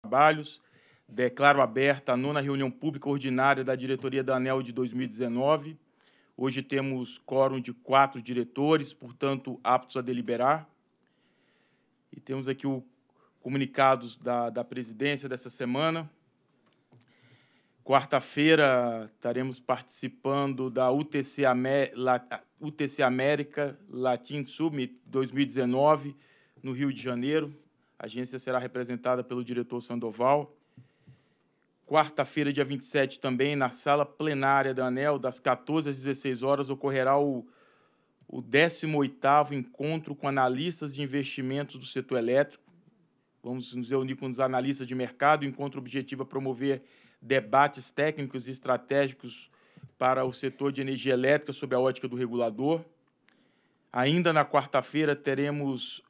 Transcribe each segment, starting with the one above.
trabalhos. Declaro aberta a nona reunião pública ordinária da diretoria da ANEL de 2019. Hoje temos quórum de quatro diretores, portanto, aptos a deliberar. E temos aqui o comunicados da, da presidência dessa semana. Quarta-feira estaremos participando da UTC, Amé UTC América Latin Summit 2019, no Rio de Janeiro, a agência será representada pelo diretor Sandoval. Quarta-feira, dia 27, também, na sala plenária da ANEL, das 14 às 16 horas, ocorrerá o, o 18º encontro com analistas de investimentos do setor elétrico. Vamos nos reunir com os analistas de mercado. O encontro objetivo é promover debates técnicos e estratégicos para o setor de energia elétrica sob a ótica do regulador. Ainda na quarta-feira teremos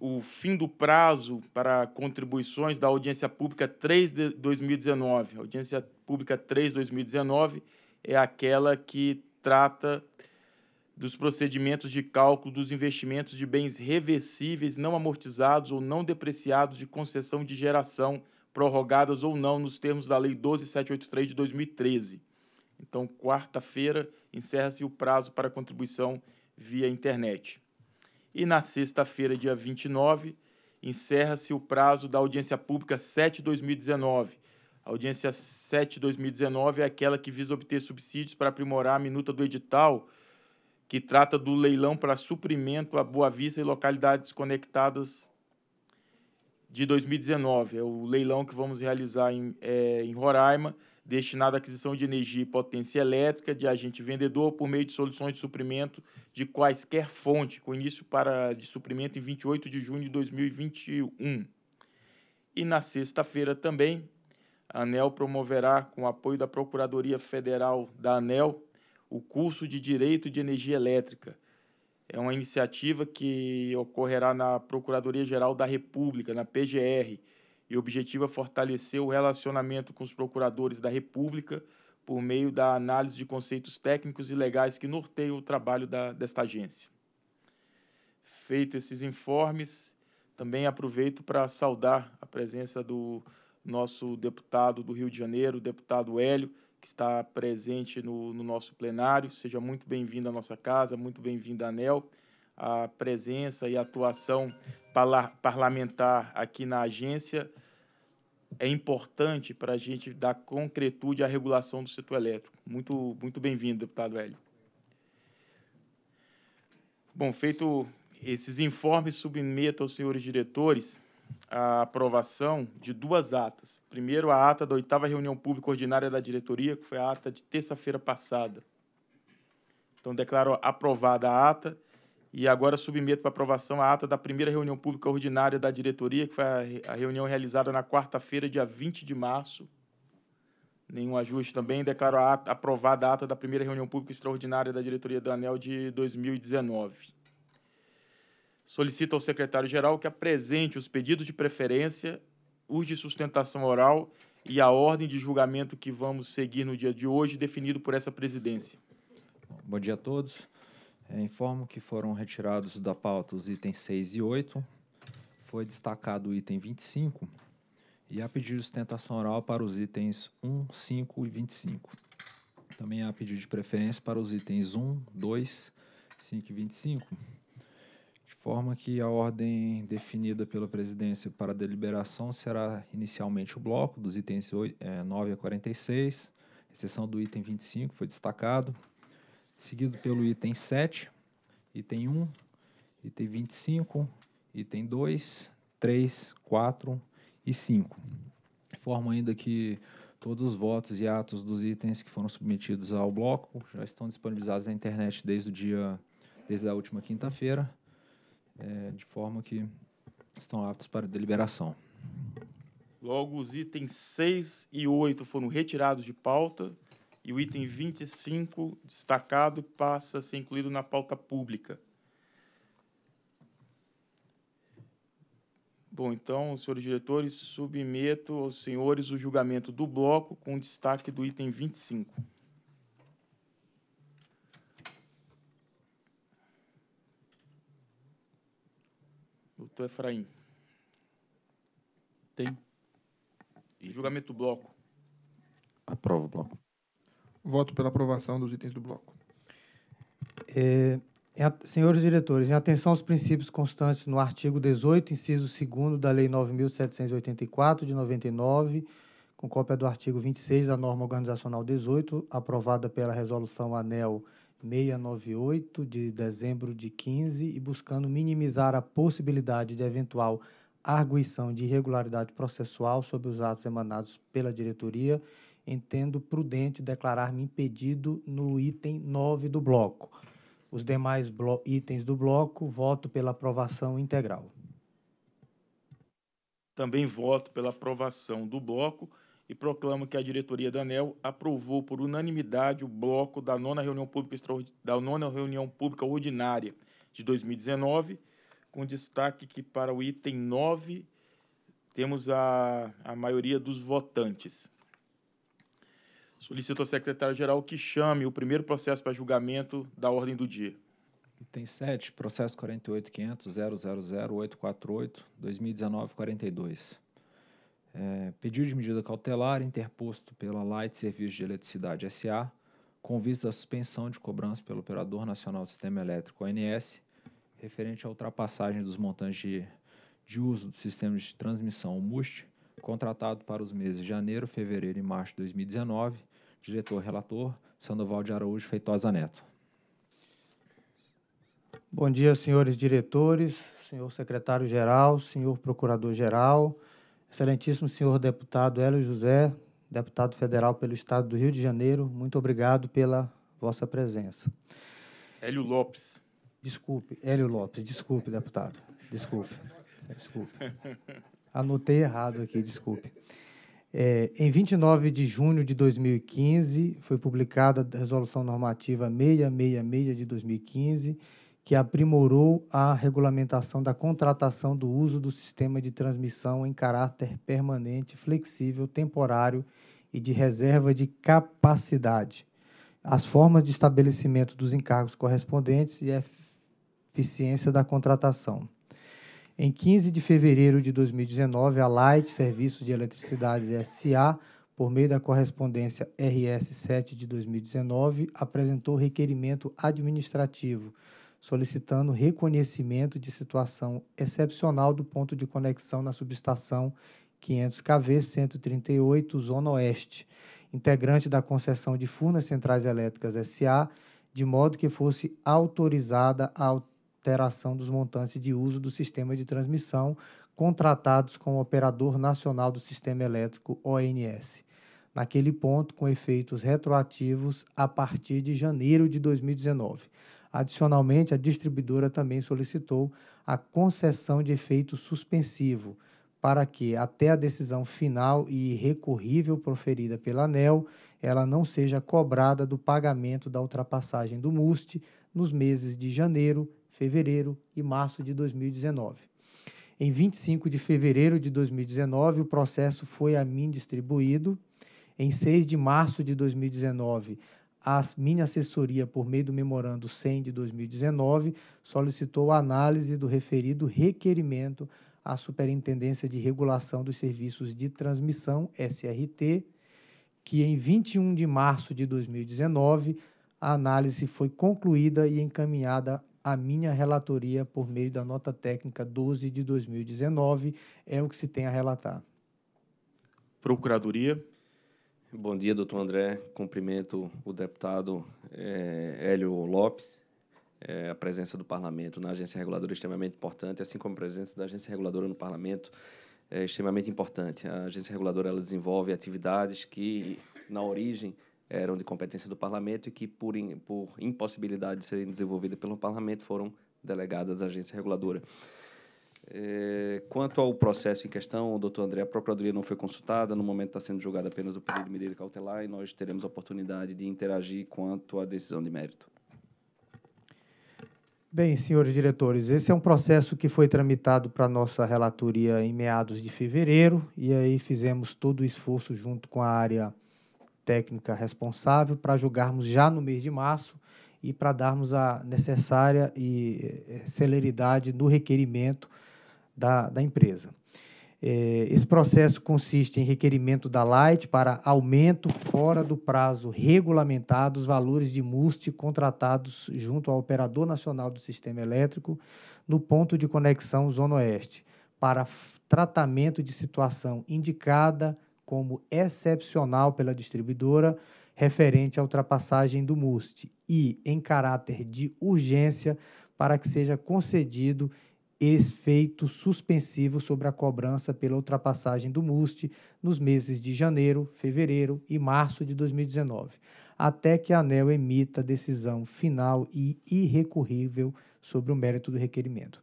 o fim do prazo para contribuições da Audiência Pública 3 de 2019. A Audiência Pública 3 de 2019 é aquela que trata dos procedimentos de cálculo dos investimentos de bens reversíveis não amortizados ou não depreciados de concessão de geração, prorrogadas ou não, nos termos da Lei 12783 de 2013. Então, quarta-feira, encerra-se o prazo para contribuição via internet. E na sexta-feira, dia 29, encerra-se o prazo da audiência pública 7-2019. A audiência 7-2019 é aquela que visa obter subsídios para aprimorar a minuta do edital, que trata do leilão para suprimento a Boa Vista e localidades conectadas de 2019. É o leilão que vamos realizar em, é, em Roraima destinado à aquisição de energia e potência elétrica de agente vendedor por meio de soluções de suprimento de quaisquer fonte, com início para de suprimento em 28 de junho de 2021. E na sexta-feira também, a ANEL promoverá, com o apoio da Procuradoria Federal da ANEL, o curso de Direito de Energia Elétrica. É uma iniciativa que ocorrerá na Procuradoria Geral da República, na PGR, e objetiva é fortalecer o relacionamento com os procuradores da República por meio da análise de conceitos técnicos e legais que norteiam o trabalho da, desta agência. Feito esses informes, também aproveito para saudar a presença do nosso deputado do Rio de Janeiro, deputado Hélio, que está presente no, no nosso plenário. Seja muito bem-vindo à nossa casa, muito bem-vindo à ANEL a presença e atuação parlamentar aqui na agência é importante para a gente dar concretude à regulação do setor elétrico. Muito, muito bem-vindo, deputado Hélio. Bom, feito esses informes, submeto aos senhores diretores a aprovação de duas atas. Primeiro, a ata da oitava reunião pública ordinária da diretoria, que foi a ata de terça-feira passada. Então, declaro aprovada a ata e agora submeto para aprovação a ata da primeira reunião pública ordinária da diretoria, que foi a, reunião realizada na quarta-feira, dia 20 de março. Nenhum ajuste também. Declaro a ata, aprovada a ata da primeira reunião pública extraordinária da diretoria do ANEL de 2019. Solicito ao secretário-geral que apresente os pedidos de preferência, os de sustentação oral e a ordem de julgamento que vamos seguir no dia de hoje, definido por essa presidência. Bom dia a todos. É, informo que foram retirados da pauta os itens 6 e 8. Foi destacado o item 25 e há pedido de sustentação oral para os itens 1, 5 e 25. Também há pedido de preferência para os itens 1, 2, 5 e 25. De forma que a ordem definida pela presidência para a deliberação será inicialmente o bloco dos itens 8, é, 9 a 46, exceção do item 25, foi destacado, seguido pelo item 7, item 1, item 25, item 2, 3, 4 e 5. Informo ainda que todos os votos e atos dos itens que foram submetidos ao bloco já estão disponibilizados na internet desde o dia, desde a última quinta-feira, é, de forma que estão aptos para deliberação. Logo, os itens 6 e 8 foram retirados de pauta e o item 25, destacado, passa a ser incluído na pauta pública. Bom, então, senhores diretores, submeto aos senhores o julgamento do bloco com destaque do item 25. Doutor Efraim. Tem. E julgamento do bloco. Aprova o bloco. Voto pela aprovação dos itens do bloco. É, senhores diretores, em atenção aos princípios constantes no artigo 18, inciso 2 da Lei 9.784, de 99, com cópia do artigo 26 da norma organizacional 18, aprovada pela resolução ANEL 698, de dezembro de 15, e buscando minimizar a possibilidade de eventual arguição de irregularidade processual sobre os atos emanados pela diretoria entendo prudente declarar-me impedido no item 9 do bloco. Os demais blo itens do bloco, voto pela aprovação integral. Também voto pela aprovação do bloco e proclamo que a diretoria da ANEL aprovou por unanimidade o bloco da nona reunião pública, da nona reunião pública ordinária de 2019, com destaque que para o item 9 temos a, a maioria dos votantes. Solicito ao secretário-geral que chame o primeiro processo para julgamento da ordem do dia. Item 7, processo 48.500.000.848.2019.42. 42 É, pedido de medida cautelar interposto pela Light Serviços de Eletricidade S.A., com vista à suspensão de cobrança pelo Operador Nacional do Sistema Elétrico, ONS, referente à ultrapassagem dos montantes de, de uso do sistema de transmissão, MUST, Contratado para os meses de janeiro, fevereiro e março de 2019. Diretor-relator, Sandoval de Araújo Feitosa Neto. Bom dia, senhores diretores, senhor secretário-geral, senhor procurador-geral, excelentíssimo senhor deputado Hélio José, deputado federal pelo Estado do Rio de Janeiro, muito obrigado pela vossa presença. Hélio Lopes. Desculpe, Hélio Lopes, desculpe, deputado. Desculpe, desculpe. Anotei errado aqui, desculpe. É, em 29 de junho de 2015, foi publicada a Resolução Normativa 666 de 2015, que aprimorou a regulamentação da contratação do uso do sistema de transmissão em caráter permanente, flexível, temporário e de reserva de capacidade, as formas de estabelecimento dos encargos correspondentes e a eficiência da contratação. Em 15 de fevereiro de 2019, a Light Serviços de Eletricidade SA, por meio da correspondência RS 7 de 2019, apresentou requerimento administrativo solicitando reconhecimento de situação excepcional do ponto de conexão na subestação 500 kV 138 Zona Oeste, integrante da concessão de Furnas Centrais Elétricas SA, de modo que fosse autorizada a alteração dos montantes de uso do sistema de transmissão contratados com o Operador Nacional do Sistema Elétrico, ONS. Naquele ponto, com efeitos retroativos a partir de janeiro de 2019. Adicionalmente, a distribuidora também solicitou a concessão de efeito suspensivo, para que, até a decisão final e recorrível proferida pela ANEL, ela não seja cobrada do pagamento da ultrapassagem do MUST nos meses de janeiro, fevereiro e março de 2019. Em 25 de fevereiro de 2019, o processo foi a mim distribuído. Em 6 de março de 2019, a minha assessoria, por meio do memorando 100 de 2019, solicitou a análise do referido requerimento à Superintendência de Regulação dos Serviços de Transmissão, SRT, que em 21 de março de 2019, a análise foi concluída e encaminhada a minha relatoria por meio da nota técnica 12 de 2019. É o que se tem a relatar. Procuradoria. Bom dia, doutor André. Cumprimento o deputado é, Hélio Lopes. É, a presença do parlamento na agência reguladora é extremamente importante, assim como a presença da agência reguladora no parlamento é extremamente importante. A agência reguladora ela desenvolve atividades que, na origem, eram de competência do parlamento e que, por, in, por impossibilidade de serem desenvolvidas pelo parlamento, foram delegadas à agência reguladora. É, quanto ao processo em questão, doutor André, a Procuradoria não foi consultada, no momento está sendo julgado apenas o pedido de medida cautelar e nós teremos a oportunidade de interagir quanto à decisão de mérito. Bem, senhores diretores, esse é um processo que foi tramitado para a nossa relatoria em meados de fevereiro, e aí fizemos todo o esforço junto com a área técnica responsável para julgarmos já no mês de março e para darmos a necessária e eh, eh, celeridade no requerimento da, da empresa. Eh, esse processo consiste em requerimento da Light para aumento fora do prazo regulamentado dos valores de MUST contratados junto ao Operador Nacional do Sistema Elétrico no ponto de conexão Zona Oeste, para tratamento de situação indicada como excepcional pela distribuidora referente à ultrapassagem do MUST e em caráter de urgência para que seja concedido efeito suspensivo sobre a cobrança pela ultrapassagem do MUST nos meses de janeiro, fevereiro e março de 2019, até que a ANEL emita decisão final e irrecorrível sobre o mérito do requerimento.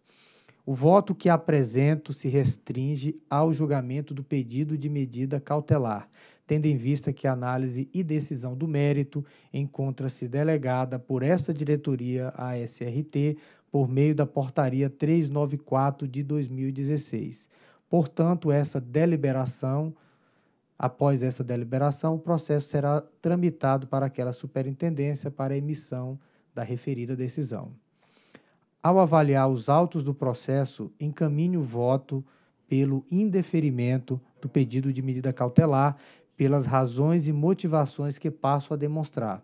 O voto que apresento se restringe ao julgamento do pedido de medida cautelar, tendo em vista que a análise e decisão do mérito encontra-se delegada por essa diretoria à SRT por meio da Portaria 394 de 2016. Portanto, essa deliberação, após essa deliberação, o processo será tramitado para aquela superintendência para emissão da referida decisão ao avaliar os autos do processo, encaminhe o voto pelo indeferimento do pedido de medida cautelar, pelas razões e motivações que passo a demonstrar.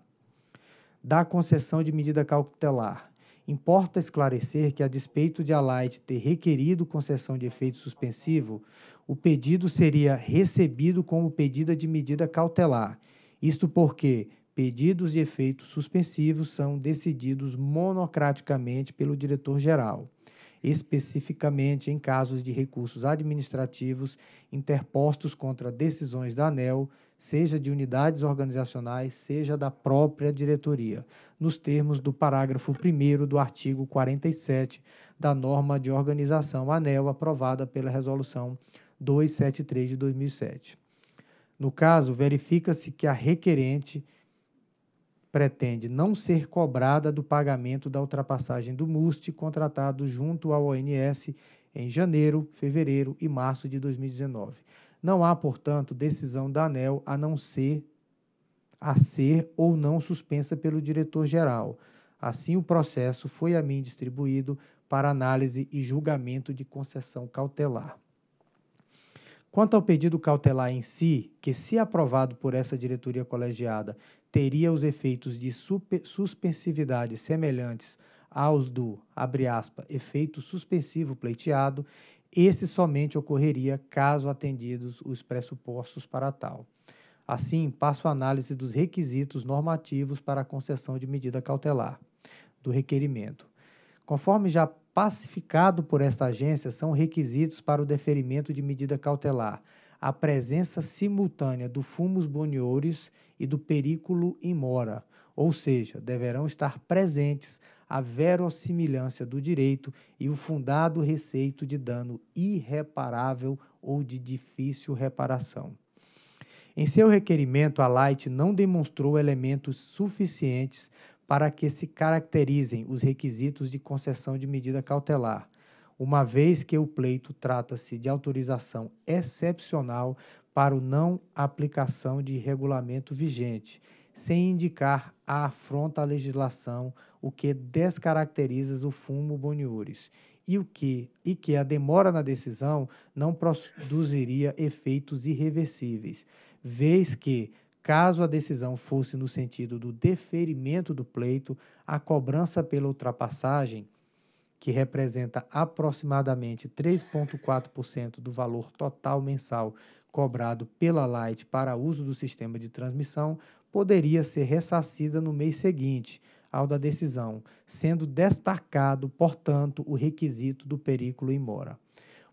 Da concessão de medida cautelar, importa esclarecer que, a despeito de a Light ter requerido concessão de efeito suspensivo, o pedido seria recebido como pedida de medida cautelar. Isto porque, Pedidos de efeitos suspensivos são decididos monocraticamente pelo diretor-geral, especificamente em casos de recursos administrativos interpostos contra decisões da ANEL, seja de unidades organizacionais, seja da própria diretoria, nos termos do parágrafo 1 do artigo 47 da norma de organização ANEL aprovada pela Resolução 273 de 2007. No caso, verifica-se que a requerente pretende não ser cobrada do pagamento da ultrapassagem do MUST contratado junto ao ONS em janeiro, fevereiro e março de 2019. Não há, portanto, decisão da ANEL a não ser a ser ou não suspensa pelo diretor-geral. Assim, o processo foi a mim distribuído para análise e julgamento de concessão cautelar. Quanto ao pedido cautelar em si, que, se aprovado por essa diretoria colegiada, teria os efeitos de suspensividade semelhantes aos do, abre efeito suspensivo pleiteado, esse somente ocorreria caso atendidos os pressupostos para tal. Assim, passo a análise dos requisitos normativos para a concessão de medida cautelar do requerimento. Conforme já pacificado por esta agência, são requisitos para o deferimento de medida cautelar a presença simultânea do fumus boniores e do perículo imora, ou seja, deverão estar presentes a verossimilhança do direito e o fundado receito de dano irreparável ou de difícil reparação. Em seu requerimento, a Light não demonstrou elementos suficientes para que se caracterizem os requisitos de concessão de medida cautelar, uma vez que o pleito trata-se de autorização excepcional para o não aplicação de regulamento vigente, sem indicar a afronta à legislação, o que descaracteriza o fumo boniores, e o que e que a demora na decisão não produziria efeitos irreversíveis, vez que Caso a decisão fosse no sentido do deferimento do pleito, a cobrança pela ultrapassagem que representa aproximadamente 3,4% do valor total mensal cobrado pela Light para uso do sistema de transmissão, poderia ser ressarcida no mês seguinte ao da decisão, sendo destacado, portanto, o requisito do perículo em mora.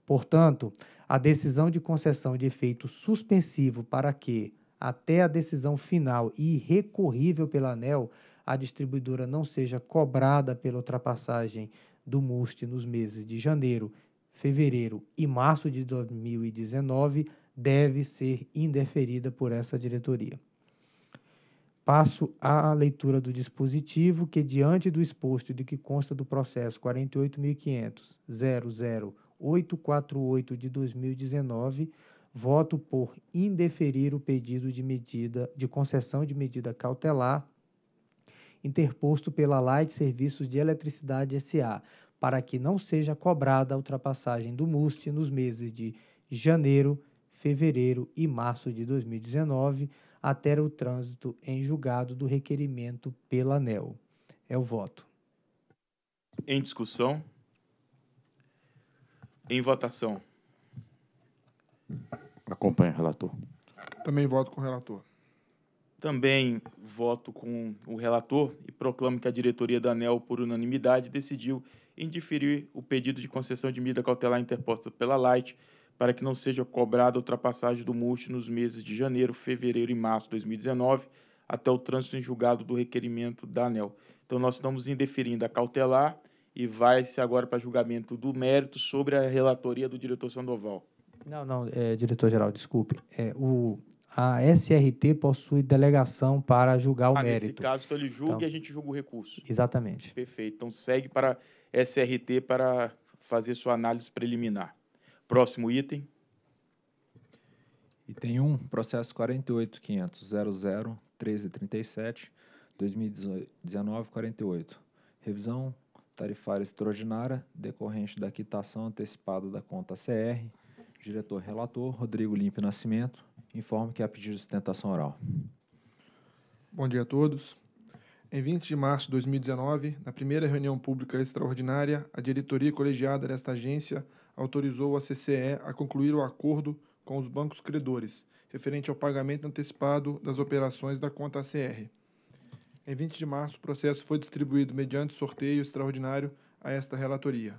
Portanto, a decisão de concessão de efeito suspensivo para que, até a decisão final e irrecorrível pela ANEL, a distribuidora não seja cobrada pela ultrapassagem do MUST nos meses de janeiro, fevereiro e março de 2019 deve ser indeferida por essa diretoria. Passo à leitura do dispositivo que, diante do exposto e do que consta do processo 48.500.00848 de 2019, voto por indeferir o pedido de medida de concessão de medida cautelar interposto pela Light Serviços de Eletricidade SA, para que não seja cobrada a ultrapassagem do MUST nos meses de janeiro, fevereiro e março de 2019, até o trânsito em julgado do requerimento pela ANEL. É o voto. Em discussão? Em votação? Acompanha, relator. Também voto com o relator. Também voto com o relator e proclamo que a diretoria da ANEL, por unanimidade, decidiu indiferir o pedido de concessão de medida cautelar interposta pela Light para que não seja cobrada ultrapassagem do multe nos meses de janeiro, fevereiro e março de 2019, até o trânsito em julgado do requerimento da ANEL. Então, nós estamos indeferindo a cautelar e vai-se agora para julgamento do mérito sobre a relatoria do diretor Sandoval. Não, não, é, diretor-geral, desculpe. É, o, a SRT possui delegação para julgar o ah, mérito. Nesse caso, então ele julga então, e a então, gente julga o recurso. Exatamente. Perfeito. Então segue para a SRT para fazer sua análise preliminar. Próximo item. Item 1, processo 48.500.00.1337.2019.48. Revisão tarifária extraordinária decorrente da quitação antecipada da conta CR. Diretor relator, Rodrigo Limpe Nascimento. Informo que há pedido de sustentação oral. Bom dia a todos. Em 20 de março de 2019, na primeira reunião pública extraordinária, a diretoria colegiada desta agência autorizou a CCE a concluir o acordo com os bancos credores, referente ao pagamento antecipado das operações da conta ACR. Em 20 de março, o processo foi distribuído mediante sorteio extraordinário a esta relatoria.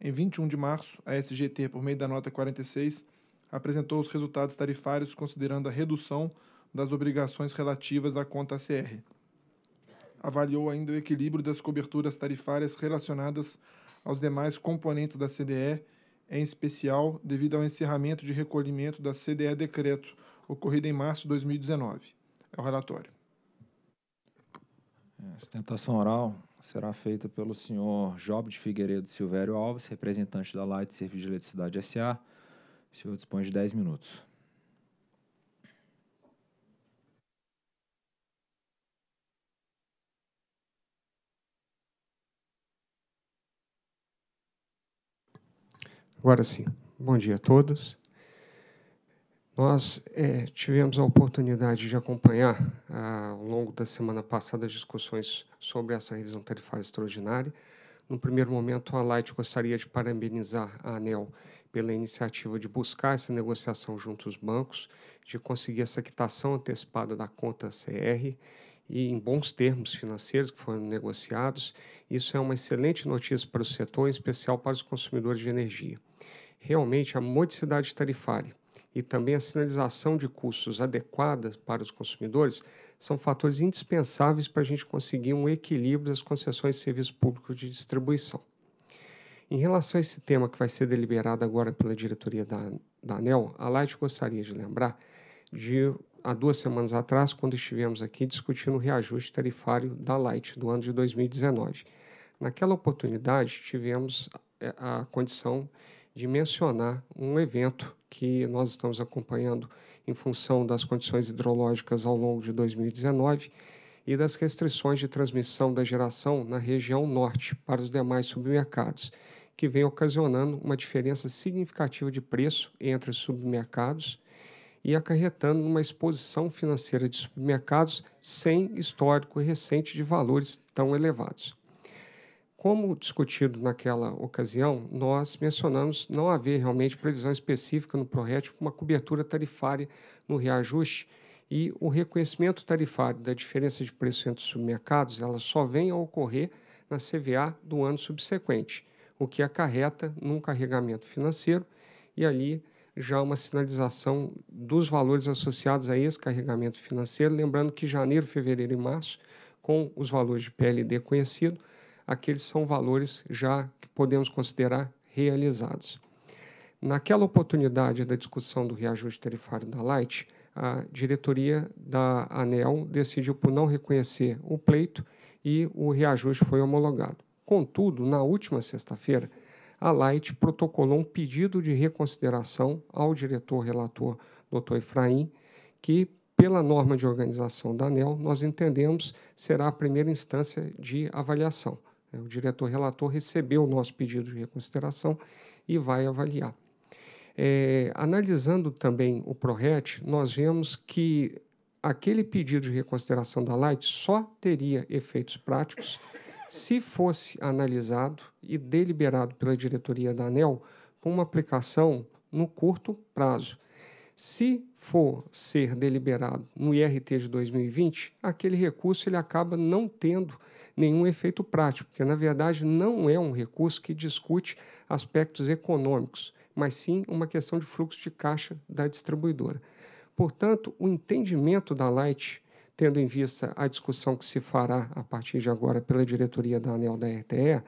Em 21 de março, a SGT, por meio da nota 46, apresentou os resultados tarifários considerando a redução das obrigações relativas à conta ACR. Avaliou ainda o equilíbrio das coberturas tarifárias relacionadas aos demais componentes da CDE, em especial devido ao encerramento de recolhimento da CDE decreto ocorrido em março de 2019. É o relatório. A sustentação oral será feita pelo senhor Job de Figueiredo Silvério Alves, representante da Light Serviço de Eletricidade S.A., o senhor dispõe de 10 minutos. Agora sim, bom dia a todos. Nós é, tivemos a oportunidade de acompanhar, ah, ao longo da semana passada, as discussões sobre essa revisão tarifária extraordinária. No primeiro momento, a Light gostaria de parabenizar a ANEL pela iniciativa de buscar essa negociação junto aos bancos, de conseguir essa quitação antecipada da conta CR e em bons termos financeiros que foram negociados. Isso é uma excelente notícia para o setor, em especial para os consumidores de energia. Realmente, a modicidade tarifária e também a sinalização de custos adequada para os consumidores são fatores indispensáveis para a gente conseguir um equilíbrio das concessões de serviço público de distribuição. Em relação a esse tema que vai ser deliberado agora pela diretoria da, da ANEL, a Light gostaria de lembrar de há duas semanas atrás, quando estivemos aqui discutindo o reajuste tarifário da Light do ano de 2019. Naquela oportunidade, tivemos é, a condição de mencionar um evento que nós estamos acompanhando em função das condições hidrológicas ao longo de 2019 e das restrições de transmissão da geração na região norte para os demais submercados que vem ocasionando uma diferença significativa de preço entre os submercados e acarretando uma exposição financeira de submercados sem histórico recente de valores tão elevados. Como discutido naquela ocasião, nós mencionamos não haver realmente previsão específica no PRORET para uma cobertura tarifária no reajuste e o reconhecimento tarifário da diferença de preço entre os submercados ela só vem a ocorrer na CVA do ano subsequente o que acarreta num carregamento financeiro e ali já uma sinalização dos valores associados a esse carregamento financeiro, lembrando que janeiro, fevereiro e março, com os valores de PLD conhecido, aqueles são valores já que podemos considerar realizados. Naquela oportunidade da discussão do reajuste tarifário da Light, a diretoria da ANEL decidiu por não reconhecer o pleito e o reajuste foi homologado. Contudo, na última sexta-feira, a Light protocolou um pedido de reconsideração ao diretor relator, Dr. Efraim, que, pela norma de organização da ANEL, nós entendemos será a primeira instância de avaliação. O diretor relator recebeu o nosso pedido de reconsideração e vai avaliar. É, analisando também o ProRet, nós vemos que aquele pedido de reconsideração da Light só teria efeitos práticos se fosse analisado e deliberado pela diretoria da ANEL com uma aplicação no curto prazo. Se for ser deliberado no IRT de 2020, aquele recurso ele acaba não tendo nenhum efeito prático, porque na verdade não é um recurso que discute aspectos econômicos, mas sim uma questão de fluxo de caixa da distribuidora. Portanto, o entendimento da Light tendo em vista a discussão que se fará a partir de agora pela diretoria da ANEL da RTE,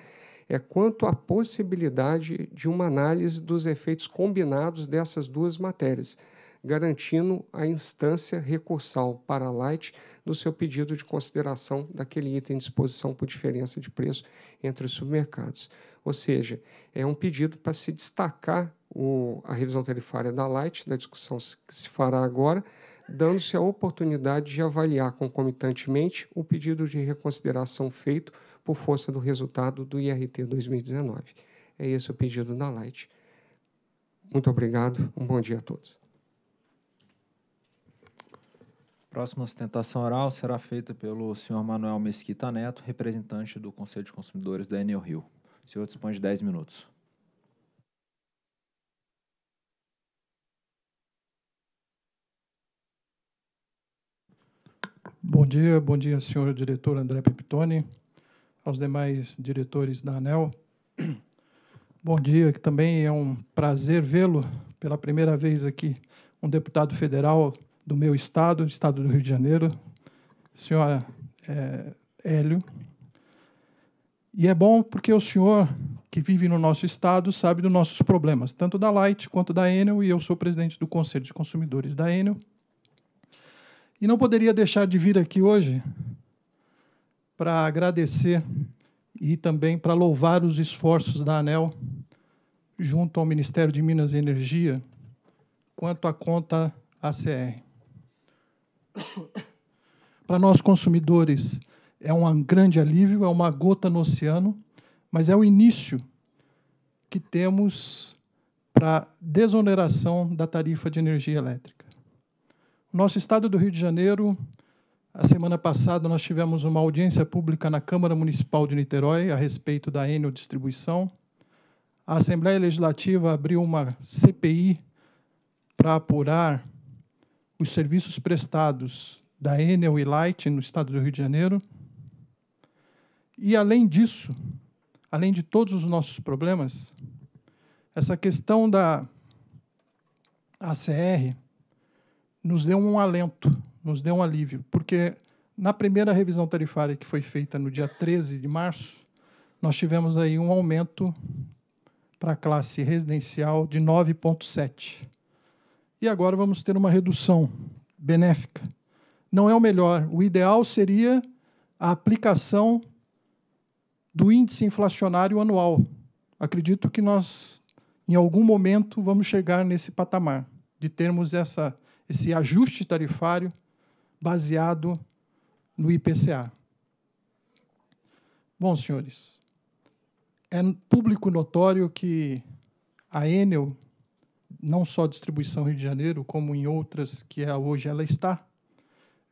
é quanto à possibilidade de uma análise dos efeitos combinados dessas duas matérias, garantindo a instância recursal para a Light no seu pedido de consideração daquele item de exposição por diferença de preço entre os submercados. Ou seja, é um pedido para se destacar o, a revisão tarifária da Light, da discussão que se fará agora, dando-se a oportunidade de avaliar concomitantemente o pedido de reconsideração feito por força do resultado do IRT 2019. É esse o pedido da Light. Muito obrigado, um bom dia a todos. Próxima sustentação oral será feita pelo senhor Manuel Mesquita Neto, representante do Conselho de Consumidores da Enel Rio. O senhor dispõe de 10 minutos. Bom dia, bom dia, senhor diretor André Pepitone, aos demais diretores da ANEL. Bom dia, que também é um prazer vê-lo pela primeira vez aqui, um deputado federal do meu estado, estado do Rio de Janeiro, senhor é, Hélio. E é bom porque o senhor, que vive no nosso estado, sabe dos nossos problemas, tanto da Light quanto da Enel, e eu sou presidente do Conselho de Consumidores da Enel e não poderia deixar de vir aqui hoje para agradecer e também para louvar os esforços da ANEL junto ao Ministério de Minas e Energia quanto à conta ACR. Para nós consumidores é um grande alívio, é uma gota no oceano, mas é o início que temos para desoneração da tarifa de energia elétrica. Nosso estado do Rio de Janeiro, a semana passada nós tivemos uma audiência pública na Câmara Municipal de Niterói a respeito da Enel Distribuição. A Assembleia Legislativa abriu uma CPI para apurar os serviços prestados da Enel e Light no estado do Rio de Janeiro. E além disso, além de todos os nossos problemas, essa questão da ACR nos deu um alento, nos deu um alívio, porque na primeira revisão tarifária que foi feita no dia 13 de março, nós tivemos aí um aumento para a classe residencial de 9,7. E agora vamos ter uma redução benéfica. Não é o melhor. O ideal seria a aplicação do índice inflacionário anual. Acredito que nós, em algum momento, vamos chegar nesse patamar de termos essa esse ajuste tarifário baseado no IPCA. Bom, senhores, é público notório que a Enel, não só distribuição Rio de Janeiro, como em outras que é, hoje ela está,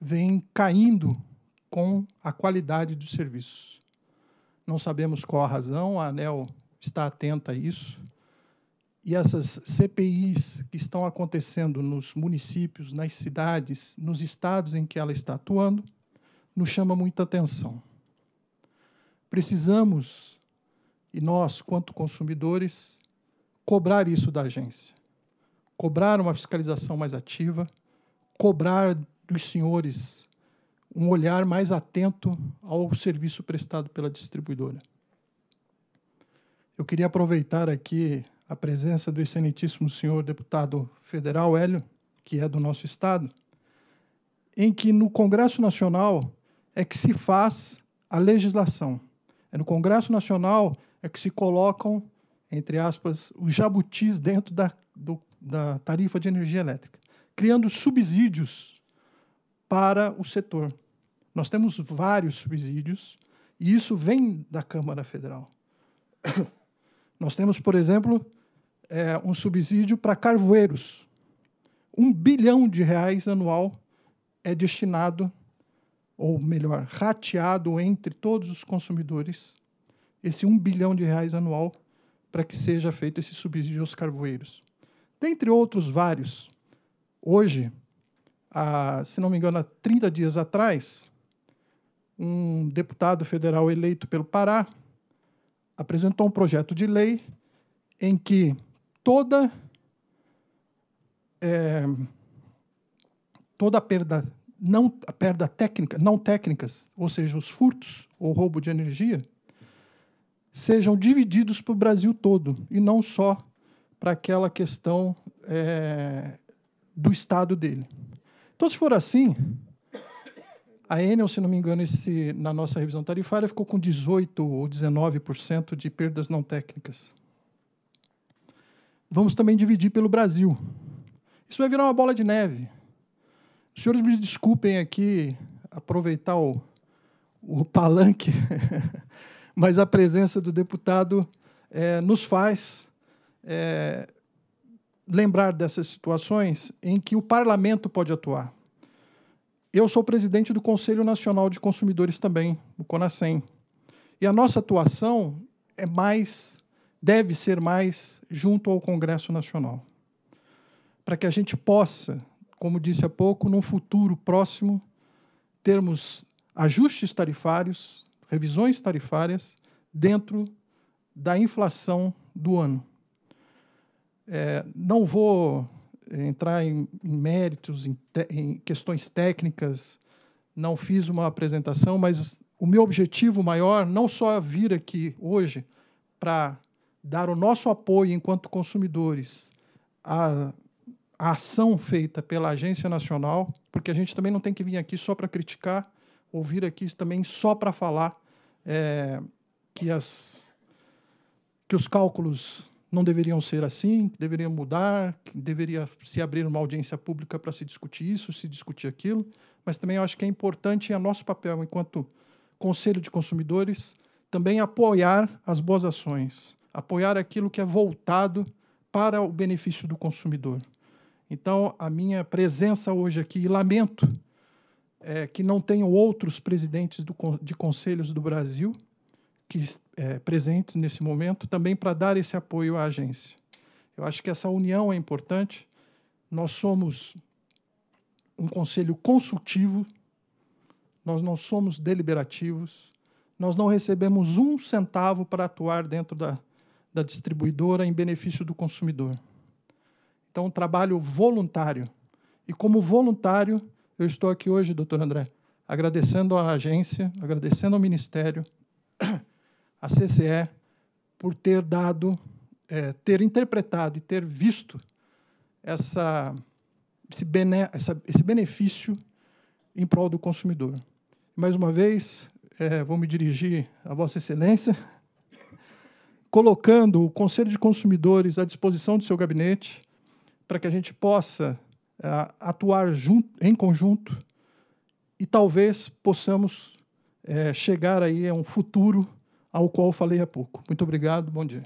vem caindo com a qualidade dos serviços. Não sabemos qual a razão, a ANEL está atenta a isso, e essas CPIs que estão acontecendo nos municípios, nas cidades, nos estados em que ela está atuando, nos chama muita atenção. Precisamos, e nós, quanto consumidores, cobrar isso da agência. Cobrar uma fiscalização mais ativa, cobrar dos senhores um olhar mais atento ao serviço prestado pela distribuidora. Eu queria aproveitar aqui a presença do excelentíssimo senhor deputado federal Hélio, que é do nosso estado, em que no Congresso Nacional é que se faz a legislação. É no Congresso Nacional é que se colocam, entre aspas, os jabutis dentro da, do, da tarifa de energia elétrica, criando subsídios para o setor. Nós temos vários subsídios e isso vem da Câmara Federal. Nós temos, por exemplo, é, um subsídio para carvoeiros. Um bilhão de reais anual é destinado, ou melhor, rateado entre todos os consumidores, esse um bilhão de reais anual para que seja feito esse subsídio aos carvoeiros. Dentre outros vários, hoje, há, se não me engano, há 30 dias atrás, um deputado federal eleito pelo Pará apresentou um projeto de lei em que toda é, toda perda não perda técnica, não técnicas, ou seja, os furtos ou roubo de energia, sejam divididos para o Brasil todo e não só para aquela questão é, do estado dele. Então, se for assim, a Enel, se não me engano, esse, na nossa revisão tarifária ficou com 18 ou 19% de perdas não técnicas vamos também dividir pelo Brasil. Isso vai virar uma bola de neve. Os senhores me desculpem aqui aproveitar o, o palanque, mas a presença do deputado é, nos faz é, lembrar dessas situações em que o parlamento pode atuar. Eu sou presidente do Conselho Nacional de Consumidores também, o CONASEM. E a nossa atuação é mais deve ser mais junto ao Congresso Nacional, para que a gente possa, como disse há pouco, num futuro próximo, termos ajustes tarifários, revisões tarifárias dentro da inflação do ano. É, não vou é, entrar em, em méritos, em, te, em questões técnicas, não fiz uma apresentação, mas o meu objetivo maior não só vir aqui hoje para dar o nosso apoio enquanto consumidores à, à, ação feita pela Agência Nacional, porque a gente também não tem que vir aqui só para criticar, ouvir aqui também só para falar é, que, as, que os cálculos não deveriam ser assim, que deveriam mudar, que deveria se abrir uma audiência pública para se discutir isso, se discutir aquilo, mas também eu acho que é importante, é nosso papel enquanto Conselho de Consumidores, também apoiar as boas ações apoiar aquilo que é voltado para o benefício do consumidor. Então, a minha presença hoje aqui, e lamento é, que não tenham outros presidentes do, de conselhos do Brasil que é, presentes nesse momento, também para dar esse apoio à agência. Eu acho que essa união é importante. Nós somos um conselho consultivo, nós não somos deliberativos, nós não recebemos um centavo para atuar dentro da, da distribuidora em benefício do consumidor. Então, um trabalho voluntário. E como voluntário, eu estou aqui hoje, doutor André, agradecendo à agência, agradecendo ao Ministério, à CCE, por ter dado, é, ter interpretado e ter visto essa, esse, bene, essa, esse benefício em prol do consumidor. Mais uma vez, é, vou me dirigir a Vossa Excelência colocando o Conselho de Consumidores à disposição do seu gabinete para que a gente possa uh, atuar junto, em conjunto e talvez possamos eh, chegar aí a um futuro ao qual falei há pouco. Muito obrigado, bom dia.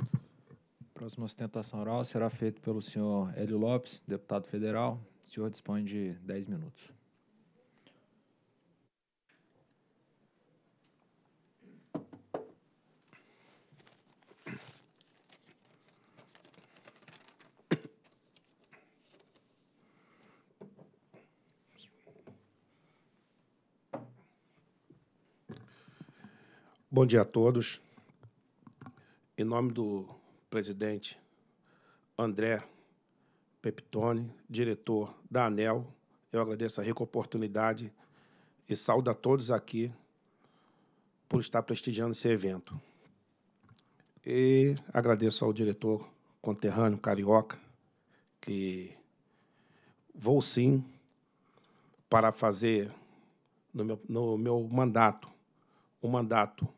A próxima ostentação oral será feita pelo senhor Hélio Lopes, deputado federal. O senhor dispõe de 10 minutos. Bom dia a todos. Em nome do presidente André Peptoni, diretor da ANEL, eu agradeço a rica oportunidade e saúdo a todos aqui por estar prestigiando esse evento. E agradeço ao diretor conterrâneo carioca que vou sim para fazer no meu, no meu mandato um mandato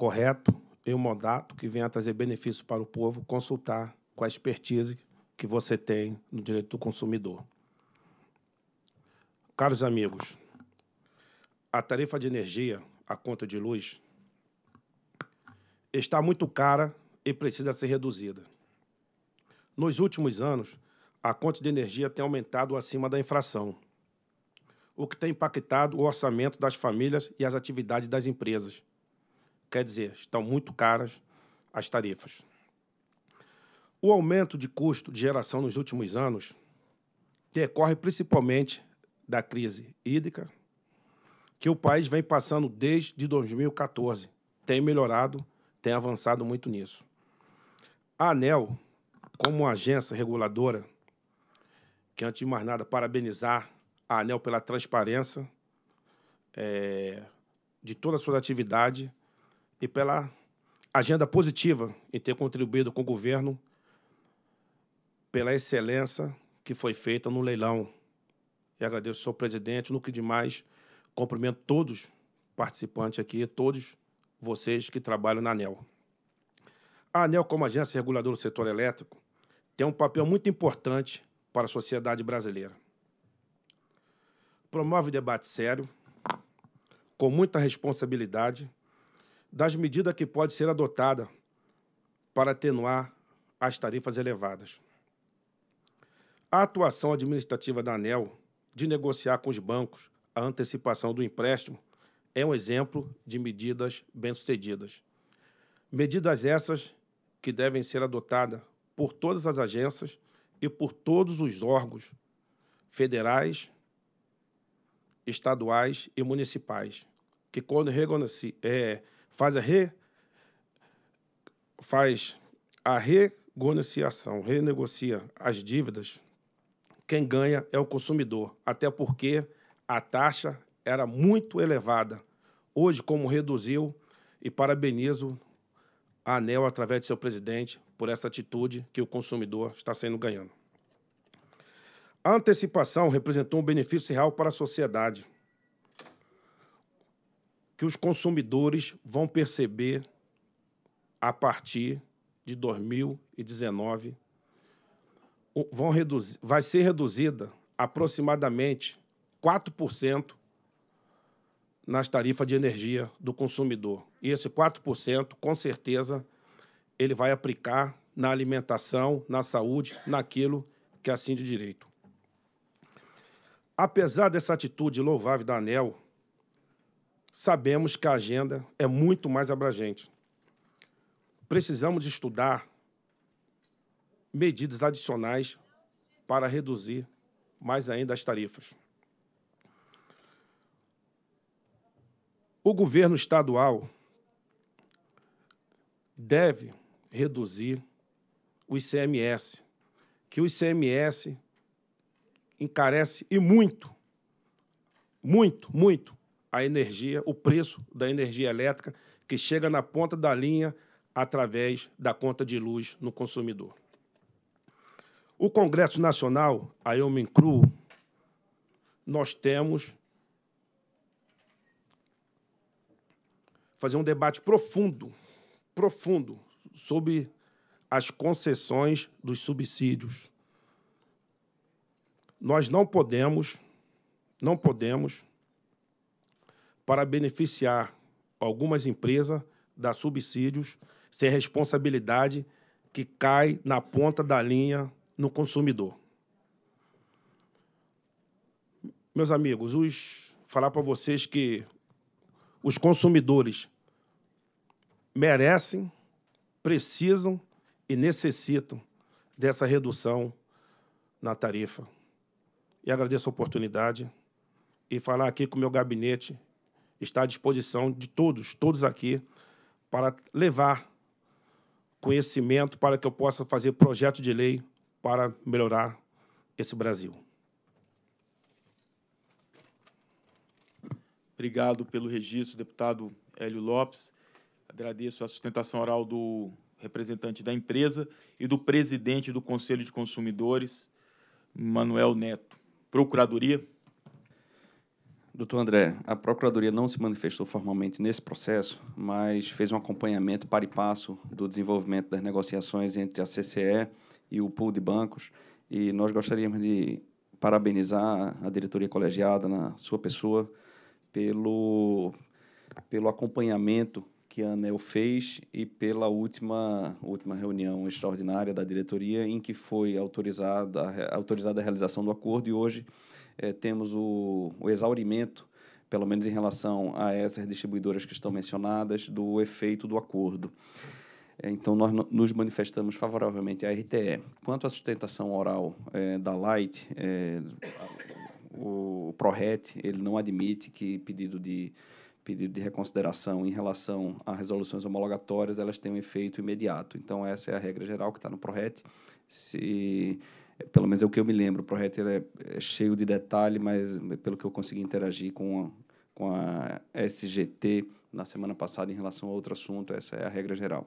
correto e um mandato que venha a trazer benefício para o povo, consultar com a expertise que você tem no direito do consumidor. Caros amigos, a tarifa de energia, a conta de luz, está muito cara e precisa ser reduzida. Nos últimos anos, a conta de energia tem aumentado acima da inflação, o que tem impactado o orçamento das famílias e as atividades das empresas Quer dizer, estão muito caras as tarifas. O aumento de custo de geração nos últimos anos decorre principalmente da crise hídrica que o país vem passando desde 2014. Tem melhorado, tem avançado muito nisso. A ANEL, como agência reguladora, que antes de mais nada, parabenizar a ANEL pela transparência é, de toda a sua atividade e pela agenda positiva em ter contribuído com o governo pela excelência que foi feita no leilão. E agradeço ao senhor presidente, no que demais, cumprimento todos participantes aqui, todos vocês que trabalham na ANEL. A ANEL, como agência reguladora do setor elétrico, tem um papel muito importante para a sociedade brasileira. Promove debate sério, com muita responsabilidade das medidas que pode ser adotada para atenuar as tarifas elevadas. A atuação administrativa da ANEL de negociar com os bancos a antecipação do empréstimo é um exemplo de medidas bem-sucedidas. Medidas essas que devem ser adotadas por todas as agências e por todos os órgãos federais, estaduais e municipais, que quando reconhecidos, é, faz a re faz a renegociação, renegocia as dívidas, quem ganha é o consumidor, até porque a taxa era muito elevada. Hoje, como reduziu, e parabenizo a ANEL através de seu presidente por essa atitude que o consumidor está sendo ganhando. A antecipação representou um benefício real para a sociedade, que os consumidores vão perceber a partir de 2019 vão reduzir, vai ser reduzida aproximadamente 4% nas tarifas de energia do consumidor. E esse 4%, com certeza, ele vai aplicar na alimentação, na saúde, naquilo que é assim de direito. Apesar dessa atitude louvável da ANEL sabemos que a agenda é muito mais abrangente. Precisamos estudar medidas adicionais para reduzir mais ainda as tarifas. O governo estadual deve reduzir o ICMS, que o ICMS encarece e muito, muito, muito a energia, o preço da energia elétrica que chega na ponta da linha através da conta de luz no consumidor. O Congresso Nacional, aí eu me incluo, nós temos fazer um debate profundo, profundo sobre as concessões dos subsídios. Nós não podemos, não podemos para beneficiar algumas empresas dar subsídios sem responsabilidade que cai na ponta da linha no consumidor. Meus amigos, os, falar para vocês que os consumidores merecem, precisam e necessitam dessa redução na tarifa. E agradeço a oportunidade e falar aqui com o meu gabinete está à disposição de todos, todos aqui, para levar conhecimento para que eu possa fazer projeto de lei para melhorar esse Brasil. Obrigado pelo registro, deputado Hélio Lopes. Agradeço a sustentação oral do representante da empresa e do presidente do Conselho de Consumidores, Manuel Neto. Procuradoria. Doutor André, a Procuradoria não se manifestou formalmente nesse processo, mas fez um acompanhamento para e passo do desenvolvimento das negociações entre a CCE e o pool de bancos. E nós gostaríamos de parabenizar a diretoria colegiada, na sua pessoa, pelo, pelo acompanhamento que a ANEL fez e pela última, última reunião extraordinária da diretoria, em que foi autorizada, autorizada a realização do acordo e hoje é, temos o, o exaurimento pelo menos em relação a essas distribuidoras que estão mencionadas, do efeito do acordo. É, então, nós nos manifestamos favoravelmente à RTE. Quanto à sustentação oral é, da Light, é, o ProRet ele não admite que pedido de, pedido de reconsideração em relação a resoluções homologatórias elas tenham um efeito imediato. Então, essa é a regra geral que está no ProRet. Se pelo menos é o que eu me lembro. O ProRetter é, é, cheio de detalhe, mas pelo que eu consegui interagir com a, com a SGT na semana passada em relação a outro assunto, essa é a regra geral.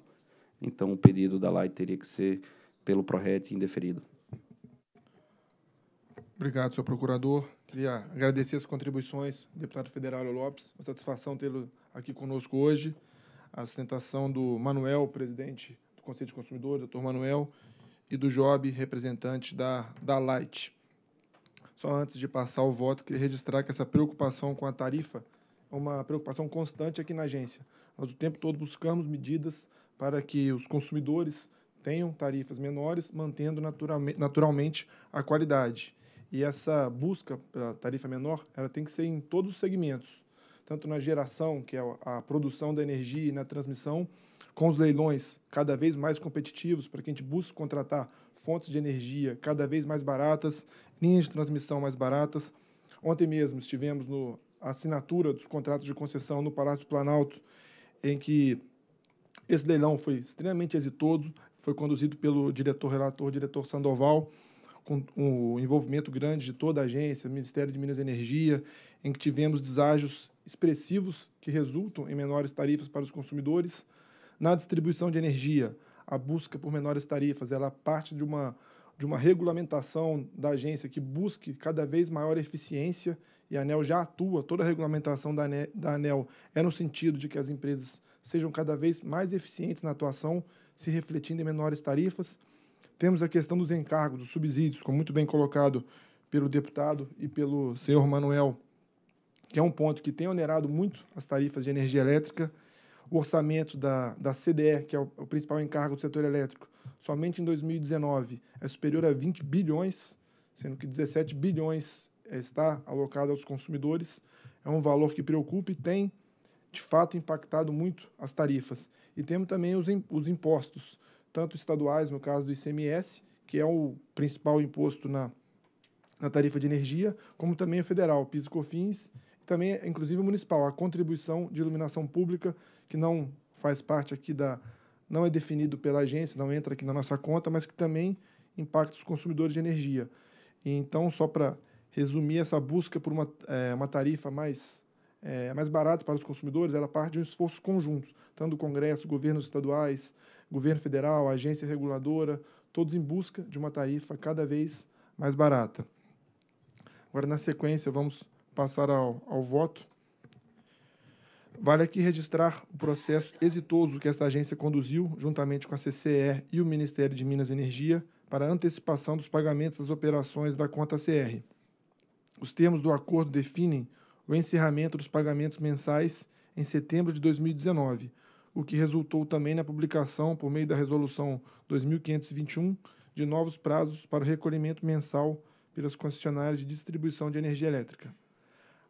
Então, o pedido da LAI teria que ser pelo ProRet indeferido. Obrigado, senhor procurador. Queria agradecer as contribuições deputado federal Lopes. Uma satisfação tê-lo aqui conosco hoje. A sustentação do Manuel, presidente do Conselho de Consumidores, doutor Manuel, e do Job, representante da, da Light. Só antes de passar o voto, queria registrar que essa preocupação com a tarifa é uma preocupação constante aqui na agência. Nós o tempo todo buscamos medidas para que os consumidores tenham tarifas menores, mantendo naturalmente a qualidade. E essa busca pela tarifa menor, ela tem que ser em todos os segmentos, tanto na geração, que é a produção da energia, e na transmissão, com os leilões cada vez mais competitivos, para que a gente busque contratar fontes de energia cada vez mais baratas, linhas de transmissão mais baratas. Ontem mesmo estivemos no assinatura dos contratos de concessão no Palácio do Planalto, em que esse leilão foi extremamente exitoso, foi conduzido pelo diretor relator, diretor Sandoval, com o um envolvimento grande de toda a agência, Ministério de Minas e Energia, em que tivemos deságios expressivos que resultam em menores tarifas para os consumidores. Na distribuição de energia, a busca por menores tarifas ela parte de uma, de uma regulamentação da agência que busque cada vez maior eficiência e a ANEL já atua, toda a regulamentação da da ANEL é no sentido de que as empresas sejam cada vez mais eficientes na atuação, se refletindo em menores tarifas. Temos a questão dos encargos, dos subsídios, como muito bem colocado pelo deputado e pelo senhor Manuel, que é um ponto que tem onerado muito as tarifas de energia elétrica. O orçamento da, da CDE, que é o, o principal encargo do setor elétrico, somente em 2019 é superior a 20 bilhões, sendo que 17 bilhões eh, está alocado aos consumidores. É um valor que preocupa e tem, de fato, impactado muito as tarifas. E temos também os, os impostos, tanto estaduais, no caso do ICMS, que é o principal imposto na, na tarifa de energia, como também o federal, PIS e COFINS, também, é, inclusive, municipal, a contribuição de iluminação pública, que não faz parte aqui da. não é definido pela agência, não entra aqui na nossa conta, mas que também impacta os consumidores de energia. E então, só para resumir, essa busca por uma, é, uma tarifa mais, é, mais barata para os consumidores, ela parte de um esforço conjunto, tanto do Congresso, governos estaduais, governo federal, agência reguladora, todos em busca de uma tarifa cada vez mais barata. Agora, na sequência, vamos passar ao, ao voto, vale aqui registrar o processo exitoso que esta agência conduziu, juntamente com a CCE e o Ministério de Minas e Energia, para antecipação dos pagamentos das operações da conta CR. Os termos do acordo definem o encerramento dos pagamentos mensais em setembro de 2019, o que resultou também na publicação, por meio da Resolução 2521, de novos prazos para o recolhimento mensal pelas concessionárias de distribuição de energia elétrica.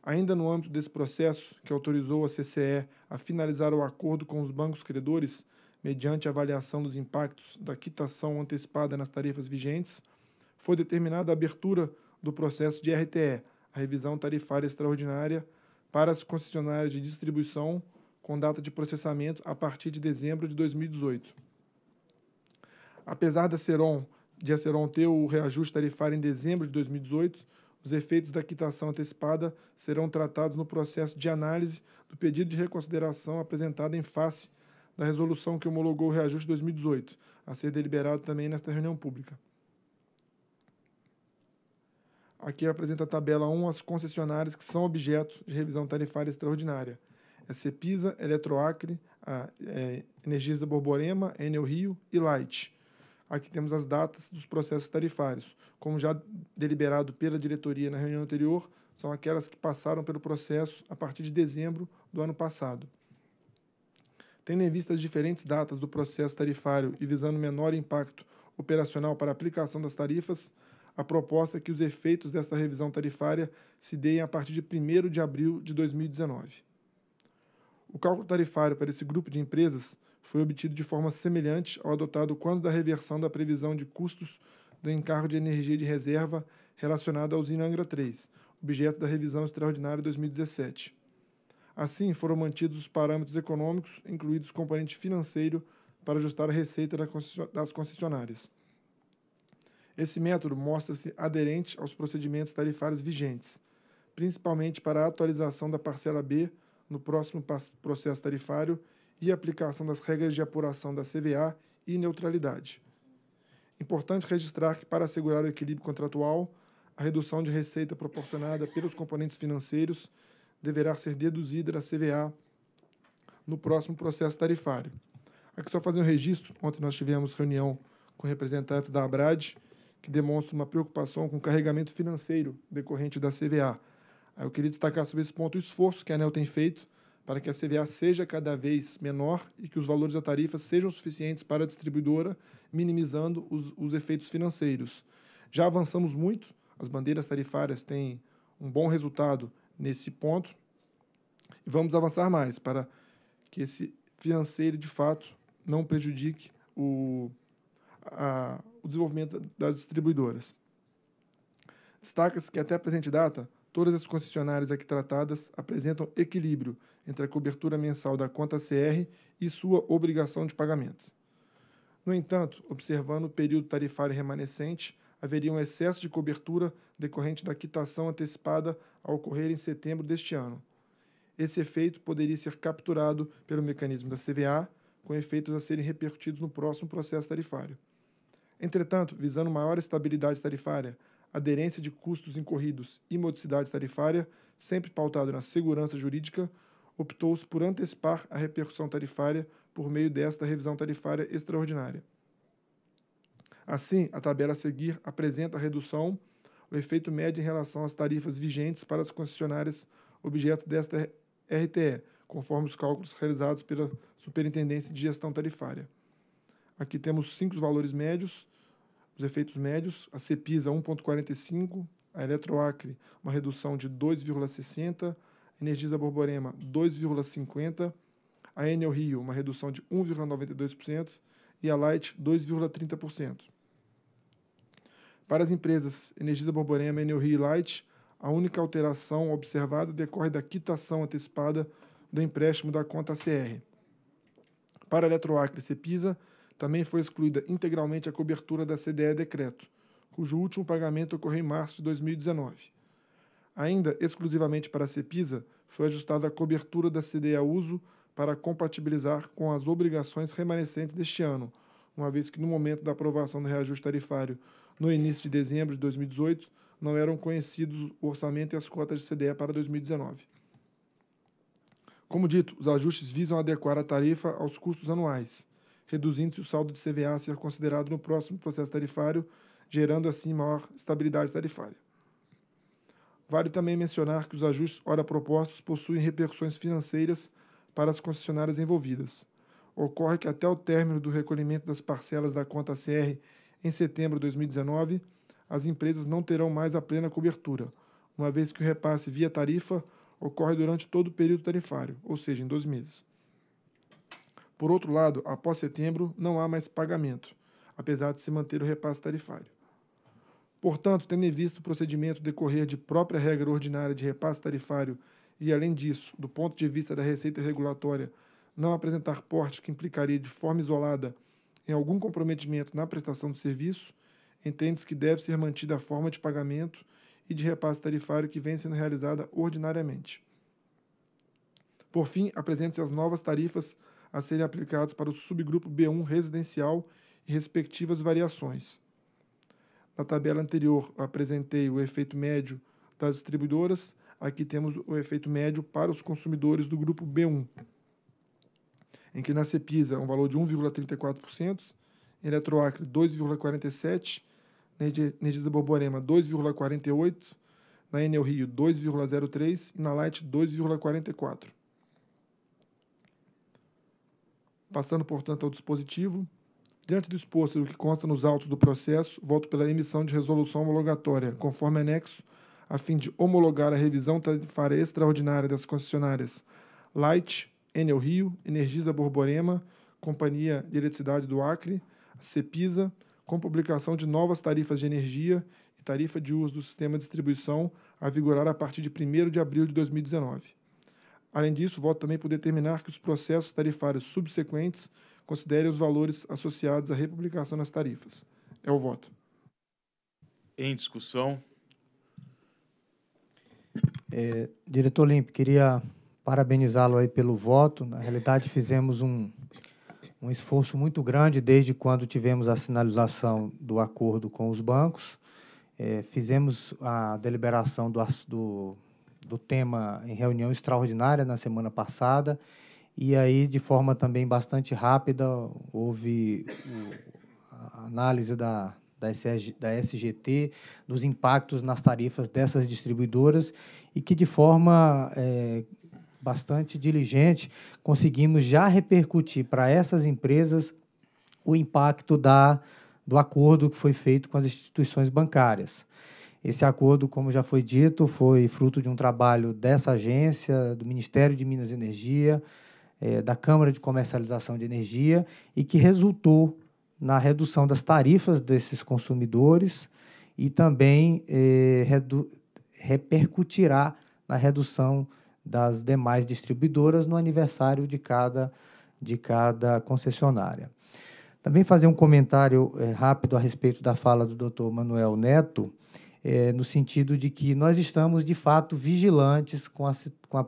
Ainda no âmbito desse processo, que autorizou a CCE a finalizar o acordo com os bancos credores mediante avaliação dos impactos da quitação antecipada nas tarifas vigentes, foi determinada a abertura do processo de RTE, a revisão tarifária extraordinária, para as concessionárias de distribuição com data de processamento a partir de dezembro de 2018. Apesar da Ceron, de a Ceron ter o reajuste tarifário em dezembro de 2018, os efeitos da quitação antecipada serão tratados no processo de análise do pedido de reconsideração apresentado em face da resolução que homologou o reajuste 2018, a ser deliberado também nesta reunião pública. Aqui apresenta a tabela 1 as concessionárias que são objeto de revisão tarifária extraordinária. É Cepisa, Eletroacre, é, Energisa Borborema, Enel Rio e Light. Aqui temos as datas dos processos tarifários. Como já deliberado pela diretoria na reunião anterior, são aquelas que passaram pelo processo a partir de dezembro do ano passado. Tendo em vista as diferentes datas do processo tarifário e visando menor impacto operacional para a aplicação das tarifas, a proposta é que os efeitos desta revisão tarifária se deem a partir de 1 de abril de 2019. O cálculo tarifário para esse grupo de empresas foi obtido de forma semelhante ao adotado quando da reversão da previsão de custos do encargo de energia de reserva relacionado à usina Angra 3, objeto da revisão extraordinária 2017. Assim, foram mantidos os parâmetros econômicos, incluídos o componente financeiro, para ajustar a receita das concessionárias. Esse método mostra-se aderente aos procedimentos tarifários vigentes, principalmente para a atualização da parcela B no próximo processo tarifário e aplicação das regras de apuração da CVA e neutralidade. Importante registrar que, para assegurar o equilíbrio contratual, a redução de receita proporcionada pelos componentes financeiros deverá ser deduzida da CVA no próximo processo tarifário. Aqui só fazer um registro. Ontem nós tivemos reunião com representantes da Abrad, que demonstra uma preocupação com o carregamento financeiro decorrente da CVA. Eu queria destacar sobre esse ponto o esforço que a ANEL tem feito para que a CVA seja cada vez menor e que os valores da tarifa sejam suficientes para a distribuidora, minimizando os, os efeitos financeiros. Já avançamos muito, as bandeiras tarifárias têm um bom resultado nesse ponto e vamos avançar mais para que esse financeiro, de fato, não prejudique o, a, o desenvolvimento das distribuidoras. Destaca-se que até a presente data, Todas as concessionárias aqui tratadas apresentam equilíbrio entre a cobertura mensal da conta CR e sua obrigação de pagamento. No entanto, observando o período tarifário remanescente, haveria um excesso de cobertura decorrente da quitação antecipada a ocorrer em setembro deste ano. Esse efeito poderia ser capturado pelo mecanismo da CVA, com efeitos a serem repercutidos no próximo processo tarifário. Entretanto, visando maior estabilidade tarifária, aderência de custos incorridos e modicidade tarifária, sempre pautado na segurança jurídica, optou-se por antecipar a repercussão tarifária por meio desta revisão tarifária extraordinária. Assim, a tabela a seguir apresenta a redução, o efeito médio em relação às tarifas vigentes para as concessionárias objeto desta RTE, conforme os cálculos realizados pela Superintendência de Gestão Tarifária. Aqui temos cinco valores médios os efeitos médios, a Cepisa é 1,45, a Eletroacre uma redução de 2,60, Energisa Borborema 2,50, a Enel Rio uma redução de 1,92% e a Light 2,30%. Para as empresas Energisa Borborema, Enel Rio e Light, a única alteração observada decorre da quitação antecipada do empréstimo da conta CR. Para a Eletroacre e Cepisa, também foi excluída integralmente a cobertura da CDE Decreto, cujo último pagamento ocorreu em março de 2019. Ainda exclusivamente para a CEPISA, foi ajustada a cobertura da CDE a uso para compatibilizar com as obrigações remanescentes deste ano, uma vez que no momento da aprovação do reajuste tarifário no início de dezembro de 2018, não eram conhecidos o orçamento e as cotas de CDE para 2019. Como dito, os ajustes visam adequar a tarifa aos custos anuais, reduzindo-se o saldo de CVA a ser considerado no próximo processo tarifário, gerando assim maior estabilidade tarifária. Vale também mencionar que os ajustes ora propostos possuem repercussões financeiras para as concessionárias envolvidas. Ocorre que até o término do recolhimento das parcelas da conta CR em setembro de 2019, as empresas não terão mais a plena cobertura, uma vez que o repasse via tarifa ocorre durante todo o período tarifário, ou seja, em 12 meses. Por outro lado, após setembro, não há mais pagamento, apesar de se manter o repasse tarifário. Portanto, tendo em vista o procedimento decorrer de própria regra ordinária de repasse tarifário e, além disso, do ponto de vista da receita regulatória, não apresentar porte que implicaria de forma isolada em algum comprometimento na prestação do serviço, entende-se que deve ser mantida a forma de pagamento e de repasse tarifário que vem sendo realizada ordinariamente. Por fim, apresentam se as novas tarifas a serem aplicados para o subgrupo B1 residencial e respectivas variações. Na tabela anterior apresentei o efeito médio das distribuidoras, aqui temos o efeito médio para os consumidores do grupo B1, em que na Cepisa um valor de 1,34%, em Eletroacre 2,47%, na Energisa Borborema 2,48%, na Enel Rio 2,03% e na Light 2,44%. Passando, portanto, ao dispositivo, diante do exposto do que consta nos autos do processo, voto pela emissão de resolução homologatória, conforme anexo, a fim de homologar a revisão tarifária extraordinária das concessionárias Light, Enel Rio, Energisa Borborema, Companhia de Eletricidade do Acre, Cepisa, com publicação de novas tarifas de energia e tarifa de uso do sistema de distribuição a vigorar a partir de 1 de abril de 2019. Além disso, voto também por determinar que os processos tarifários subsequentes considerem os valores associados à republicação das tarifas. É o voto. Em discussão. É, diretor Limpe, queria parabenizá-lo aí pelo voto. Na realidade, fizemos um, um esforço muito grande desde quando tivemos a sinalização do acordo com os bancos. É, fizemos a deliberação do, do do tema em reunião extraordinária na semana passada. E aí, de forma também bastante rápida, houve a análise da, da, SG, da SGT, dos impactos nas tarifas dessas distribuidoras, e que de forma é, bastante diligente conseguimos já repercutir para essas empresas o impacto da, do acordo que foi feito com as instituições bancárias. Esse acordo, como já foi dito, foi fruto de um trabalho dessa agência, do Ministério de Minas e Energia, é, da Câmara de Comercialização de Energia, e que resultou na redução das tarifas desses consumidores e também é, repercutirá na redução das demais distribuidoras no aniversário de cada, de cada concessionária. Também fazer um comentário é, rápido a respeito da fala do Dr. Manuel Neto é, no sentido de que nós estamos, de fato, vigilantes com, a, com a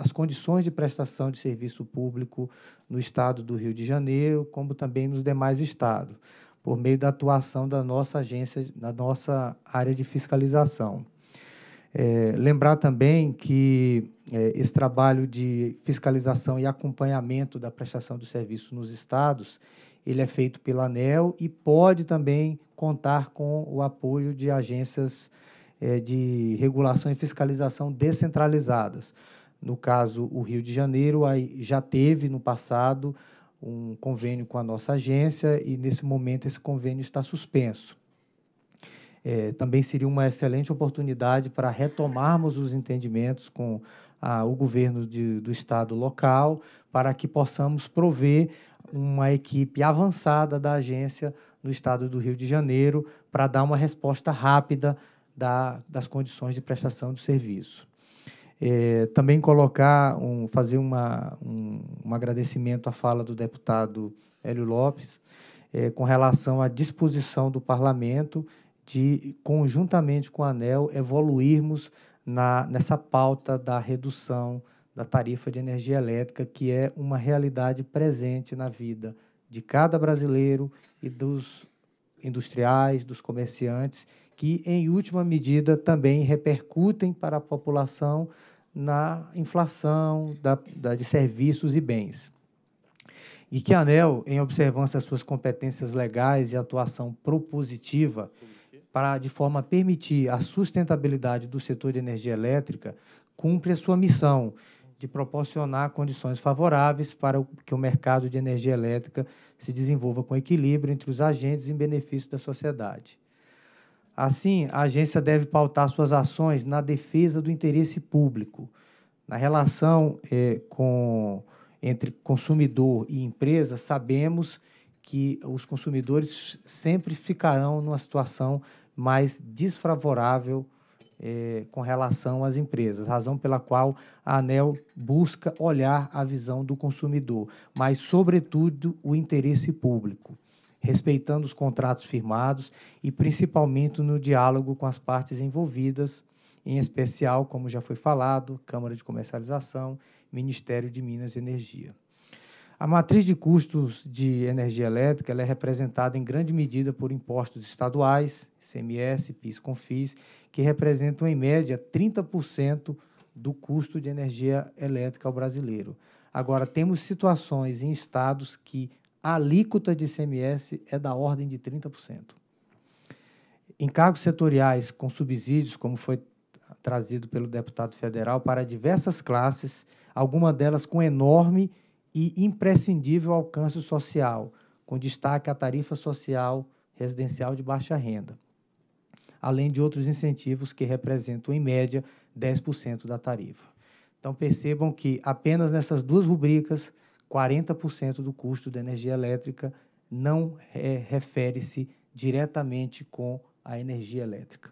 as condições de prestação de serviço público no estado do Rio de Janeiro, como também nos demais estados, por meio da atuação da nossa agência, da nossa área de fiscalização. É, lembrar também que é, esse trabalho de fiscalização e acompanhamento da prestação do serviço nos estados, ele é feito pela ANEL e pode também contar com o apoio de agências é, de regulação e fiscalização descentralizadas. No caso, o Rio de Janeiro já teve no passado um convênio com a nossa agência e, nesse momento, esse convênio está suspenso. É, também seria uma excelente oportunidade para retomarmos os entendimentos com a, ah, o governo de, do estado local, para que possamos prover uma equipe avançada da agência no estado do Rio de Janeiro para dar uma resposta rápida da, das condições de prestação do serviço. É, também colocar, um, fazer uma, um, um agradecimento à fala do deputado Hélio Lopes é, com relação à disposição do parlamento de, conjuntamente com a ANEL, evoluirmos na, nessa pauta da redução da tarifa de energia elétrica, que é uma realidade presente na vida de cada brasileiro e dos industriais, dos comerciantes, que, em última medida, também repercutem para a população na inflação da, da, de serviços e bens. E que a ANEL, em observância às suas competências legais e atuação propositiva, para, de forma a permitir a sustentabilidade do setor de energia elétrica, cumpre a sua missão de proporcionar condições favoráveis para que o mercado de energia elétrica se desenvolva com equilíbrio entre os agentes em benefício da sociedade. Assim, a agência deve pautar suas ações na defesa do interesse público, na relação eh, com, entre consumidor e empresa, sabemos que os consumidores sempre ficarão numa situação mais desfavorável é, com relação às empresas, razão pela qual a ANEL busca olhar a visão do consumidor, mas, sobretudo, o interesse público, respeitando os contratos firmados e, principalmente, no diálogo com as partes envolvidas, em especial, como já foi falado, Câmara de Comercialização, Ministério de Minas e Energia. A matriz de custos de energia elétrica é representada em grande medida por impostos estaduais, Cms, PIS, CONFIS, que representam, em média, 30% do custo de energia elétrica ao brasileiro. Agora, temos situações em estados que a alíquota de ICMS é da ordem de 30%. Encargos setoriais com subsídios, como foi trazido pelo deputado federal, para diversas classes, alguma delas com enorme e imprescindível alcance social, com destaque à tarifa social residencial de baixa renda além de outros incentivos que representam, em média, 10% da tarifa. Então, percebam que apenas nessas duas rubricas, 40% do custo da energia elétrica não é, refere-se diretamente com a energia elétrica.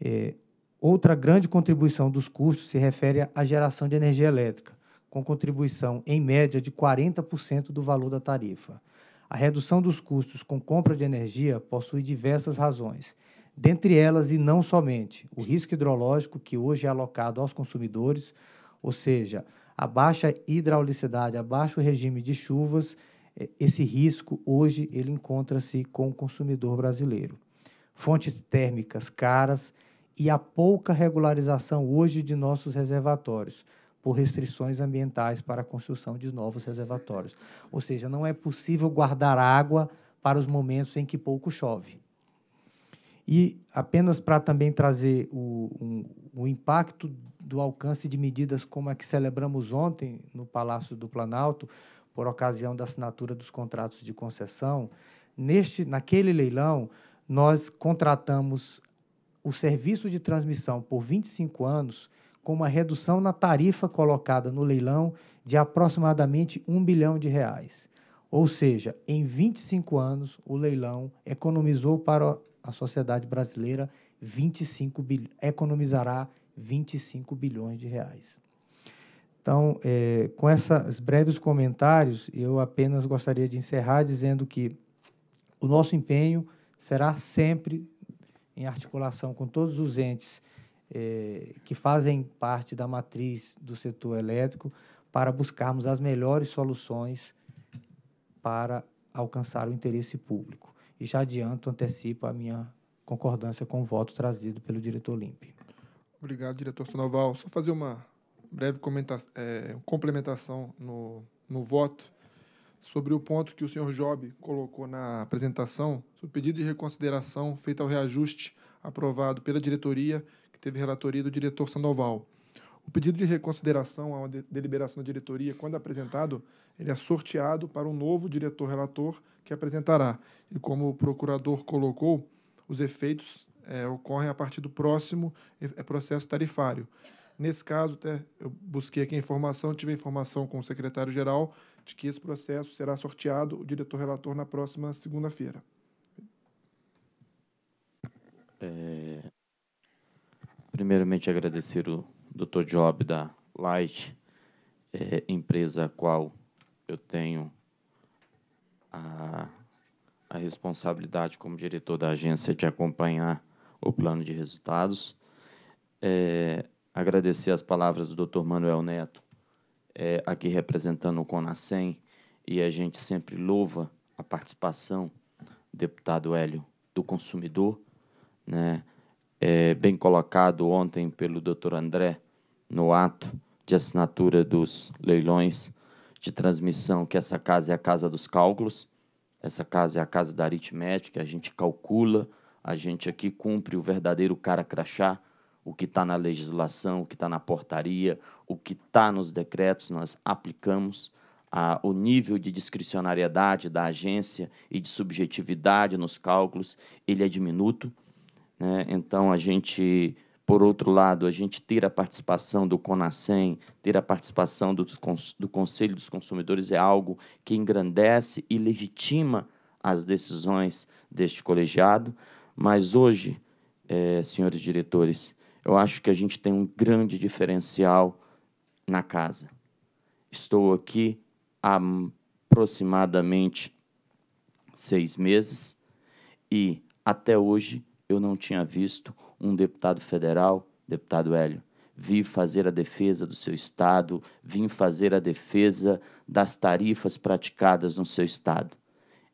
É, outra grande contribuição dos custos se refere à geração de energia elétrica, com contribuição, em média, de 40% do valor da tarifa. A redução dos custos com compra de energia possui diversas razões, Dentre elas, e não somente, o risco hidrológico, que hoje é alocado aos consumidores, ou seja, a baixa hidraulicidade, a baixo regime de chuvas, é, esse risco hoje ele encontra-se com o consumidor brasileiro. Fontes térmicas caras e a pouca regularização hoje de nossos reservatórios por restrições ambientais para a construção de novos reservatórios. Ou seja, não é possível guardar água para os momentos em que pouco chove. E apenas para também trazer o, um, o impacto do alcance de medidas como a que celebramos ontem no Palácio do Planalto, por ocasião da assinatura dos contratos de concessão, neste, naquele leilão, nós contratamos o serviço de transmissão por 25 anos com uma redução na tarifa colocada no leilão de aproximadamente 1 bilhão de reais. Ou seja, em 25 anos, o leilão economizou para a sociedade brasileira 25 bil... economizará 25 bilhões de reais. Então, é, com esses breves comentários, eu apenas gostaria de encerrar dizendo que o nosso empenho será sempre em articulação com todos os entes é, que fazem parte da matriz do setor elétrico para buscarmos as melhores soluções para alcançar o interesse público e já adianto, antecipo a minha concordância com o voto trazido pelo diretor Limpe. Obrigado, diretor Sonoval. Só fazer uma breve é, complementação no, no voto sobre o ponto que o senhor Job colocou na apresentação, sobre o pedido de reconsideração feito ao reajuste aprovado pela diretoria, que teve relatoria do diretor Sandoval. O pedido de reconsideração a uma de deliberação da diretoria, quando apresentado, ele é sorteado para um novo diretor relator que apresentará. E como o procurador colocou, os efeitos é, ocorrem a partir do próximo é, processo tarifário. Nesse caso, até eu busquei aqui a informação, tive a informação com o secretário-geral de que esse processo será sorteado o diretor relator na próxima segunda-feira. É... Primeiramente, agradecer o Dr. Job da Light, é, empresa a qual eu tenho a, a responsabilidade como diretor da agência de acompanhar o plano de resultados. É, agradecer as palavras do Dr. Manuel Neto, é, aqui representando o Conacem, e a gente sempre louva a participação, deputado Hélio, do consumidor, né? É, bem colocado ontem pelo Dr. André, no ato de assinatura dos leilões de transmissão que essa casa é a casa dos cálculos, essa casa é a casa da aritmética, a gente calcula, a gente aqui cumpre o verdadeiro cara crachá, o que está na legislação, o que está na portaria, o que está nos decretos, nós aplicamos. A, o nível de discricionariedade da agência e de subjetividade nos cálculos, ele é diminuto. Né? Então, a gente por outro lado, a gente ter a participação do CONASEM, ter a participação do, do Conselho dos Consumidores é algo que engrandece e legitima as decisões deste colegiado. Mas hoje, é, senhores diretores, eu acho que a gente tem um grande diferencial na casa. Estou aqui há aproximadamente seis meses e até hoje eu não tinha visto um deputado federal, deputado Hélio, vim fazer a defesa do seu Estado, vim fazer a defesa das tarifas praticadas no seu Estado.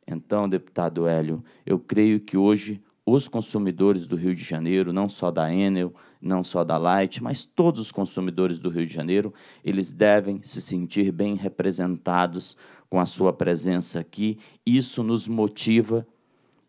Então, deputado Hélio, eu creio que hoje os consumidores do Rio de Janeiro, não só da Enel, não só da Light, mas todos os consumidores do Rio de Janeiro, eles devem se sentir bem representados com a sua presença aqui. Isso nos motiva,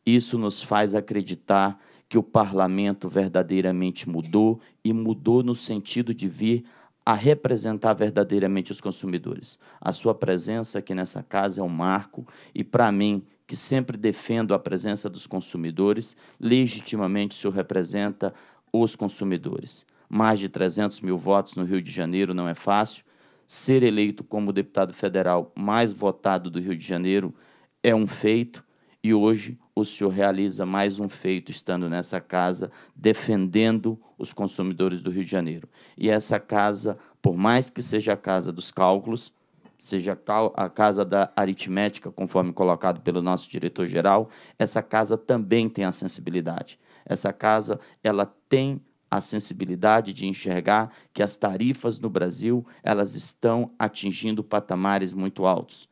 isso nos faz acreditar que o parlamento verdadeiramente mudou e mudou no sentido de vir a representar verdadeiramente os consumidores. A sua presença aqui nessa casa é um marco e, para mim, que sempre defendo a presença dos consumidores, legitimamente o senhor representa os consumidores. Mais de 300 mil votos no Rio de Janeiro não é fácil. Ser eleito como deputado federal mais votado do Rio de Janeiro é um feito e hoje o senhor realiza mais um feito estando nessa casa defendendo os consumidores do Rio de Janeiro. E essa casa, por mais que seja a casa dos cálculos, seja a casa da aritmética, conforme colocado pelo nosso diretor-geral, essa casa também tem a sensibilidade. Essa casa ela tem a sensibilidade de enxergar que as tarifas no Brasil elas estão atingindo patamares muito altos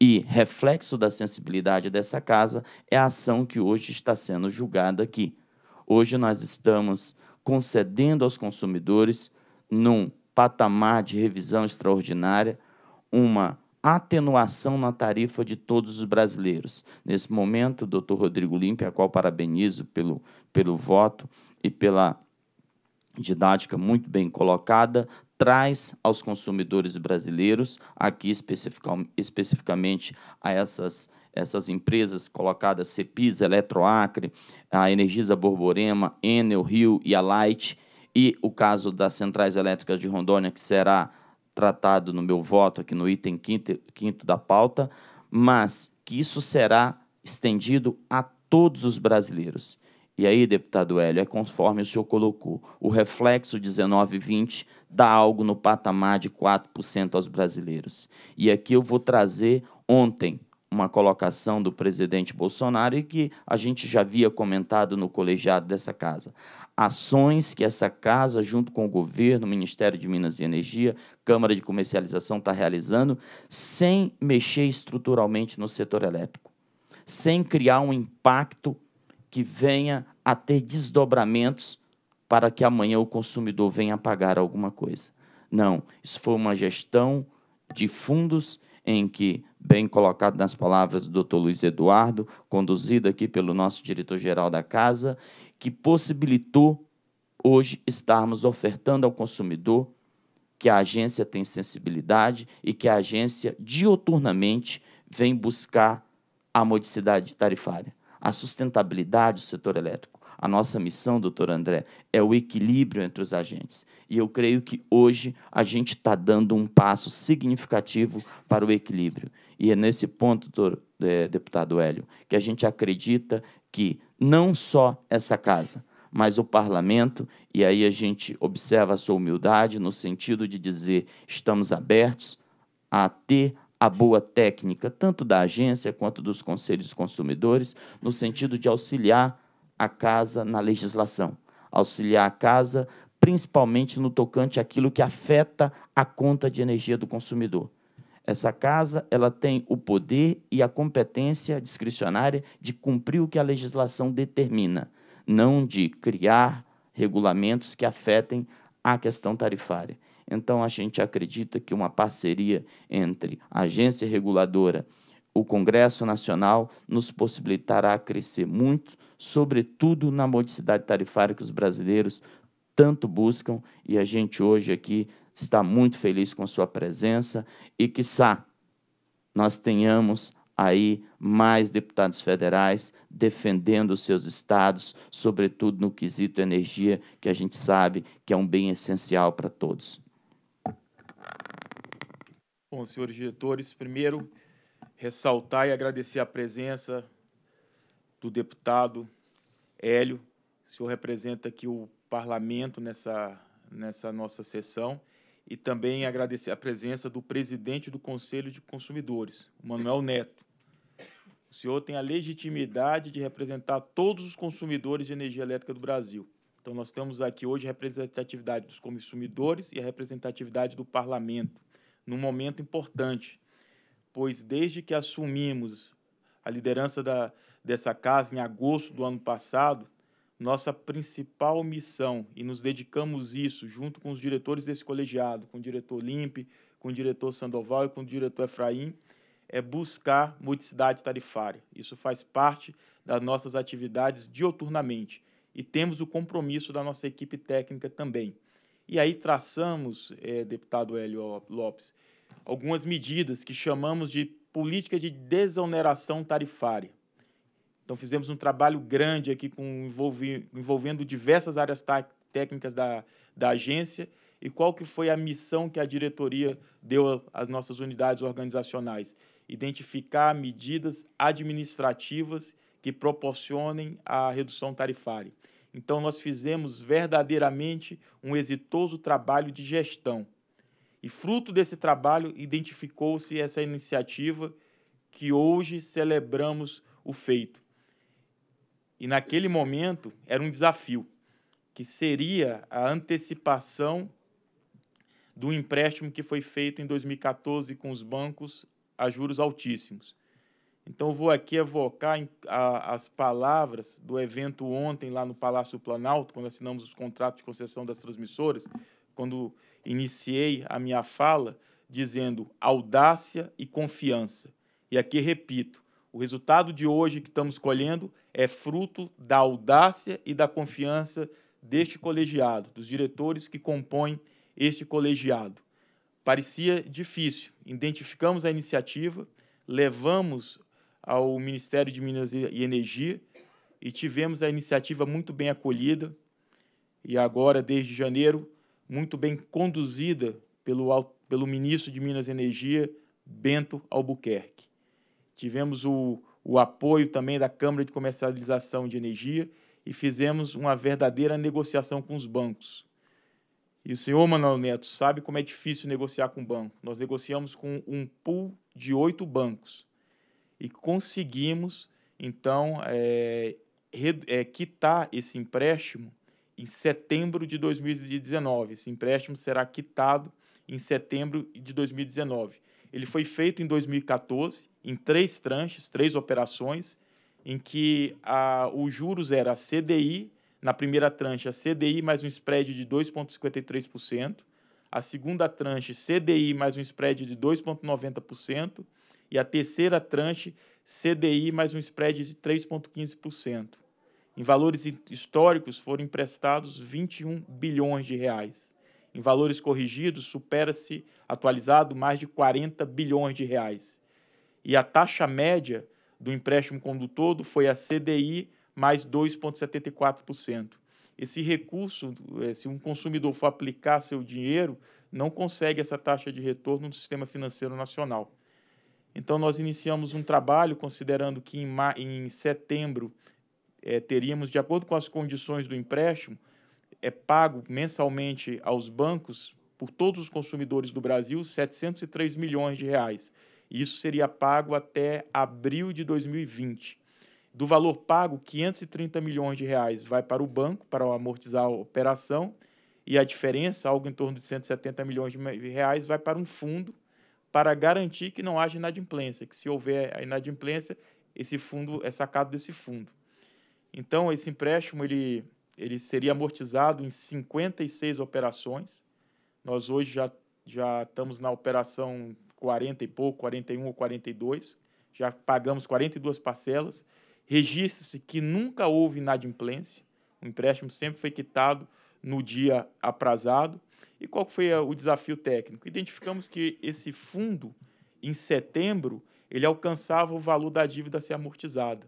e reflexo da sensibilidade dessa casa é a ação que hoje está sendo julgada aqui. Hoje nós estamos concedendo aos consumidores, num patamar de revisão extraordinária, uma atenuação na tarifa de todos os brasileiros. Nesse momento, o doutor Rodrigo Limpe, a qual parabenizo pelo, pelo voto e pela didática muito bem colocada, traz aos consumidores brasileiros, aqui especificamente a essas, essas empresas colocadas, Cepis, Eletroacre, a Energisa Borborema, Enel Rio e a Light, e o caso das centrais elétricas de Rondônia, que será tratado no meu voto aqui no item quinto, quinto da pauta, mas que isso será estendido a todos os brasileiros. E aí, deputado Hélio, é conforme o senhor colocou, o reflexo 1920 dá algo no patamar de 4% aos brasileiros. E aqui eu vou trazer ontem uma colocação do presidente Bolsonaro e que a gente já havia comentado no colegiado dessa casa. Ações que essa casa, junto com o governo, Ministério de Minas e Energia, Câmara de Comercialização, está realizando sem mexer estruturalmente no setor elétrico, sem criar um impacto que venha a ter desdobramentos para que amanhã o consumidor venha pagar alguma coisa. Não, isso foi uma gestão de fundos em que, bem colocado nas palavras do Dr. Luiz Eduardo, conduzido aqui pelo nosso diretor-geral da casa, que possibilitou hoje estarmos ofertando ao consumidor que a agência tem sensibilidade e que a agência dioturnamente vem buscar a modicidade tarifária a sustentabilidade do setor elétrico. A nossa missão, doutor André, é o equilíbrio entre os agentes. E eu creio que hoje a gente está dando um passo significativo para o equilíbrio. E é nesse ponto, doutor, é, deputado Hélio, que a gente acredita que não só essa casa, mas o parlamento, e aí a gente observa a sua humildade no sentido de dizer estamos abertos a ter a boa técnica, tanto da agência quanto dos conselhos consumidores, no sentido de auxiliar a casa na legislação, auxiliar a casa principalmente no tocante àquilo que afeta a conta de energia do consumidor. Essa casa, ela tem o poder e a competência discricionária de cumprir o que a legislação determina, não de criar regulamentos que afetem a questão tarifária. Então, a gente acredita que uma parceria entre a agência reguladora o Congresso Nacional nos possibilitará crescer muito, sobretudo na modicidade tarifária que os brasileiros tanto buscam, e a gente hoje aqui está muito feliz com a sua presença e que nós tenhamos aí mais deputados federais defendendo os seus estados, sobretudo no quesito energia, que a gente sabe que é um bem essencial para todos. Bom, senhores diretores, primeiro ressaltar e agradecer a presença do deputado Hélio. O senhor representa aqui o parlamento nessa, nessa nossa sessão e também agradecer a presença do presidente do Conselho de Consumidores, Manuel Neto. O senhor tem a legitimidade de representar todos os consumidores de energia elétrica do Brasil. Então, nós temos aqui hoje a representatividade dos consumidores e a representatividade do parlamento num momento importante, pois desde que assumimos a liderança da, dessa casa em agosto do ano passado, nossa principal missão, e nos dedicamos isso junto com os diretores desse colegiado, com o diretor Limpe, com o diretor Sandoval e com o diretor Efraim, é buscar modicidade tarifária. Isso faz parte das nossas atividades dioturnamente e temos o compromisso da nossa equipe técnica também. E aí traçamos, é, deputado Hélio Lopes, algumas medidas que chamamos de política de desoneração tarifária. Então, fizemos um trabalho grande aqui com, envolvi, envolvendo diversas áreas tá, técnicas da, da agência e qual que foi a missão que a diretoria deu às nossas unidades organizacionais. Identificar medidas administrativas que proporcionem a redução tarifária. Então, nós fizemos verdadeiramente um exitoso trabalho de gestão. E fruto desse trabalho, identificou-se essa iniciativa que hoje celebramos o feito. E naquele momento era um desafio, que seria a antecipação do empréstimo que foi feito em 2014 com os bancos a juros altíssimos. Então, vou aqui evocar as palavras do evento ontem lá no Palácio Planalto, quando assinamos os contratos de concessão das transmissoras, quando iniciei a minha fala dizendo audácia e confiança. E aqui repito: o resultado de hoje que estamos colhendo é fruto da audácia e da confiança deste colegiado, dos diretores que compõem este colegiado. Parecia difícil, identificamos a iniciativa, levamos ao Ministério de Minas e Energia e tivemos a iniciativa muito bem acolhida e agora, desde janeiro, muito bem conduzida pelo, pelo ministro de Minas e Energia, Bento Albuquerque. Tivemos o, o apoio também da Câmara de Comercialização de Energia e fizemos uma verdadeira negociação com os bancos. E o senhor Manuel Neto sabe como é difícil negociar com o banco. Nós negociamos com um pool de oito bancos e conseguimos, então, é, é, quitar esse empréstimo em setembro de 2019. Esse empréstimo será quitado em setembro de 2019. Ele foi feito em 2014, em três tranches, três operações, em que a, os juros era a CDI, na primeira tranche a CDI mais um spread de 2,53%, a segunda tranche CDI mais um spread de 2,90%, e a terceira tranche CDI mais um spread de 3,15%. Em valores históricos foram emprestados 21 bilhões de reais. Em valores corrigidos supera-se atualizado mais de 40 bilhões de reais. E a taxa média do empréstimo como todo foi a CDI mais 2,74%. Esse recurso, é, se um consumidor for aplicar seu dinheiro, não consegue essa taxa de retorno no sistema financeiro nacional. Então, nós iniciamos um trabalho considerando que em, ma em setembro é, teríamos, de acordo com as condições do empréstimo, é pago mensalmente aos bancos por todos os consumidores do Brasil 703 milhões de reais. Isso seria pago até abril de 2020. Do valor pago, 530 milhões de reais vai para o banco para amortizar a operação e a diferença, algo em torno de 170 milhões de reais, vai para um fundo para garantir que não haja inadimplência, que se houver a inadimplência, esse fundo é sacado desse fundo. Então, esse empréstimo ele, ele seria amortizado em 56 operações. Nós hoje já, já estamos na operação 40 e pouco, 41 ou 42. Já pagamos 42 parcelas. Registre-se que nunca houve inadimplência. O empréstimo sempre foi quitado no dia aprazado. E qual foi o desafio técnico? Identificamos que esse fundo, em setembro, ele alcançava o valor da dívida a ser amortizada.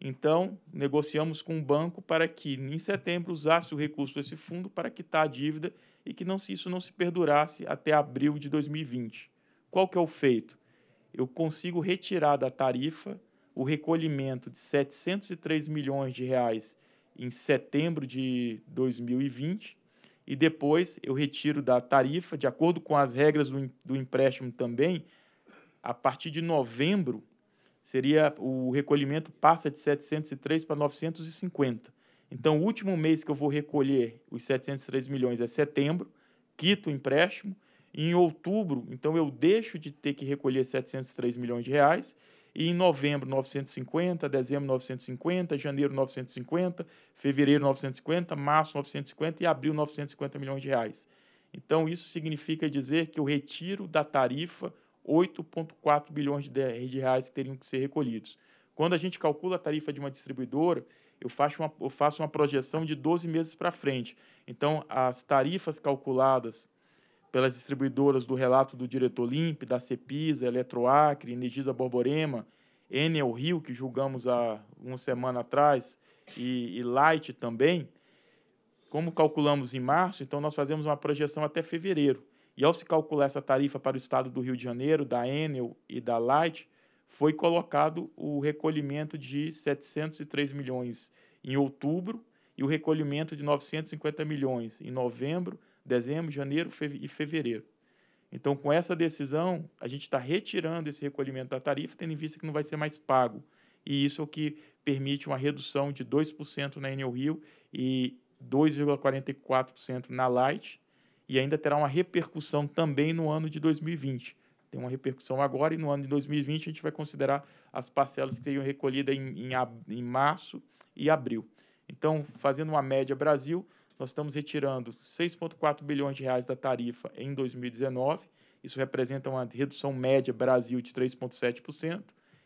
Então, negociamos com o banco para que, em setembro, usasse o recurso desse fundo para quitar a dívida e que não, isso não se perdurasse até abril de 2020. Qual que é o feito? Eu consigo retirar da tarifa o recolhimento de 703 milhões de reais em setembro de 2020 e depois eu retiro da tarifa, de acordo com as regras do, do empréstimo também, a partir de novembro, seria o recolhimento passa de 703 para 950. Então, o último mês que eu vou recolher os 703 milhões é setembro, quito o empréstimo, e em outubro, então eu deixo de ter que recolher 703 milhões de reais e em novembro 950, dezembro 950, janeiro 950, fevereiro 950, março 950 e abril 950 milhões de reais. Então isso significa dizer que o retiro da tarifa 8.4 bilhões de reais que teriam que ser recolhidos. Quando a gente calcula a tarifa de uma distribuidora, eu faço uma, eu faço uma projeção de 12 meses para frente. Então, as tarifas calculadas pelas distribuidoras do relato do diretor Limp, da Cepisa, Eletroacre, Energisa Borborema, Enel Rio, que julgamos há uma semana atrás, e, e Light também, como calculamos em março, então nós fazemos uma projeção até fevereiro. E ao se calcular essa tarifa para o estado do Rio de Janeiro, da Enel e da Light, foi colocado o recolhimento de 703 milhões em outubro e o recolhimento de 950 milhões em novembro, dezembro, janeiro e fevereiro. Então, com essa decisão, a gente está retirando esse recolhimento da tarifa, tendo em vista que não vai ser mais pago. E isso é o que permite uma redução de 2% na Enel Rio e 2,44% na Light, e ainda terá uma repercussão também no ano de 2020. Tem uma repercussão agora e no ano de 2020 a gente vai considerar as parcelas que teriam recolhido em, em, em março e abril. Então, fazendo uma média Brasil, nós estamos retirando 6,4 bilhões de reais da tarifa em 2019. Isso representa uma redução média Brasil de 3,7%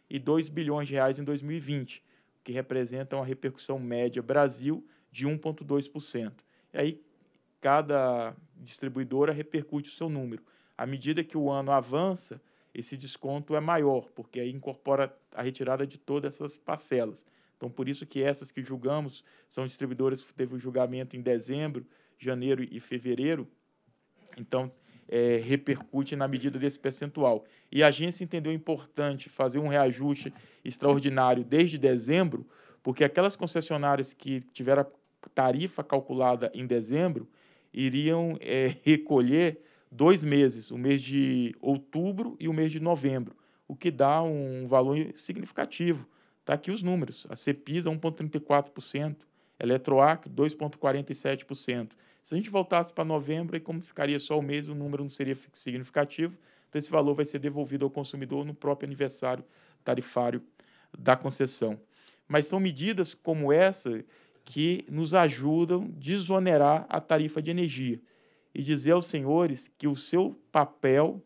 e 2 bilhões de reais em 2020, o que representa uma repercussão média Brasil de 1,2%. E aí cada distribuidora repercute o seu número. À medida que o ano avança, esse desconto é maior, porque aí incorpora a retirada de todas essas parcelas. Então, por isso que essas que julgamos são distribuidoras que teve o julgamento em dezembro, janeiro e fevereiro. Então, é, repercute na medida desse percentual. E a agência entendeu importante fazer um reajuste extraordinário desde dezembro, porque aquelas concessionárias que tiveram a tarifa calculada em dezembro iriam é, recolher dois meses, o mês de outubro e o mês de novembro, o que dá um valor significativo Está aqui os números. A Cepisa, 1,34%. Eletroac, 2,47%. Se a gente voltasse para novembro, e como ficaria só o mês, o número não seria significativo. Então, esse valor vai ser devolvido ao consumidor no próprio aniversário tarifário da concessão. Mas são medidas como essa que nos ajudam a desonerar a tarifa de energia e dizer aos senhores que o seu papel,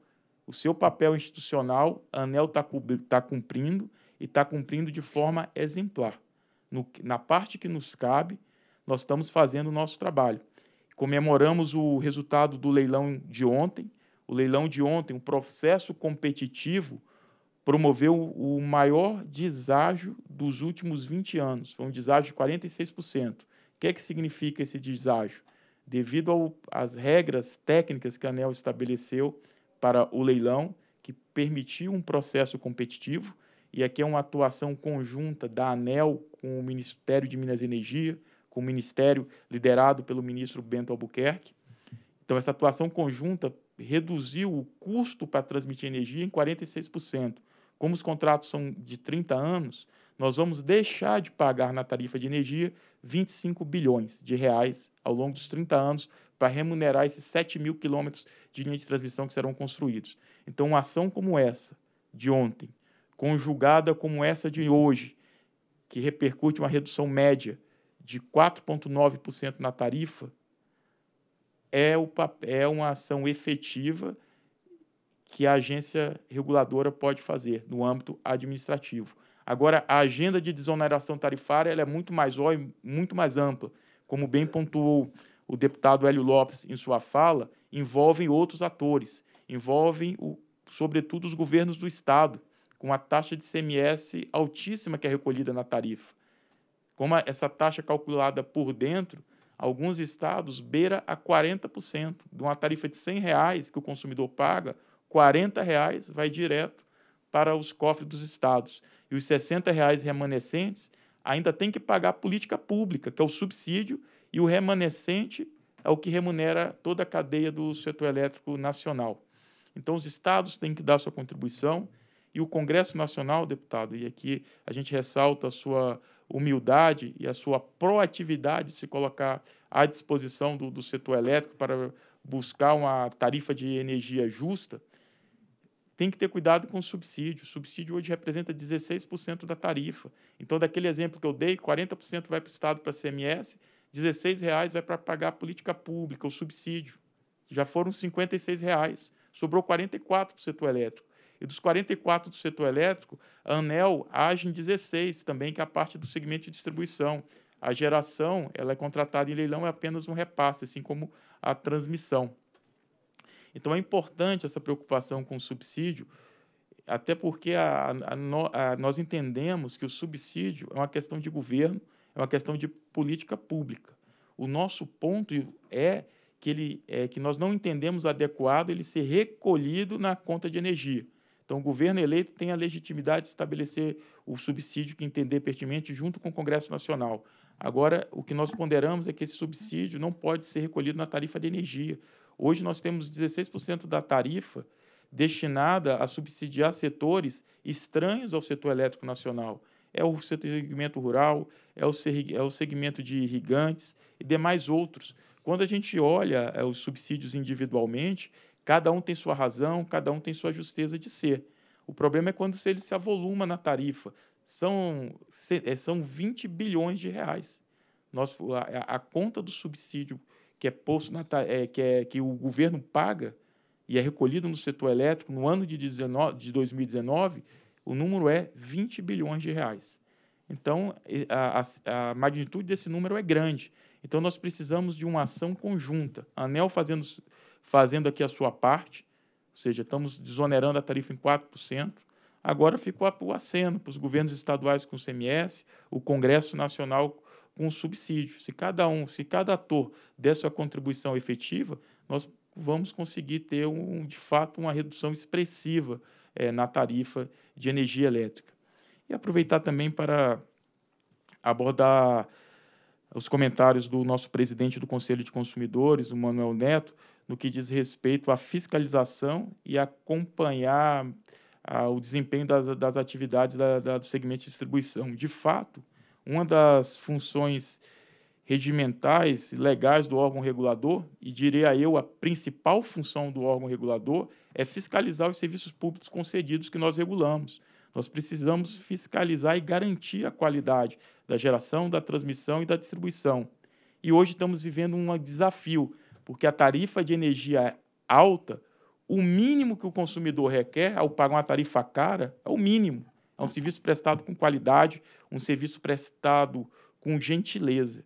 o seu papel institucional, a ANEL está tá cumprindo e está cumprindo de forma exemplar. No, na parte que nos cabe, nós estamos fazendo o nosso trabalho. Comemoramos o resultado do leilão de ontem. O leilão de ontem, o processo competitivo, promoveu o maior deságio dos últimos 20 anos. Foi um deságio de 46%. O que é que significa esse deságio? Devido às regras técnicas que a ANEL estabeleceu para o leilão, que permitiu um processo competitivo, e aqui é uma atuação conjunta da ANEL com o Ministério de Minas e Energia, com o Ministério liderado pelo ministro Bento Albuquerque. Então, essa atuação conjunta reduziu o custo para transmitir energia em 46%. Como os contratos são de 30 anos, nós vamos deixar de pagar na tarifa de energia 25 bilhões de reais ao longo dos 30 anos para remunerar esses 7 mil quilômetros de linha de transmissão que serão construídos. Então, uma ação como essa de ontem, conjugada como essa de hoje, que repercute uma redução média de 4,9% na tarifa, é, o, é uma ação efetiva que a agência reguladora pode fazer no âmbito administrativo. Agora, a agenda de desoneração tarifária é muito mais, muito mais ampla. Como bem pontuou o deputado Hélio Lopes em sua fala, envolvem outros atores, envolvem, o, sobretudo, os governos do Estado, com a taxa de CMS altíssima que é recolhida na tarifa. Como essa taxa calculada por dentro, alguns estados beira a 40%. De uma tarifa de R$ reais que o consumidor paga, R$ reais vai direto para os cofres dos estados. E os R$ reais remanescentes ainda tem que pagar a política pública, que é o subsídio, e o remanescente é o que remunera toda a cadeia do setor elétrico nacional. Então, os estados têm que dar sua contribuição e o Congresso Nacional, deputado, e aqui a gente ressalta a sua humildade e a sua proatividade de se colocar à disposição do, do setor elétrico para buscar uma tarifa de energia justa, tem que ter cuidado com o subsídio. O subsídio hoje representa 16% da tarifa. Então, daquele exemplo que eu dei, 40% vai para o Estado para CMS, R$ reais vai para pagar a política pública, o subsídio. Já foram R$ reais, sobrou 44% para o setor elétrico. E dos 44 do setor elétrico, a ANEL age em 16 também, que é a parte do segmento de distribuição. A geração ela é contratada em leilão é apenas um repasse, assim como a transmissão. Então é importante essa preocupação com o subsídio, até porque a, a, a, nós entendemos que o subsídio é uma questão de governo, é uma questão de política pública. O nosso ponto é que, ele, é que nós não entendemos adequado ele ser recolhido na conta de energia. Então, o governo eleito tem a legitimidade de estabelecer o subsídio que entender pertinente junto com o Congresso Nacional. Agora, o que nós ponderamos é que esse subsídio não pode ser recolhido na tarifa de energia. Hoje, nós temos 16% da tarifa destinada a subsidiar setores estranhos ao setor elétrico nacional. É o segmento rural, é o, é o segmento de irrigantes e demais outros. Quando a gente olha eh, os subsídios individualmente, Cada um tem sua razão, cada um tem sua justeza de ser. O problema é quando ele se avoluma na tarifa. São, é, são 20 bilhões de reais. Nós, a, a conta do subsídio que é posto na, é, que, é, que o governo paga e é recolhido no setor elétrico no ano de, 19, de 2019, o número é 20 bilhões de reais. Então, a, a, a magnitude desse número é grande. Então, nós precisamos de uma ação conjunta. A ANEL fazendo fazendo aqui a sua parte, ou seja, estamos desonerando a tarifa em 4%. Agora ficou para o aceno, para os governos estaduais com o CMS, o Congresso Nacional com o subsídio. Se cada um, se cada ator der sua contribuição efetiva, nós vamos conseguir ter, um, de fato, uma redução expressiva é, na tarifa de energia elétrica. E aproveitar também para abordar os comentários do nosso presidente do Conselho de Consumidores, o Manuel Neto, no que diz respeito à fiscalização e acompanhar ah, o desempenho das, das atividades da, da, do segmento de distribuição. De fato, uma das funções regimentais e legais do órgão regulador, e diria eu, a principal função do órgão regulador é fiscalizar os serviços públicos concedidos que nós regulamos. Nós precisamos fiscalizar e garantir a qualidade da geração, da transmissão e da distribuição. E hoje estamos vivendo um desafio porque a tarifa de energia é alta, o mínimo que o consumidor requer ao pagar uma tarifa cara é o mínimo. É um serviço prestado com qualidade, um serviço prestado com gentileza.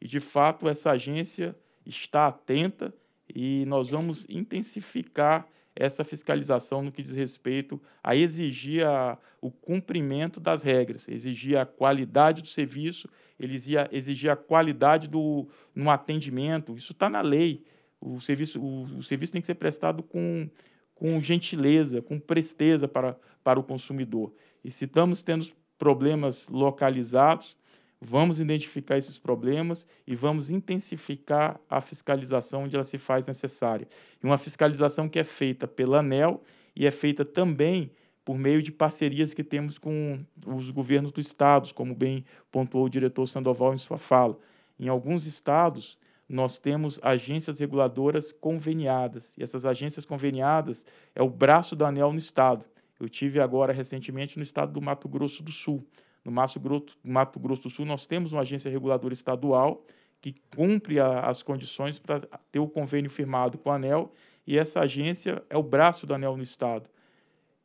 E, de fato, essa agência está atenta e nós vamos intensificar essa fiscalização no que diz respeito a exigir a, o cumprimento das regras, exigir a qualidade do serviço eles exigir a qualidade do, no atendimento. Isso está na lei. O serviço, o, o, serviço tem que ser prestado com, com gentileza, com presteza para, para o consumidor. E se estamos tendo problemas localizados, vamos identificar esses problemas e vamos intensificar a fiscalização onde ela se faz necessária. E uma fiscalização que é feita pela ANEL e é feita também por meio de parcerias que temos com os governos dos estados, como bem pontuou o diretor Sandoval em sua fala. Em alguns estados, nós temos agências reguladoras conveniadas, e essas agências conveniadas é o braço do anel no estado. Eu tive agora recentemente no estado do Mato Grosso do Sul. No Mato Grosso, do Sul, nós temos uma agência reguladora estadual que cumpre a, as condições para ter o convênio firmado com a ANEL, e essa agência é o braço do ANEL no estado.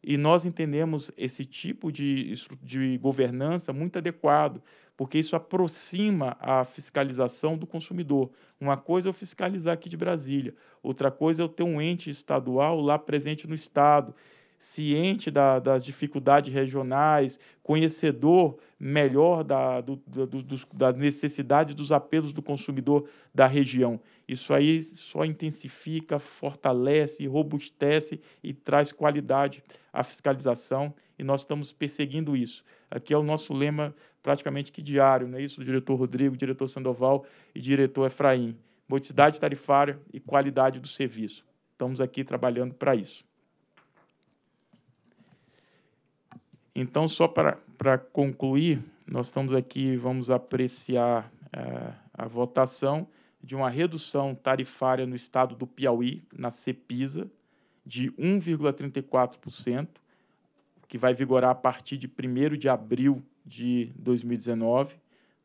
E nós entendemos esse tipo de, de governança muito adequado, porque isso aproxima a fiscalização do consumidor. Uma coisa é eu fiscalizar aqui de Brasília, outra coisa é eu ter um ente estadual lá presente no Estado, ciente da, das dificuldades regionais, conhecedor melhor da, do, do, dos, das necessidades dos apelos do consumidor da região. Isso aí só intensifica, fortalece, robustece e traz qualidade à fiscalização e nós estamos perseguindo isso. Aqui é o nosso lema praticamente que diário, não é isso? diretor Rodrigo, diretor Sandoval e diretor Efraim. Modicidade tarifária e qualidade do serviço. Estamos aqui trabalhando para isso. Então, só para concluir, nós estamos aqui, vamos apreciar é, a votação de uma redução tarifária no estado do Piauí, na CEPISA, de 1,34%, que vai vigorar a partir de 1 de abril de 2019.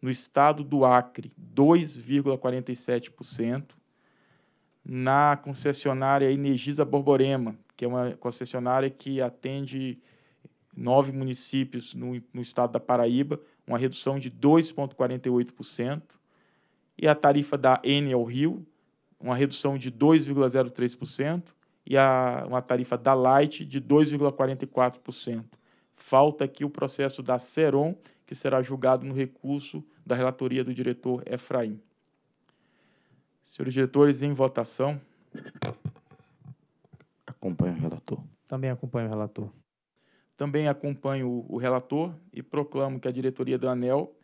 No estado do Acre, 2,47%. Na concessionária Energisa Borborema, que é uma concessionária que atende nove municípios no, no estado da Paraíba, uma redução de 2,48%. E a tarifa da Enel Rio, uma redução de 2,03%. E a, uma tarifa da Light de 2,44%. Falta aqui o processo da Seron, que será julgado no recurso da relatoria do diretor Efraim. Senhores diretores, em votação. Acompanho o relator. Também acompanho o relator. Também acompanho o relator e proclamo que a diretoria do ANEL,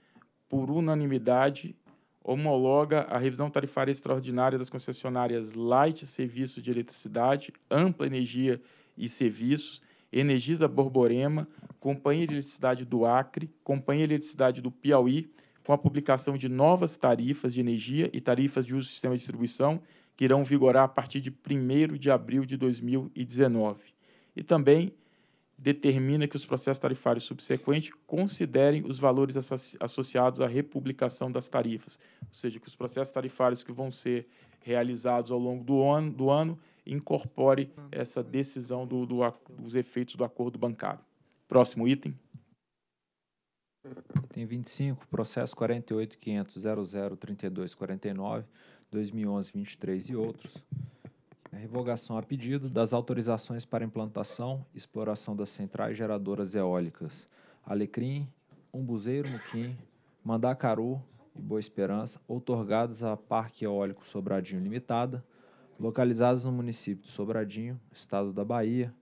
por unanimidade, homologa a revisão tarifária extraordinária das concessionárias Light Serviços de Eletricidade, Ampla Energia e Serviços, Energisa Borborema, Companhia de Eletricidade do Acre, Companhia de Eletricidade do Piauí, com a publicação de novas tarifas de energia e tarifas de uso do sistema de distribuição, que irão vigorar a partir de 1 de abril de 2019. E também determina que os processos tarifários subsequentes considerem os valores associados à republicação das tarifas, ou seja, que os processos tarifários que vão ser realizados ao longo do ano, do ano incorpore essa decisão do, do, dos efeitos do acordo bancário. Próximo item. Item 25, processo 48.500.003249, 2011, 23 e outros. A revogação a pedido das autorizações para implantação e exploração das centrais geradoras eólicas Alecrim, Umbuzeiro Muquim, Mandacaru e Boa Esperança, outorgadas a Parque Eólico Sobradinho Limitada, localizados no município de Sobradinho, Estado da Bahia,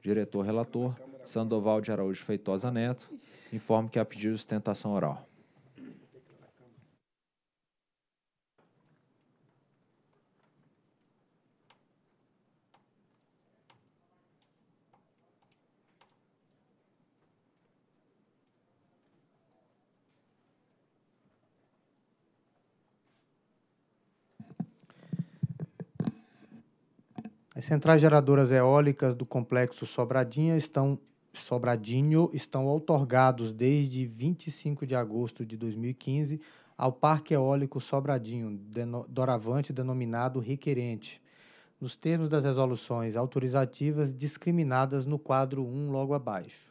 diretor-relator Sandoval de Araújo Feitosa Neto, informa que há pedido de sustentação oral. As centrais geradoras eólicas do complexo Sobradinha estão, Sobradinho estão outorgados desde 25 de agosto de 2015 ao Parque Eólico Sobradinho, doravante denominado Requerente, nos termos das resoluções autorizativas discriminadas no quadro 1, logo abaixo.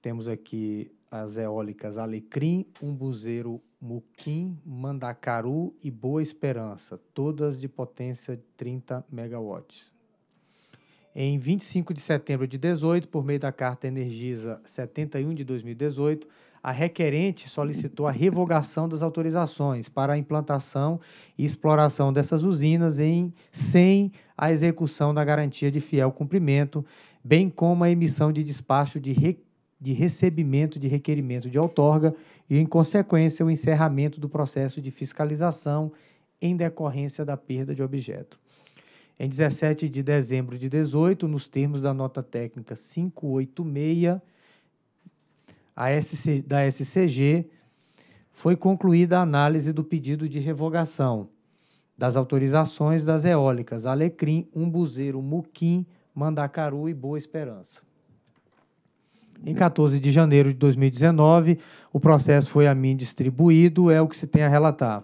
Temos aqui as eólicas Alecrim, Umbuzeiro Muquim, Mandacaru e Boa Esperança, todas de potência de 30 megawatts. Em 25 de setembro de 2018, por meio da carta Energisa 71 de 2018, a requerente solicitou a revogação das autorizações para a implantação e exploração dessas usinas em, sem a execução da garantia de fiel cumprimento, bem como a emissão de despacho de requerimento de recebimento de requerimento de outorga e, em consequência, o encerramento do processo de fiscalização em decorrência da perda de objeto. Em 17 de dezembro de 18, nos termos da nota técnica 586 da SCG, foi concluída a análise do pedido de revogação das autorizações das eólicas Alecrim, Umbuzeiro, Muquim, Mandacaru e Boa Esperança. Em 14 de janeiro de 2019, o processo foi a mim distribuído, é o que se tem a relatar.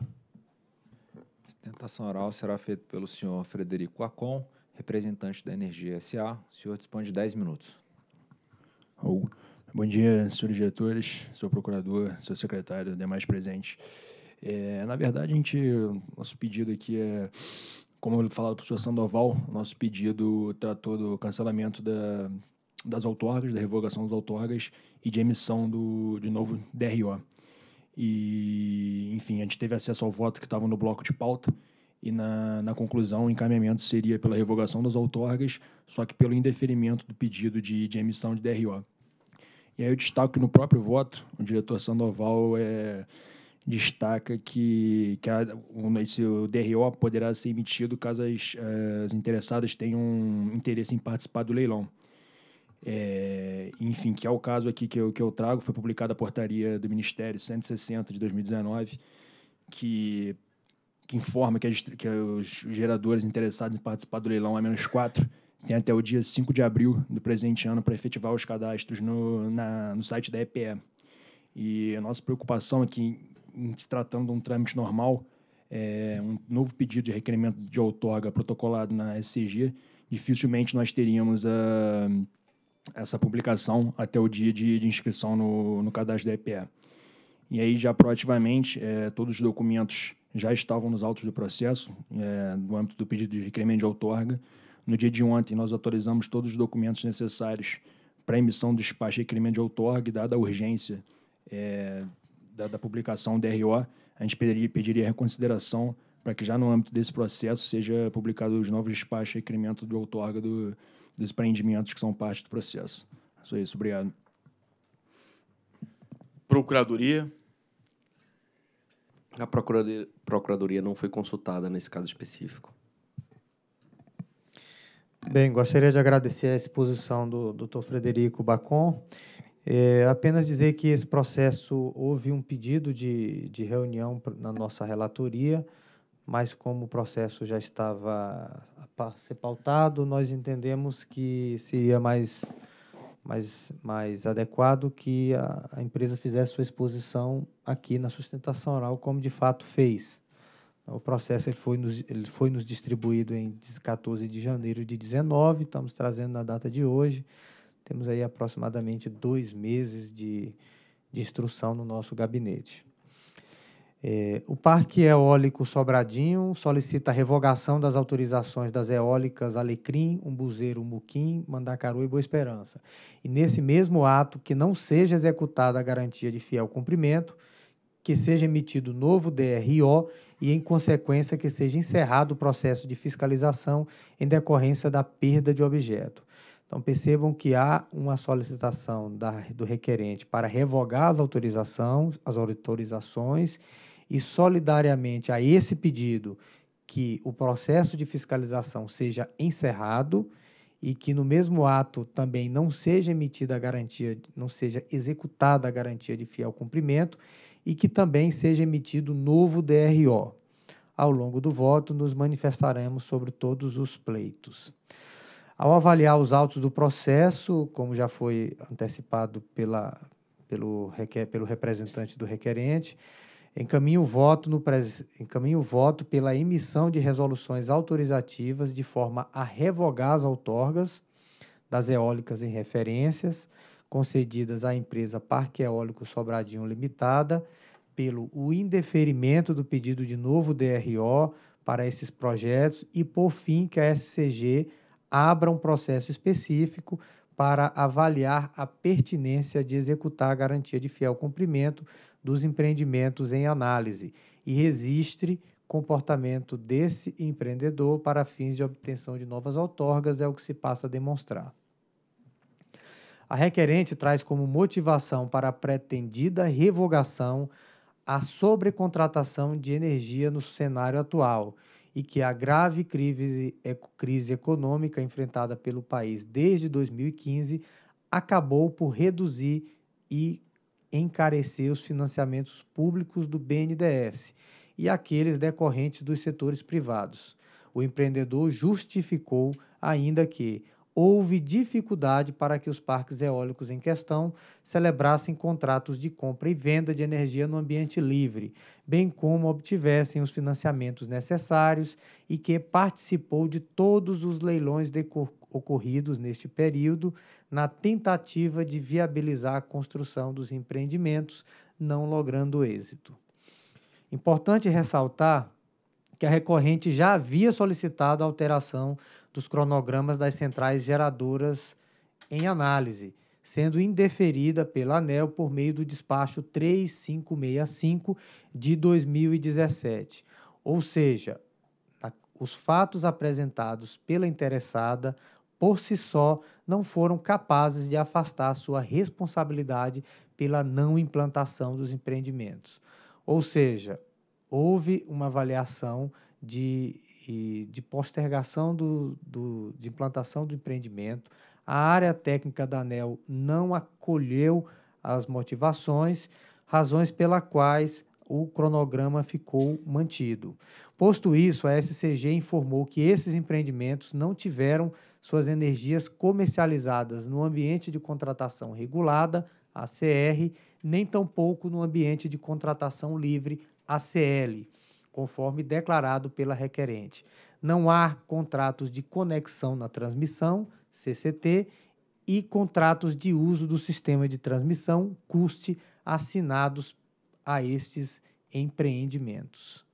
A sustentação oral será feita pelo senhor Frederico Acon, representante da Energia SA. O senhor dispõe de 10 minutos. Raul. Bom dia, senhores diretores, senhor procurador, senhor secretário, demais presentes. É, na verdade, a gente, nosso pedido aqui é, como eu falado para o senhor Sandoval, nosso pedido tratou do cancelamento da das outorgas, da revogação das outorgas e de emissão do, de novo DRO. E, enfim, a gente teve acesso ao voto que estava no bloco de pauta e na, na conclusão o encaminhamento seria pela revogação das outorgas, só que pelo indeferimento do pedido de, de emissão de DRO. E aí eu destaco que no próprio voto, o diretor Sandoval é, destaca que, que a, o, esse, o DRO poderá ser emitido caso as, eh, as interessadas tenham interesse em participar do leilão. É, enfim, que é o caso aqui que eu, que eu trago, foi publicada a portaria do Ministério 160 de 2019, que, que informa que, que os geradores interessados em participar do leilão A-4 têm até o dia 5 de abril do presente ano para efetivar os cadastros no, na, no site da EPE. E a nossa preocupação é em se tratando de um trâmite normal, é, um novo pedido de requerimento de outorga protocolado na SCG, dificilmente nós teríamos a essa publicação até o dia de, de inscrição no, no cadastro da EPE. E aí, já proativamente, é, todos os documentos já estavam nos autos do processo, é, no âmbito do pedido de requerimento de outorga. No dia de ontem, nós atualizamos todos os documentos necessários para emissão do despacho de requerimento de outorga, dada a urgência é, da, da, publicação do DRO, a gente pediria, pediria reconsideração para que já no âmbito desse processo seja publicado os novos despachos de requerimento de outorga do, dos que são parte do processo. É só isso, obrigado. Procuradoria. A procuradoria, procuradoria não foi consultada nesse caso específico. Bem, gostaria de agradecer a exposição do Dr. Frederico Bacon. É, apenas dizer que esse processo houve um pedido de, de reunião na nossa relatoria, mas como o processo já estava ser pautado, nós entendemos que seria mais, mais, mais adequado que a, a empresa fizesse sua exposição aqui na sustentação oral, como de fato fez. O processo ele foi, nos, ele foi nos distribuído em 14 de janeiro de 19, estamos trazendo na data de hoje. Temos aí aproximadamente dois meses de, de instrução no nosso gabinete. É, o Parque Eólico Sobradinho solicita a revogação das autorizações das eólicas Alecrim, Umbuzeiro, Muquim, Mandacaru e Boa Esperança. E nesse mesmo ato, que não seja executada a garantia de fiel cumprimento, que seja emitido novo DRO e, em consequência, que seja encerrado o processo de fiscalização em decorrência da perda de objeto. Então, percebam que há uma solicitação da, do requerente para revogar as autorizações, as autorizações e solidariamente a esse pedido que o processo de fiscalização seja encerrado e que no mesmo ato também não seja emitida a garantia, não seja executada a garantia de fiel cumprimento e que também seja emitido novo DRO. Ao longo do voto, nos manifestaremos sobre todos os pleitos. Ao avaliar os autos do processo, como já foi antecipado pela, pelo, pelo representante do requerente, encaminha o voto, no pres... encaminha o voto pela emissão de resoluções autorizativas de forma a revogar as outorgas das eólicas em referências concedidas à empresa Parque Eólico Sobradinho Limitada pelo o indeferimento do pedido de novo DRO para esses projetos e, por fim, que a SCG abra um processo específico para avaliar a pertinência de executar a garantia de fiel cumprimento dos empreendimentos em análise e registre comportamento desse empreendedor para fins de obtenção de novas outorgas é o que se passa a demonstrar. A requerente traz como motivação para a pretendida revogação a sobrecontratação de energia no cenário atual e que a grave crise, crise econômica enfrentada pelo país desde 2015 acabou por reduzir e encarecer os financiamentos públicos do BNDES e aqueles decorrentes dos setores privados. O empreendedor justificou ainda que houve dificuldade para que os parques eólicos em questão celebrassem contratos de compra e venda de energia no ambiente livre, bem como obtivessem os financiamentos necessários e que participou de todos os leilões ocorridos neste período na tentativa de viabilizar a construção dos empreendimentos, não logrando êxito. Importante ressaltar que a recorrente já havia solicitado alteração dos cronogramas das centrais geradoras em análise, sendo indeferida pela ANEL por meio do despacho 3565 de 2017. Ou seja, os fatos apresentados pela interessada por si só não foram capazes de afastar sua responsabilidade pela não implantação dos empreendimentos. Ou seja, houve uma avaliação de e de postergação do, do, de implantação do empreendimento. A área técnica da ANEL não acolheu as motivações, razões pelas quais o cronograma ficou mantido. Posto isso, a SCG informou que esses empreendimentos não tiveram suas energias comercializadas no ambiente de contratação regulada, ACR, nem tampouco no ambiente de contratação livre, ACL conforme declarado pela requerente. Não há contratos de conexão na transmissão, CCT, e contratos de uso do sistema de transmissão, CUST, assinados a estes empreendimentos.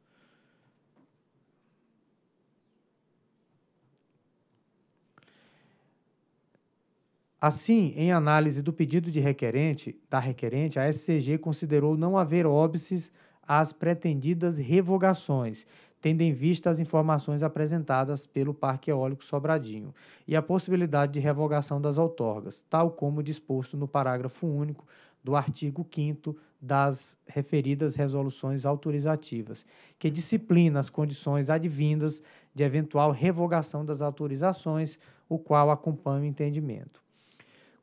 Assim, em análise do pedido de requerente, da requerente, a SCG considerou não haver óbices às pretendidas revogações, tendo em vista as informações apresentadas pelo Parque Eólico Sobradinho e a possibilidade de revogação das outorgas, tal como disposto no parágrafo único do artigo 5 das referidas resoluções autorizativas, que disciplina as condições advindas de eventual revogação das autorizações, o qual acompanha o entendimento.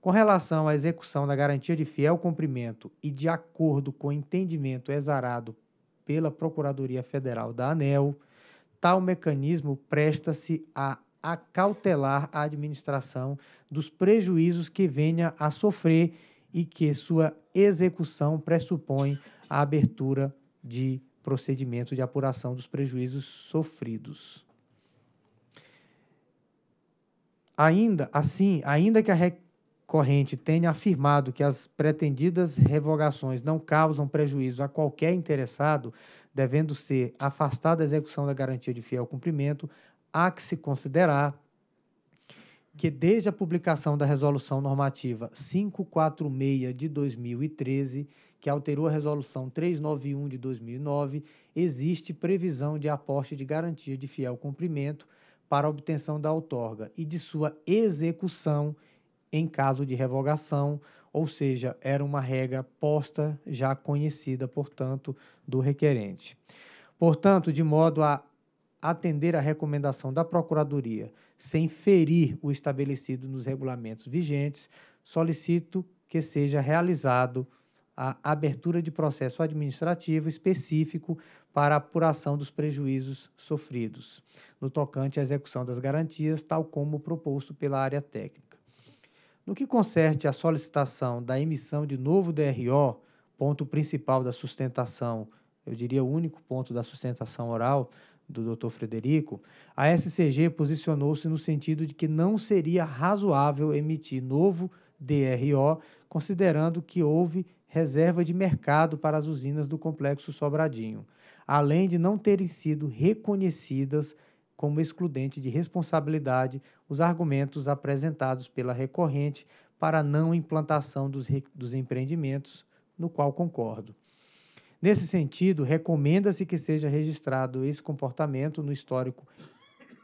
Com relação à execução da garantia de fiel cumprimento e de acordo com o entendimento exarado pela Procuradoria Federal da ANEL, tal mecanismo presta-se a acautelar a administração dos prejuízos que venha a sofrer e que sua execução pressupõe a abertura de procedimento de apuração dos prejuízos sofridos. Ainda assim, ainda que a corrente tenha afirmado que as pretendidas revogações não causam prejuízo a qualquer interessado, devendo ser afastada a execução da garantia de fiel cumprimento, há que se considerar que desde a publicação da resolução normativa 546 de 2013, que alterou a resolução 391 de 2009, existe previsão de aporte de garantia de fiel cumprimento para obtenção da outorga e de sua execução em caso de revogação, ou seja, era uma regra posta já conhecida, portanto, do requerente. Portanto, de modo a atender à recomendação da Procuradoria sem ferir o estabelecido nos regulamentos vigentes, solicito que seja realizado a abertura de processo administrativo específico para apuração dos prejuízos sofridos, no tocante à execução das garantias, tal como proposto pela área técnica. No que concerne à solicitação da emissão de novo DRO, ponto principal da sustentação, eu diria o único ponto da sustentação oral do Dr. Frederico, a SCG posicionou-se no sentido de que não seria razoável emitir novo DRO, considerando que houve reserva de mercado para as usinas do complexo Sobradinho, além de não terem sido reconhecidas como excludente de responsabilidade os argumentos apresentados pela recorrente para não implantação dos, dos empreendimentos, no qual concordo. Nesse sentido, recomenda-se que seja registrado esse comportamento no histórico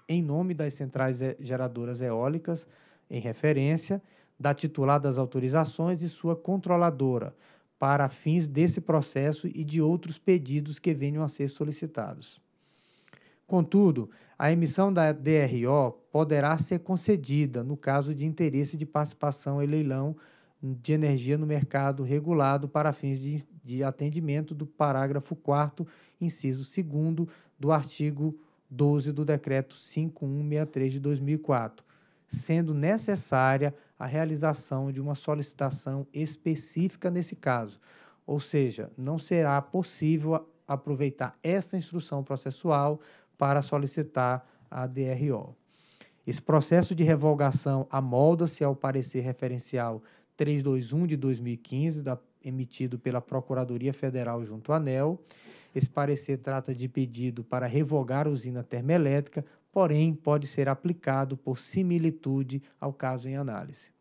em nome das centrais geradoras eólicas, em referência, da titular das autorizações e sua controladora, para fins desse processo e de outros pedidos que venham a ser solicitados. Contudo, a emissão da DRO poderá ser concedida no caso de interesse de participação em leilão de energia no mercado regulado para fins de, de atendimento do parágrafo 4, inciso 2 do artigo 12 do Decreto 5163 de 2004, sendo necessária a realização de uma solicitação específica nesse caso, ou seja, não será possível aproveitar essa instrução processual para solicitar a DRO. Esse processo de revogação amolda-se ao parecer referencial 321 de 2015, da, emitido pela Procuradoria Federal junto à ANEL. Esse parecer trata de pedido para revogar a usina termoelétrica, porém pode ser aplicado por similitude ao caso em análise.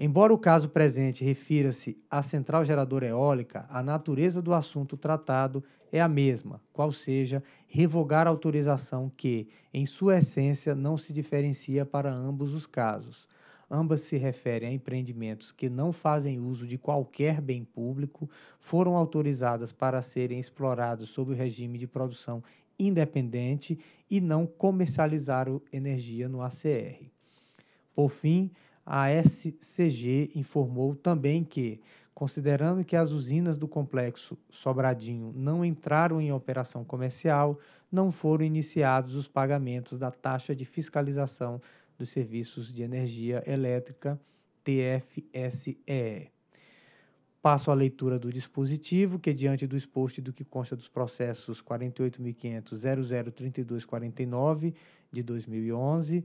Embora o caso presente refira-se à central geradora eólica, a natureza do assunto tratado é a mesma, qual seja, revogar a autorização que, em sua essência, não se diferencia para ambos os casos. Ambas se referem a empreendimentos que não fazem uso de qualquer bem público, foram autorizadas para serem explorados sob o regime de produção independente e não comercializaram energia no ACR. Por fim, a SCG informou também que, considerando que as usinas do complexo Sobradinho não entraram em operação comercial, não foram iniciados os pagamentos da taxa de fiscalização dos serviços de energia elétrica TFSE. Passo à leitura do dispositivo, que, diante do exposto e do que consta dos processos 48.500.003249 de 2011,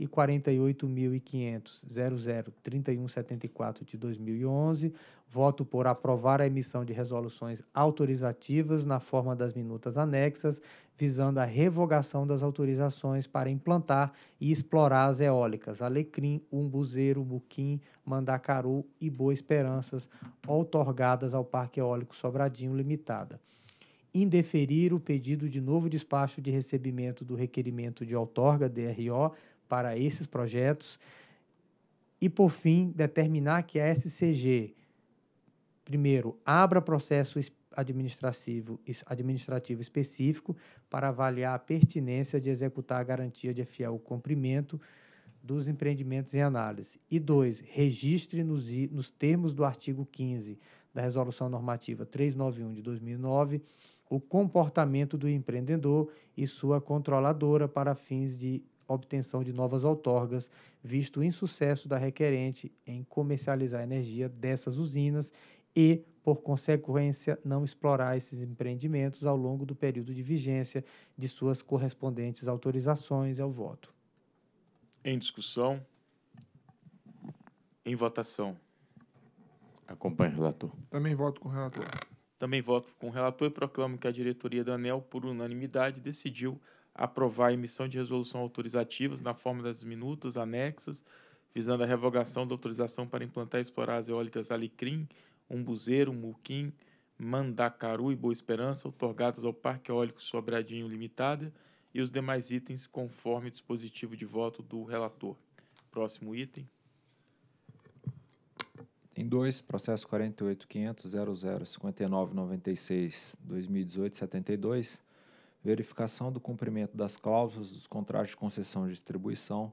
e 48.500.003174 de 2011, voto por aprovar a emissão de resoluções autorizativas na forma das minutas anexas, visando a revogação das autorizações para implantar e explorar as eólicas Alecrim, Umbuzeiro, Muquim, Mandacaru e Boa Esperanças, outorgadas ao Parque Eólico Sobradinho Limitada indeferir o pedido de novo despacho de recebimento do requerimento de outorga DRO para esses projetos. E, por fim, determinar que a SCG, primeiro, abra processo administrativo, administrativo específico para avaliar a pertinência de executar a garantia de fiel cumprimento dos empreendimentos em análise. E dois, registre nos, nos termos do artigo 15 da Resolução Normativa 391 de 2009 o comportamento do empreendedor e sua controladora para fins de obtenção de novas outorgas, visto o insucesso da requerente em comercializar a energia dessas usinas e, por consequência, não explorar esses empreendimentos ao longo do período de vigência de suas correspondentes autorizações ao voto. Em discussão. Em votação. Acompanhe o relator. Também voto com o relator. Também voto com o relator e proclamo que a diretoria da ANEL, por unanimidade, decidiu aprovar a emissão de resolução autorizativas na forma das minutas anexas, visando a revogação da autorização para implantar e explorar as eólicas Alicrim, Umbuzeiro, Muquim, Mandacaru e Boa Esperança, otorgadas ao Parque Eólico Sobradinho Limitada, e os demais itens conforme o dispositivo de voto do relator. Próximo item. Em 2, processo 48.500.0059.96.2018.72, verificação do cumprimento das cláusulas dos contratos de concessão de distribuição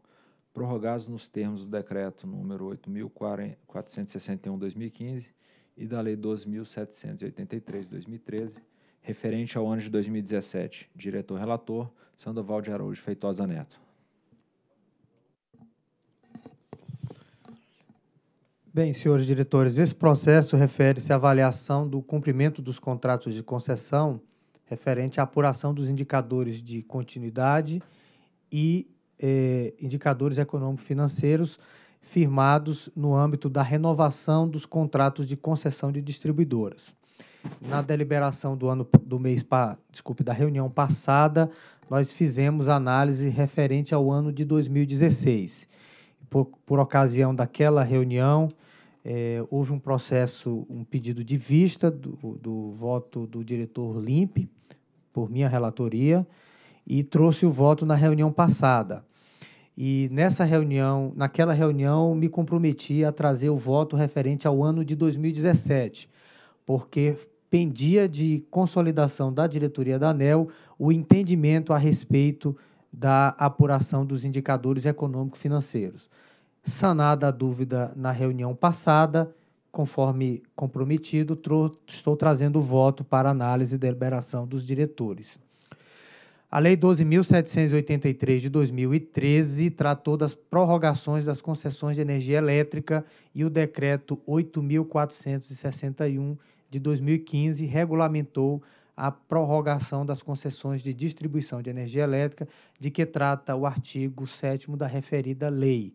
prorrogados nos termos do decreto número 8461/2015 e da lei 12783/2013, referente ao ano de 2017. Diretor relator Sandoval de Araújo Feitosa Neto. Bem, senhores diretores, esse processo refere-se à avaliação do cumprimento dos contratos de concessão referente à apuração dos indicadores de continuidade e eh, indicadores econômico-financeiros firmados no âmbito da renovação dos contratos de concessão de distribuidoras. Na deliberação do ano do mês, pa, desculpe, da reunião passada, nós fizemos análise referente ao ano de 2016. Por, por ocasião daquela reunião, é, houve um processo, um pedido de vista do, do voto do diretor Limpe, por minha relatoria, e trouxe o voto na reunião passada. E nessa reunião, naquela reunião, me comprometi a trazer o voto referente ao ano de 2017, porque pendia de consolidação da diretoria da ANEL o entendimento a respeito da apuração dos indicadores econômico-financeiros sanada a dúvida na reunião passada, conforme comprometido, estou trazendo o voto para análise e deliberação dos diretores. A Lei 12.783 de 2013 tratou das prorrogações das concessões de energia elétrica e o Decreto 8.461 de 2015 regulamentou a prorrogação das concessões de distribuição de energia elétrica, de que trata o artigo 7 da referida lei.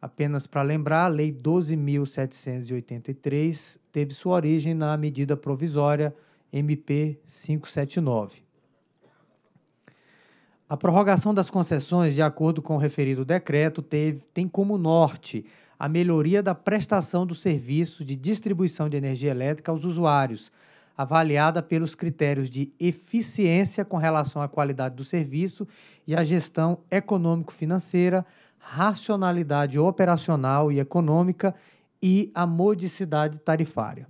Apenas para lembrar, a Lei 12.783 teve sua origem na medida provisória MP 579. A prorrogação das concessões, de acordo com o referido decreto, teve, tem como norte a melhoria da prestação do serviço de distribuição de energia elétrica aos usuários, avaliada pelos critérios de eficiência com relação à qualidade do serviço e à gestão econômico-financeira, racionalidade operacional e econômica e a modicidade tarifária.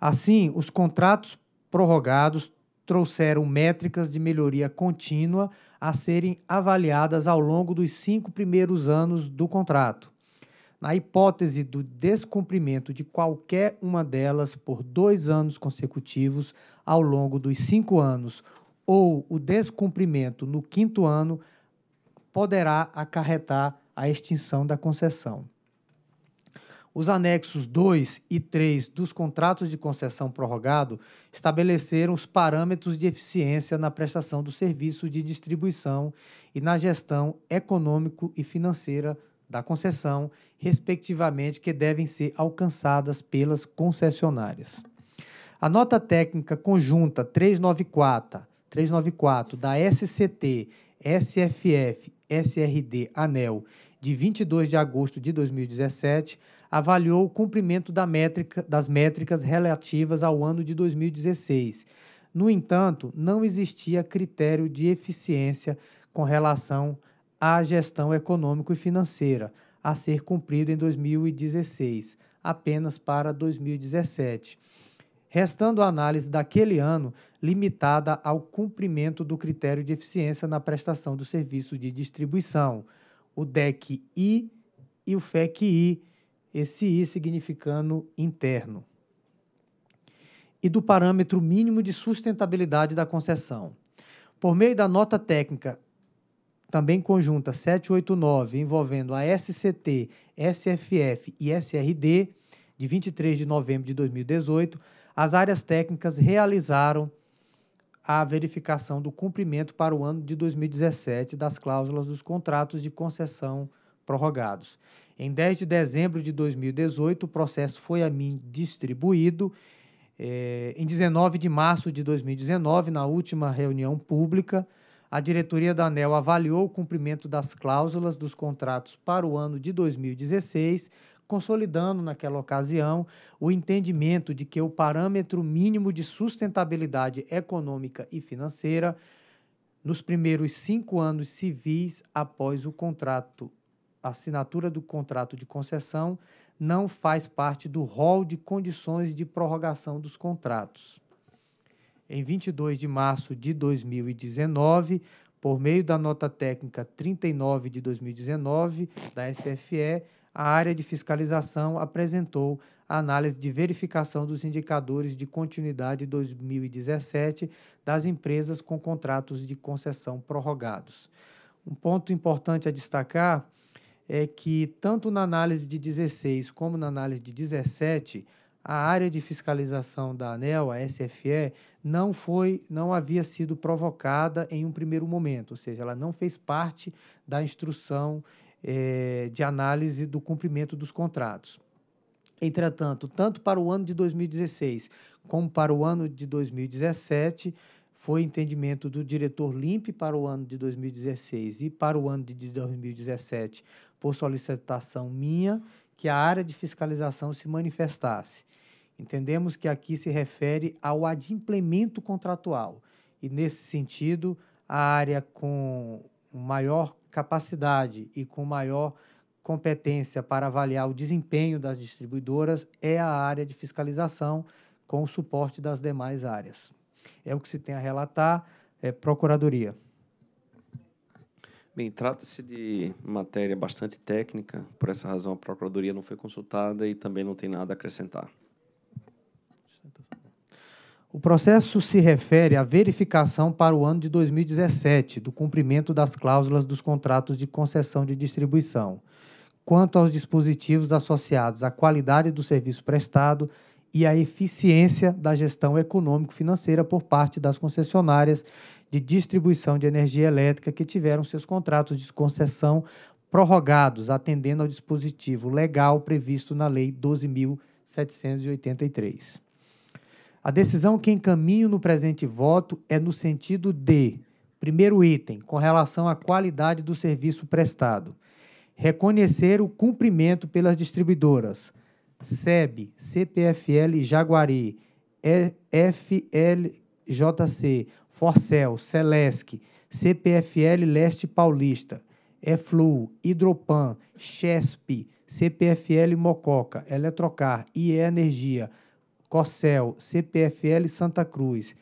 Assim, os contratos prorrogados trouxeram métricas de melhoria contínua a serem avaliadas ao longo dos cinco primeiros anos do contrato. Na hipótese do descumprimento de qualquer uma delas por dois anos consecutivos ao longo dos cinco anos, ou o descumprimento no quinto ano, poderá acarretar a extinção da concessão. Os anexos 2 e 3 dos contratos de concessão prorrogado estabeleceram os parâmetros de eficiência na prestação do serviço de distribuição e na gestão econômico e financeira da concessão, respectivamente, que devem ser alcançadas pelas concessionárias. A nota técnica conjunta 394, 394 da SCT, SFF SRD ANEL de 22 de agosto de 2017 avaliou o cumprimento da métrica, das métricas relativas ao ano de 2016. No entanto, não existia critério de eficiência com relação à gestão econômico e financeira a ser cumprido em 2016, apenas para 2017 restando a análise daquele ano limitada ao cumprimento do critério de eficiência na prestação do serviço de distribuição, o DEC-I e o FEC-I, esse I significando interno, e do parâmetro mínimo de sustentabilidade da concessão. Por meio da nota técnica também conjunta 789, envolvendo a SCT, SFF e SRD, de 23 de novembro de 2018, as áreas técnicas realizaram a verificação do cumprimento para o ano de 2017 das cláusulas dos contratos de concessão prorrogados. Em 10 de dezembro de 2018, o processo foi a mim distribuído. Eh, em 19 de março de 2019, na última reunião pública, a diretoria da ANEL avaliou o cumprimento das cláusulas dos contratos para o ano de 2016, consolidando naquela ocasião o entendimento de que o parâmetro mínimo de sustentabilidade econômica e financeira nos primeiros cinco anos civis após o contrato, a assinatura do contrato de concessão, não faz parte do rol de condições de prorrogação dos contratos. Em 22 de março de 2019, por meio da nota técnica 39 de 2019 da SFE, a área de fiscalização apresentou a análise de verificação dos indicadores de continuidade 2017 das empresas com contratos de concessão prorrogados. Um ponto importante a destacar é que, tanto na análise de 16 como na análise de 17, a área de fiscalização da ANEL, a SFE, não foi, não havia sido provocada em um primeiro momento, ou seja, ela não fez parte da instrução é, de análise do cumprimento dos contratos. Entretanto, tanto para o ano de 2016 como para o ano de 2017, foi entendimento do diretor LIMP para o ano de 2016 e para o ano de 2017, por solicitação minha, que a área de fiscalização se manifestasse. Entendemos que aqui se refere ao adimplemento contratual e, nesse sentido, a área com maior capacidade e com maior competência para avaliar o desempenho das distribuidoras é a área de fiscalização, com o suporte das demais áreas. É o que se tem a relatar, é Procuradoria. Bem, trata-se de matéria bastante técnica, por essa razão a Procuradoria não foi consultada e também não tem nada a acrescentar. O processo se refere à verificação para o ano de 2017 do cumprimento das cláusulas dos contratos de concessão de distribuição, quanto aos dispositivos associados à qualidade do serviço prestado e à eficiência da gestão econômico-financeira por parte das concessionárias de distribuição de energia elétrica que tiveram seus contratos de concessão prorrogados, atendendo ao dispositivo legal previsto na Lei 12.783. A decisão que encaminho no presente voto é no sentido de: primeiro item, com relação à qualidade do serviço prestado, reconhecer o cumprimento pelas distribuidoras SEB, CPFL Jaguari, FLJC, Forcel, Celesc, CPFL Leste Paulista, EFLU, Hidropan, CHESP, CPFL Mococa, Eletrocar, IE Energia, COCEL, CPFL Santa Cruz,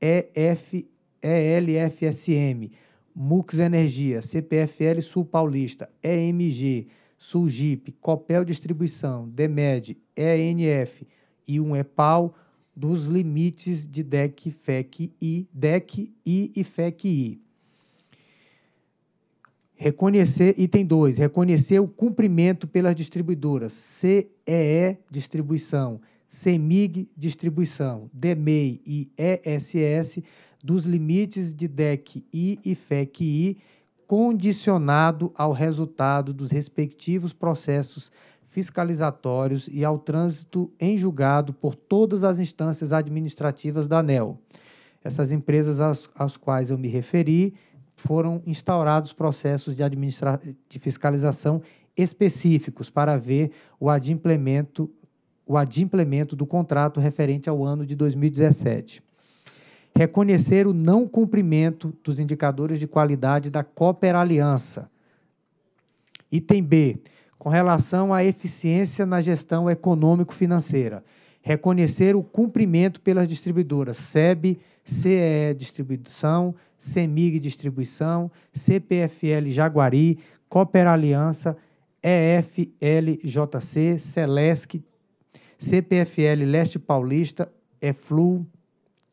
EF, ELFSM, MUX Energia, CPFL Sul Paulista, EMG, Sulgip, Copel Distribuição, DEMED, ENF e um EPAL dos limites de DEC, FEC e DEC I e FEC I. Reconhecer, item 2, reconhecer o cumprimento pelas distribuidoras, CEE Distribuição, CEMIG Distribuição, DMEI e ESS dos limites de DEC-I e FEC-I condicionado ao resultado dos respectivos processos fiscalizatórios e ao trânsito em julgado por todas as instâncias administrativas da ANEL. Essas empresas às, às quais eu me referi foram instaurados processos de, de fiscalização específicos para ver o adimplemento o adimplemento do contrato referente ao ano de 2017. Reconhecer o não cumprimento dos indicadores de qualidade da Cooper Aliança; Item B. Com relação à eficiência na gestão econômico-financeira. Reconhecer o cumprimento pelas distribuidoras SEB, CEE Distribuição, CEMIG Distribuição, CPFL Jaguari, Aliança, EFLJC, Celesc, CPFL Leste Paulista, EFLU,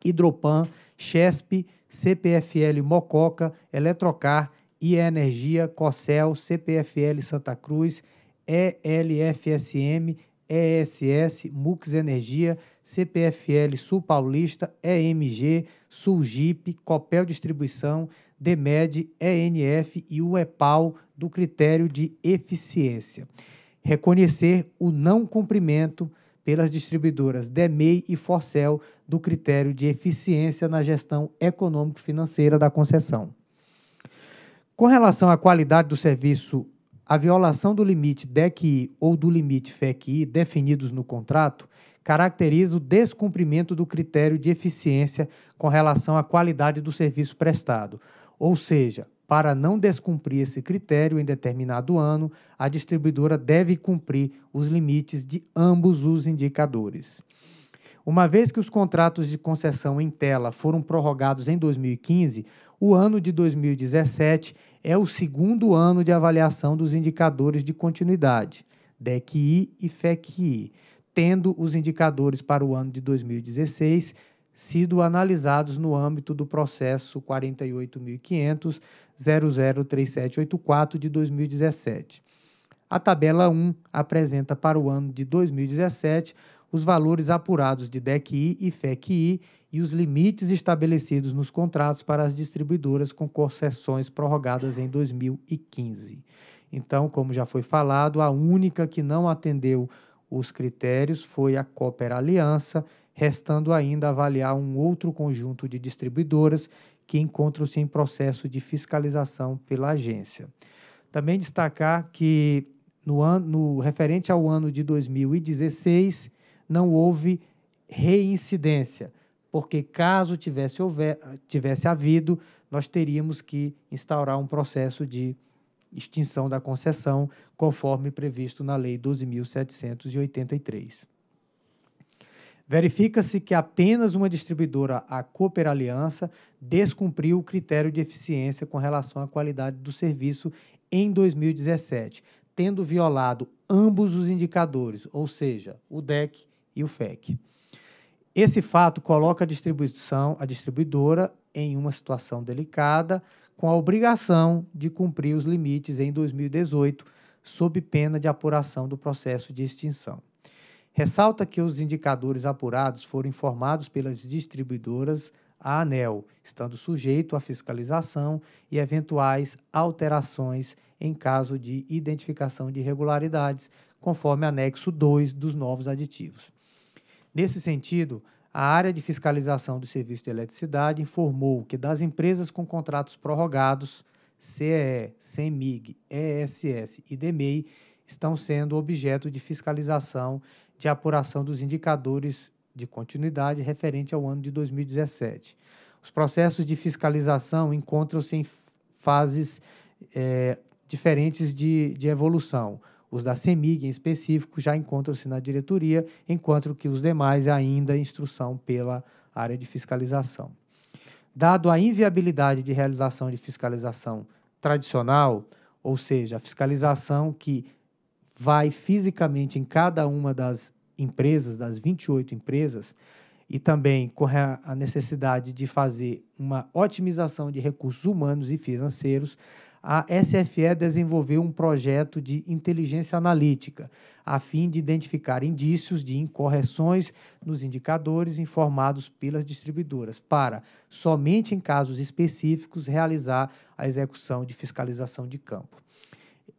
é Hidropan, Chesp, CPFL Mococa, Eletrocar, IE Energia, Cocel, CPFL Santa Cruz, ELFSM, ESS, Mux Energia, CPFL Sul Paulista, EMG, Sulgip, Copel Distribuição, DEMED, ENF e o EPAL do critério de eficiência. Reconhecer o não cumprimento pelas distribuidoras DEMEI e Forcel do critério de eficiência na gestão econômico-financeira da concessão. Com relação à qualidade do serviço, a violação do limite DECI ou do limite FECI definidos no contrato caracteriza o descumprimento do critério de eficiência com relação à qualidade do serviço prestado, ou seja, para não descumprir esse critério em determinado ano, a distribuidora deve cumprir os limites de ambos os indicadores. Uma vez que os contratos de concessão em tela foram prorrogados em 2015, o ano de 2017 é o segundo ano de avaliação dos indicadores de continuidade, DECI e FECI, tendo os indicadores para o ano de 2016 sido analisados no âmbito do processo 48.500.003784 de 2017. A tabela 1 apresenta para o ano de 2017 os valores apurados de DECI e FECI e os limites estabelecidos nos contratos para as distribuidoras com concessões prorrogadas em 2015. Então, como já foi falado, a única que não atendeu os critérios foi a Cooper Aliança, restando ainda avaliar um outro conjunto de distribuidoras que encontram-se em processo de fiscalização pela agência. Também destacar que, no, ano, no referente ao ano de 2016, não houve reincidência, porque caso tivesse, houver, tivesse havido, nós teríamos que instaurar um processo de extinção da concessão, conforme previsto na Lei 12.783. Verifica-se que apenas uma distribuidora, a Cooper Aliança, descumpriu o critério de eficiência com relação à qualidade do serviço em 2017, tendo violado ambos os indicadores, ou seja, o DEC e o FEC. Esse fato coloca a distribuição, a distribuidora em uma situação delicada, com a obrigação de cumprir os limites em 2018, sob pena de apuração do processo de extinção. Ressalta que os indicadores apurados foram informados pelas distribuidoras à ANEL, estando sujeito à fiscalização e eventuais alterações em caso de identificação de irregularidades, conforme anexo 2 dos novos aditivos. Nesse sentido, a área de fiscalização do serviço de eletricidade informou que das empresas com contratos prorrogados, CEE, CEMIG, ESS e DMEI, estão sendo objeto de fiscalização de apuração dos indicadores de continuidade referente ao ano de 2017. Os processos de fiscalização encontram-se em fases é, diferentes de, de evolução. Os da CEMIG, em específico, já encontram-se na diretoria, enquanto que os demais ainda em instrução pela área de fiscalização. Dado a inviabilidade de realização de fiscalização tradicional, ou seja, a fiscalização que vai fisicamente em cada uma das empresas, das 28 empresas, e também com a necessidade de fazer uma otimização de recursos humanos e financeiros, a SFE desenvolveu um projeto de inteligência analítica, a fim de identificar indícios de incorreções nos indicadores informados pelas distribuidoras, para, somente em casos específicos, realizar a execução de fiscalização de campo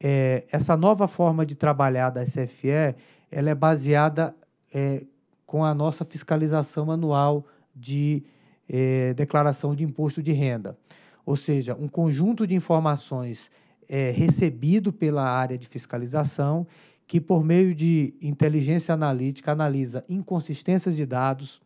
é, essa nova forma de trabalhar da SFE ela é baseada é, com a nossa fiscalização anual de é, declaração de imposto de renda. Ou seja, um conjunto de informações é, recebido pela área de fiscalização que, por meio de inteligência analítica, analisa inconsistências de dados,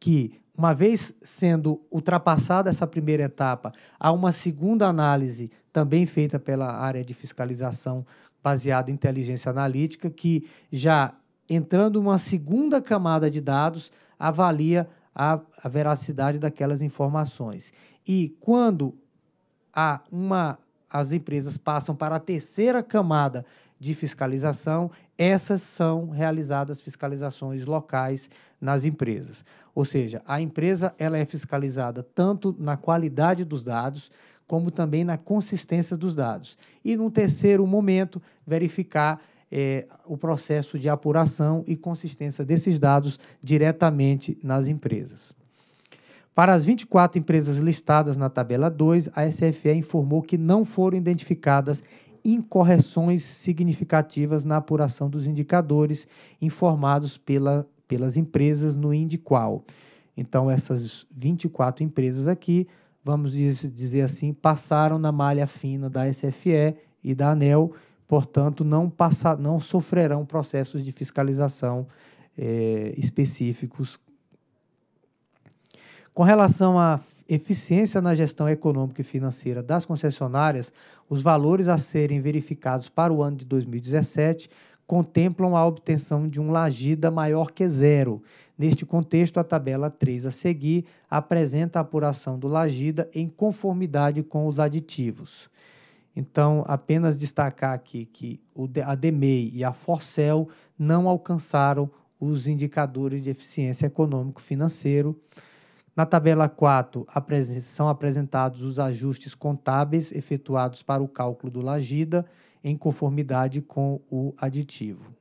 que, uma vez sendo ultrapassada essa primeira etapa, há uma segunda análise, também feita pela área de fiscalização baseada em inteligência analítica, que já entrando uma segunda camada de dados, avalia a, a veracidade daquelas informações. E quando há uma, as empresas passam para a terceira camada de fiscalização, essas são realizadas fiscalizações locais nas empresas. Ou seja, a empresa ela é fiscalizada tanto na qualidade dos dados, como também na consistência dos dados. E, num terceiro momento, verificar é, o processo de apuração e consistência desses dados diretamente nas empresas. Para as 24 empresas listadas na tabela 2, a SFE informou que não foram identificadas incorreções significativas na apuração dos indicadores informados pela pelas empresas no Indiqual. Então, essas 24 empresas aqui, vamos dizer assim, passaram na malha fina da SFE e da ANEL, portanto, não, passa, não sofrerão processos de fiscalização é, específicos. Com relação à eficiência na gestão econômica e financeira das concessionárias, os valores a serem verificados para o ano de 2017 contemplam a obtenção de um lagida maior que zero. Neste contexto, a tabela 3 a seguir apresenta a apuração do lagida em conformidade com os aditivos. Então, apenas destacar aqui que a DMEI e a Forcel não alcançaram os indicadores de eficiência econômico-financeiro. Na tabela 4, são apresentados os ajustes contábeis efetuados para o cálculo do Lagida em conformidade com o aditivo.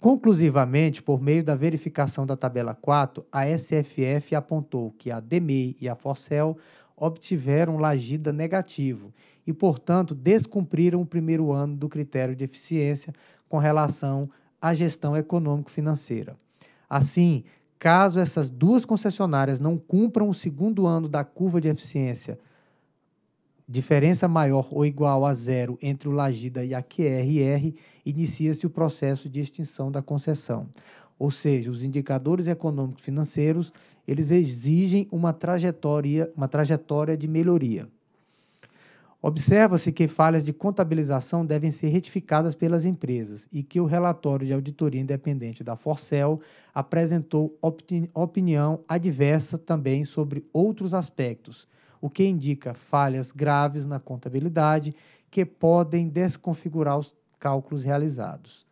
Conclusivamente, por meio da verificação da tabela 4, a SFF apontou que a DMEI e a Forcel obtiveram lagida negativo e, portanto, descumpriram o primeiro ano do critério de eficiência com relação à gestão econômico-financeira. Assim, caso essas duas concessionárias não cumpram o segundo ano da curva de eficiência diferença maior ou igual a zero entre o Lagida e a QRR, inicia-se o processo de extinção da concessão. Ou seja, os indicadores econômicos financeiros, eles exigem uma trajetória, uma trajetória de melhoria. Observa-se que falhas de contabilização devem ser retificadas pelas empresas e que o relatório de auditoria independente da Forcel apresentou opinião adversa também sobre outros aspectos, o que indica falhas graves na contabilidade que podem desconfigurar os cálculos realizados.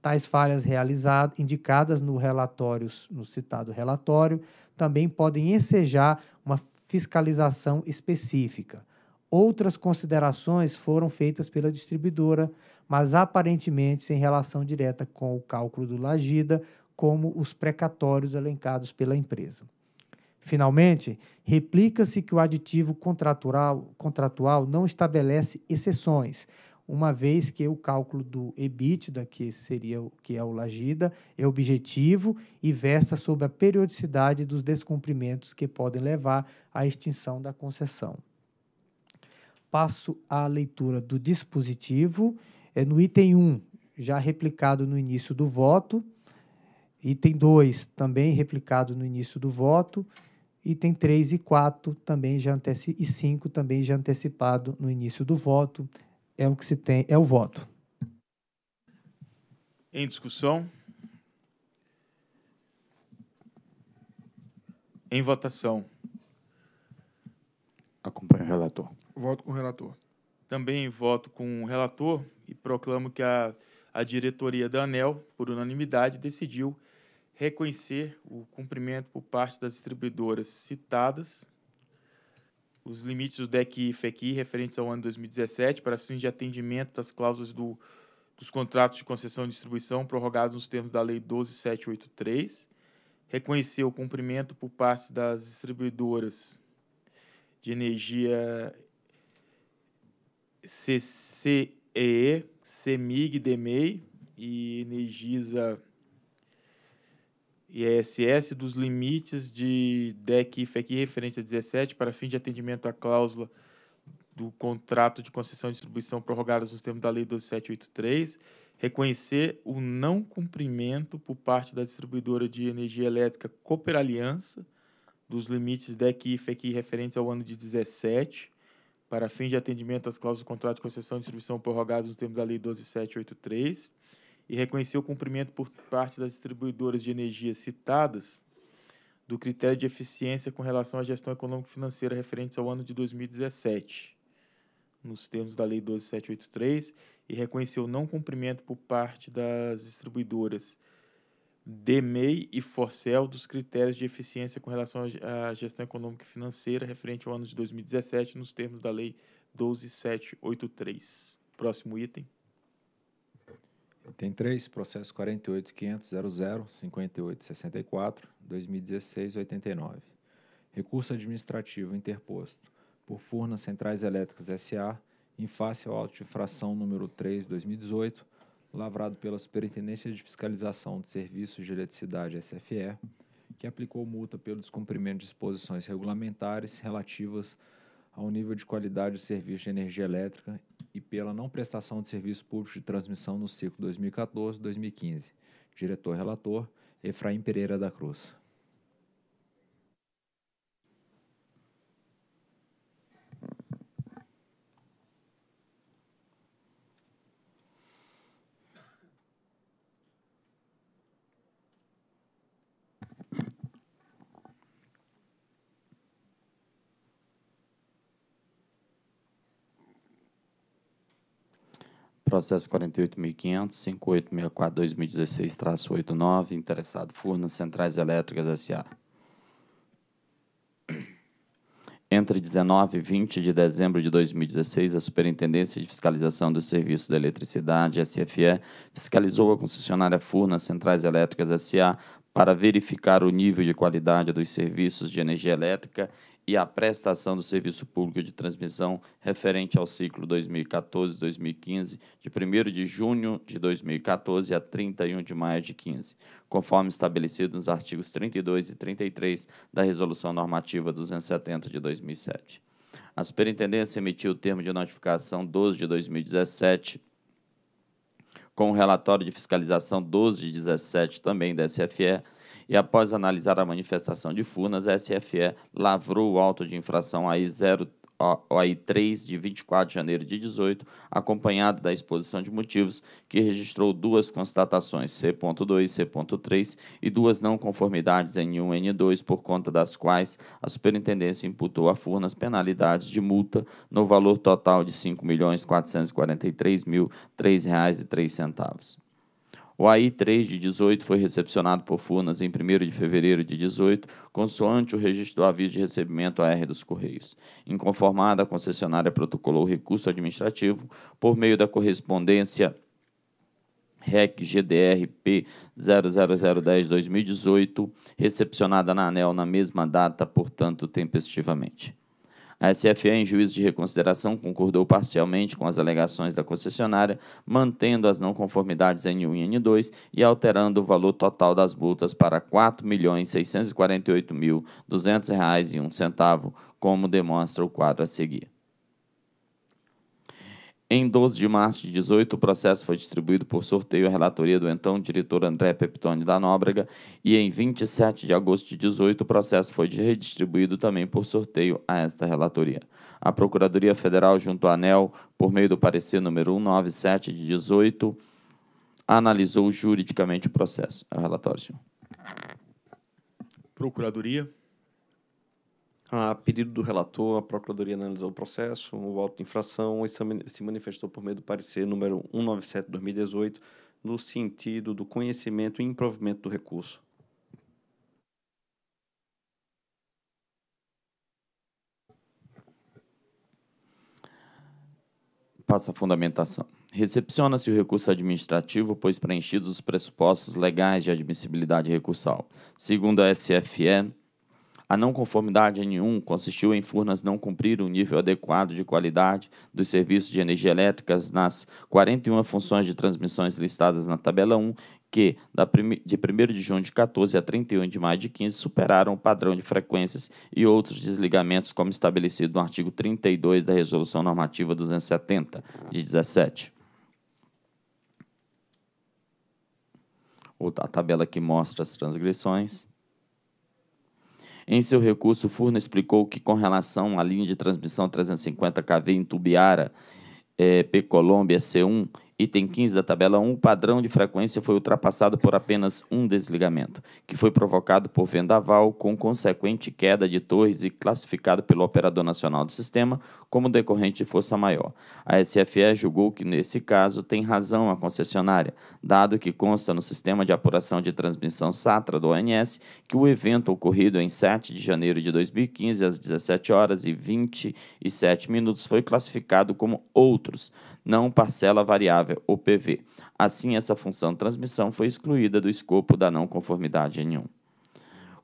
Tais falhas realizadas, indicadas no relatório, no citado relatório, também podem ensejar uma fiscalização específica. Outras considerações foram feitas pela distribuidora, mas aparentemente sem relação direta com o cálculo do Lagida, como os precatórios elencados pela empresa. Finalmente, replica-se que o aditivo contratual, contratual não estabelece exceções, uma vez que o cálculo do EBITDA, que seria o que é o Lagida, é objetivo e versa sobre a periodicidade dos descumprimentos que podem levar à extinção da concessão. Passo à leitura do dispositivo. É no item 1, já replicado no início do voto. Item 2, também replicado no início do voto e tem 3 e 4 também já anteci e 5 também já antecipado no início do voto. É o que se tem, é o voto. Em discussão? Em votação. Acompanho o relator. Voto com o relator. Também voto com o relator e proclamo que a, a diretoria da ANEL, por unanimidade, decidiu reconhecer o cumprimento por parte das distribuidoras citadas, os limites do DEC e FECI referentes ao ano 2017 para fins de atendimento das cláusulas do, dos contratos de concessão e distribuição prorrogados nos termos da Lei 12783, reconhecer o cumprimento por parte das distribuidoras de energia CCEE, CEMIG, DEMEI e Energisa ISS é dos limites de DEC IFEC referência 17 para fim de atendimento à cláusula do contrato de concessão e distribuição prorrogadas nos termos da Lei 12783, reconhecer o não cumprimento por parte da distribuidora de energia elétrica Cooper Aliança dos limites DEC IFEC referentes ao ano de 17 para fim de atendimento às cláusulas do contrato de concessão e distribuição prorrogadas nos termos da Lei 12783 e reconheceu o cumprimento por parte das distribuidoras de energia citadas do critério de eficiência com relação à gestão econômico-financeira referentes ao ano de 2017, nos termos da Lei 12783, e reconheceu o não cumprimento por parte das distribuidoras DMEI e Forcel dos critérios de eficiência com relação à gestão econômica e financeira referente ao ano de 2017, nos termos da Lei 12783. Próximo item. Tem 3, processo 48.500.00.58.64.2016.89. Recurso administrativo interposto por Furnas Centrais Elétricas S.A., em face ao auto de infração número 3, 2018, lavrado pela Superintendência de Fiscalização de Serviços de Eletricidade SFE, que aplicou multa pelo descumprimento de disposições regulamentares relativas a ao nível de qualidade do serviço de energia elétrica e pela não prestação de serviço público de transmissão no ciclo 2014-2015. Diretor-relator Efraim Pereira da Cruz. processo 48.500.5864-2016-89, interessado Furnas Centrais Elétricas S.A. Entre 19 e 20 de dezembro de 2016, a Superintendência de Fiscalização dos Serviços da Eletricidade, SFE, fiscalizou a concessionária Furnas Centrais Elétricas S.A. para verificar o nível de qualidade dos serviços de energia elétrica e a prestação do serviço público de transmissão referente ao ciclo 2014-2015, de 1 de junho de 2014 a 31 de maio de 15, conforme estabelecido nos artigos 32 e 33 da Resolução Normativa 270 de 2007. A Superintendência emitiu o termo de notificação 12 de 2017 com o relatório de fiscalização 12 de 17 também da SFE, e após analisar a manifestação de Furnas, a SFE lavrou o auto de infração AI 0 OI 3 de 24 de janeiro de 18, acompanhado da exposição de motivos, que registrou duas constatações C.2 e C.3 e duas não conformidades N1 e N2, por conta das quais a Superintendência imputou a Furnas penalidades de multa no valor total de R$ 5.443.003,03. O AI-3 de 18 foi recepcionado por Furnas em 1 de fevereiro de 18, consoante o registro do aviso de recebimento AR dos Correios. Inconformada, a concessionária protocolou recurso administrativo por meio da correspondência REC GDRP 00010-2018, recepcionada na ANEL na mesma data, portanto, tempestivamente. A SFE, em juízo de reconsideração, concordou parcialmente com as alegações da concessionária, mantendo as não conformidades N1 e N2 e alterando o valor total das multas para R$ 4.648.200,01, como demonstra o quadro a seguir. Em 12 de março de 18, o processo foi distribuído por sorteio à relatoria do então diretor André Peptoni da Nóbrega e em 27 de agosto de 18, o processo foi redistribuído também por sorteio a esta relatoria. A Procuradoria Federal, junto à ANEL, por meio do parecer número 197 de 18, analisou juridicamente o processo. É o relatório, senhor. Procuradoria. A pedido do relator, a Procuradoria analisou o processo, o auto de infração e se manifestou por meio do parecer número 197-2018 no sentido do conhecimento e improvimento do recurso. Passa a fundamentação. Recepciona-se o recurso administrativo, pois preenchidos os pressupostos legais de admissibilidade recursal. Segundo a SFE, a não conformidade N1 consistiu em Furnas não cumprir o nível adequado de qualidade dos serviços de energia elétrica nas 41 funções de transmissões listadas na tabela 1, que, de 1 de junho de 14 a 31 de maio de 15, superaram o padrão de frequências e outros desligamentos, como estabelecido no artigo 32 da Resolução Normativa 270, de 17. A tabela que mostra as transgressões. Em seu recurso, Furna explicou que, com relação à linha de transmissão 350 kV em Tubiara, é, P Colômbia C1, Item 15 da tabela 1, o padrão de frequência foi ultrapassado por apenas um desligamento, que foi provocado por vendaval com consequente queda de torres e classificado pelo Operador Nacional do Sistema como decorrente de força maior. A SFE julgou que nesse caso tem razão a concessionária, dado que consta no sistema de apuração de transmissão SATRA do ONS que o evento ocorrido em 7 de janeiro de 2015 às 17 horas e 27 minutos foi classificado como outros não parcela variável, ou PV. Assim, essa função transmissão foi excluída do escopo da não conformidade N1.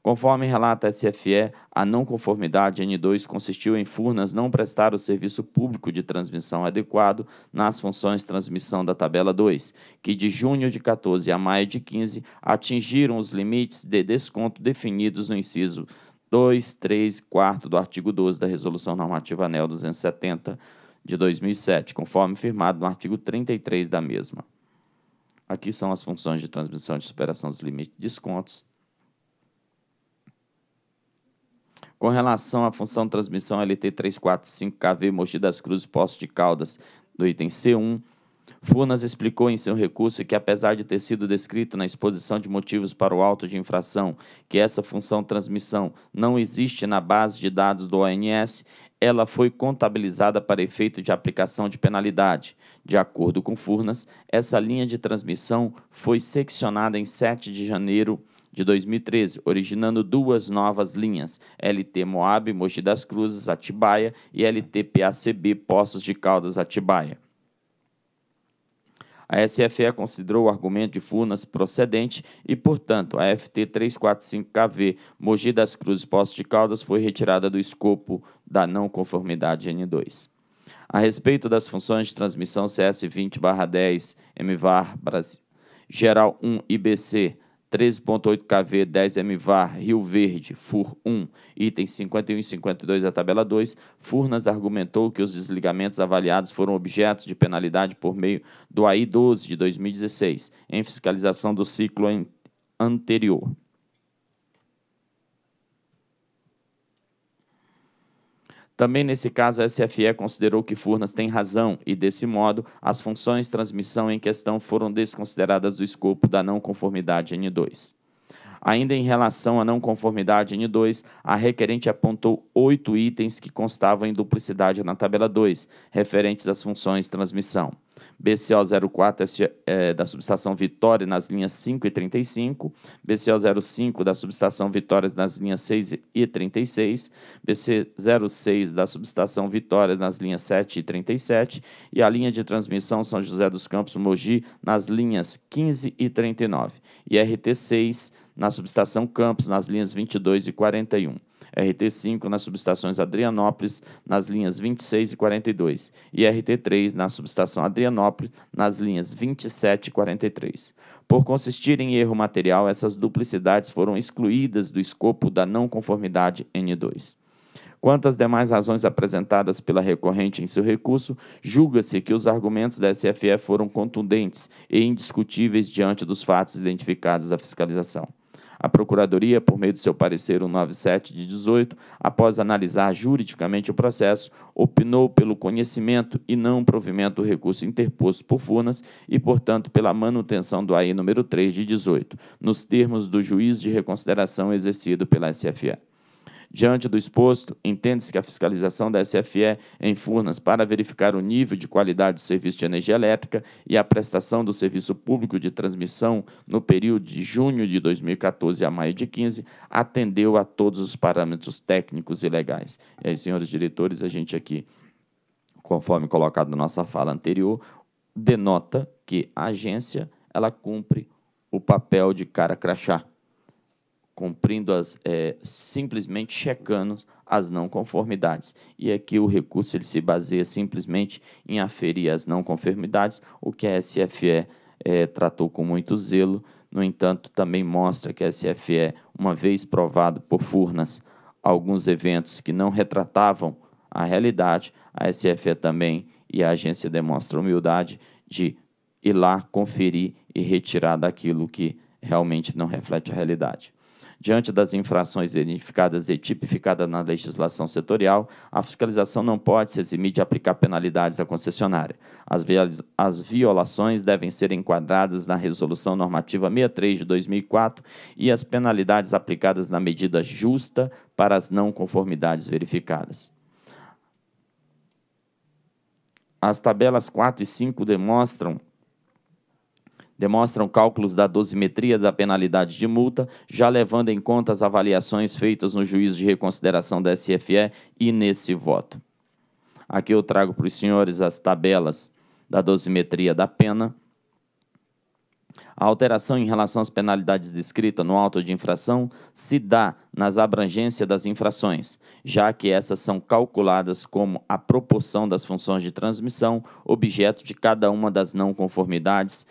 Conforme relata a SFE, a não conformidade N2 consistiu em Furnas não prestar o serviço público de transmissão adequado nas funções transmissão da tabela 2, que de junho de 14 a maio de 15 atingiram os limites de desconto definidos no inciso 2, 3 4 do artigo 12 da Resolução Normativa ANEL 270 de 2007, conforme firmado no artigo 33 da mesma. Aqui são as funções de transmissão de superação dos limites de descontos. Com relação à função transmissão LT345KV Mogi das Cruzes Poços de Caldas do item C1, Furnas explicou em seu recurso que, apesar de ter sido descrito na exposição de motivos para o auto de infração que essa função transmissão não existe na base de dados do ONS, ela foi contabilizada para efeito de aplicação de penalidade. De acordo com Furnas, essa linha de transmissão foi seccionada em 7 de janeiro de 2013, originando duas novas linhas, LT Moab, Mogi das Cruzes, Atibaia e LT PACB, Poços de Caldas, Atibaia. A SFE considerou o argumento de Furnas procedente e, portanto, a FT 345KV Mogi das Cruzes Postos de Caldas foi retirada do escopo da não conformidade N2. A respeito das funções de transmissão CS20-10 MVAR Brasil, Geral 1 IBC 13.8KV, 10MVAR, Rio Verde, FUR 1, itens 51 e 52 da tabela 2, Furnas argumentou que os desligamentos avaliados foram objetos de penalidade por meio do AI 12 de 2016, em fiscalização do ciclo anterior. Também nesse caso, a SFE considerou que Furnas tem razão e, desse modo, as funções transmissão em questão foram desconsideradas do escopo da não conformidade N2. Ainda em relação à não conformidade N2, a requerente apontou oito itens que constavam em duplicidade na tabela 2, referentes às funções transmissão. BCO 04 é, da subestação Vitória nas linhas 5 e 35, BCO 05 da subestação Vitórias nas linhas 6 e 36, BC 06 da subestação Vitórias nas linhas 7 e 37 e a linha de transmissão São José dos Campos Mogi nas linhas 15 e 39 e RT 6 na subestação Campos, nas linhas 22 e 41. RT5 nas subestações Adrianópolis, nas linhas 26 e 42, e RT3 na subestação Adrianópolis, nas linhas 27 e 43. Por consistir em erro material, essas duplicidades foram excluídas do escopo da não conformidade N2. Quanto às demais razões apresentadas pela recorrente em seu recurso, julga-se que os argumentos da SFE foram contundentes e indiscutíveis diante dos fatos identificados da fiscalização. A Procuradoria, por meio do seu parecer 197 de 18, após analisar juridicamente o processo, opinou pelo conhecimento e não provimento do recurso interposto por Furnas e, portanto, pela manutenção do AI número 3 de 18, nos termos do juízo de reconsideração exercido pela SFA. Diante do exposto, entende-se que a fiscalização da SFE é em Furnas para verificar o nível de qualidade do serviço de energia elétrica e a prestação do serviço público de transmissão no período de junho de 2014 a maio de 15 atendeu a todos os parâmetros técnicos e legais. E aí, senhores diretores, a gente aqui, conforme colocado na nossa fala anterior, denota que a agência ela cumpre o papel de cara crachá cumprindo as, é, simplesmente checando as não conformidades. E aqui o recurso ele se baseia simplesmente em aferir as não conformidades, o que a SFE é, tratou com muito zelo. No entanto, também mostra que a SFE, uma vez provado por Furnas alguns eventos que não retratavam a realidade, a SFE também e a agência demonstra humildade de ir lá conferir e retirar daquilo que realmente não reflete a realidade. Diante das infrações identificadas e tipificadas na legislação setorial, a fiscalização não pode se eximir de aplicar penalidades à concessionária. As, as violações devem ser enquadradas na Resolução Normativa 63 de 2004 e as penalidades aplicadas na medida justa para as não conformidades verificadas. As tabelas 4 e 5 demonstram demonstram cálculos da dosimetria da penalidade de multa, já levando em conta as avaliações feitas no juízo de reconsideração da SFE e nesse voto. Aqui eu trago para os senhores as tabelas da dosimetria da pena. A alteração em relação às penalidades descritas no auto de infração se dá nas abrangências das infrações, já que essas são calculadas como a proporção das funções de transmissão, objeto de cada uma das não conformidades,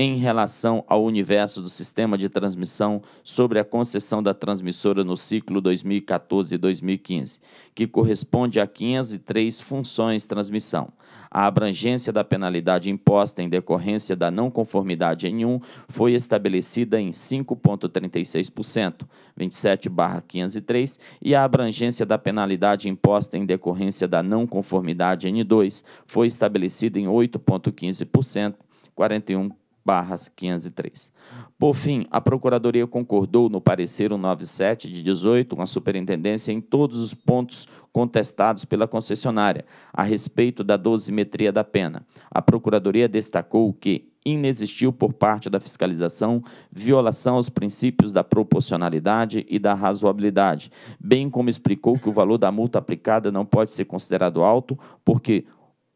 em relação ao universo do sistema de transmissão sobre a concessão da transmissora no ciclo 2014-2015, que corresponde a 503 funções transmissão. A abrangência da penalidade imposta em decorrência da não conformidade em 1 foi estabelecida em 5,36%, 27/503, e a abrangência da penalidade imposta em decorrência da não conformidade em 2 foi estabelecida em 8,15%, 41 barras 503. Por fim, a Procuradoria concordou no parecer 197 de 18 com a Superintendência em todos os pontos contestados pela concessionária a respeito da dosimetria da pena. A Procuradoria destacou que inexistiu por parte da fiscalização violação aos princípios da proporcionalidade e da razoabilidade, bem como explicou que o valor da multa aplicada não pode ser considerado alto porque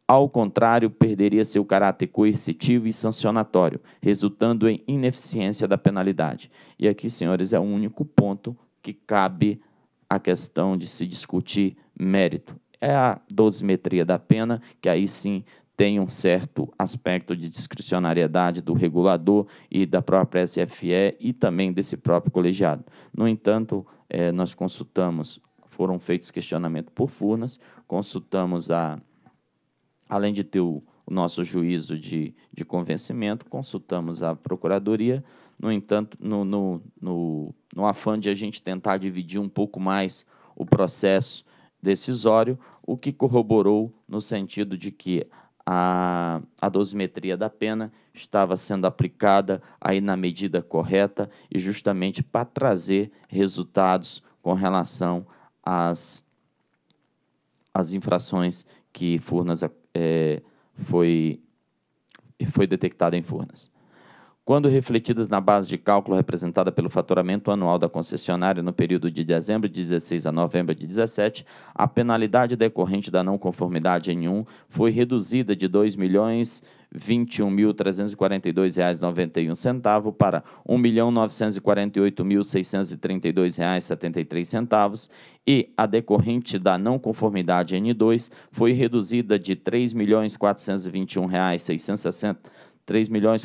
ao contrário, perderia seu caráter coercitivo e sancionatório, resultando em ineficiência da penalidade. E aqui, senhores, é o único ponto que cabe a questão de se discutir mérito. É a dosimetria da pena, que aí sim tem um certo aspecto de discricionariedade do regulador e da própria SFE e também desse próprio colegiado. No entanto, eh, nós consultamos, foram feitos questionamentos por Furnas, consultamos a Além de ter o, o nosso juízo de, de convencimento, consultamos a Procuradoria. No entanto, no, no, no, no afã de a gente tentar dividir um pouco mais o processo decisório, o que corroborou no sentido de que a, a dosimetria da pena estava sendo aplicada aí na medida correta e justamente para trazer resultados com relação às, às infrações que Furnas é, foi, foi detectada em Furnas. Quando refletidas na base de cálculo representada pelo faturamento anual da concessionária no período de dezembro de 16 a novembro de 17, a penalidade decorrente da não conformidade em 1 foi reduzida de R$ 2.021.342,91 para R$ 1.948.632,73 e a decorrente da não conformidade N2 foi reduzida de R$ 3.421,660 3 milhões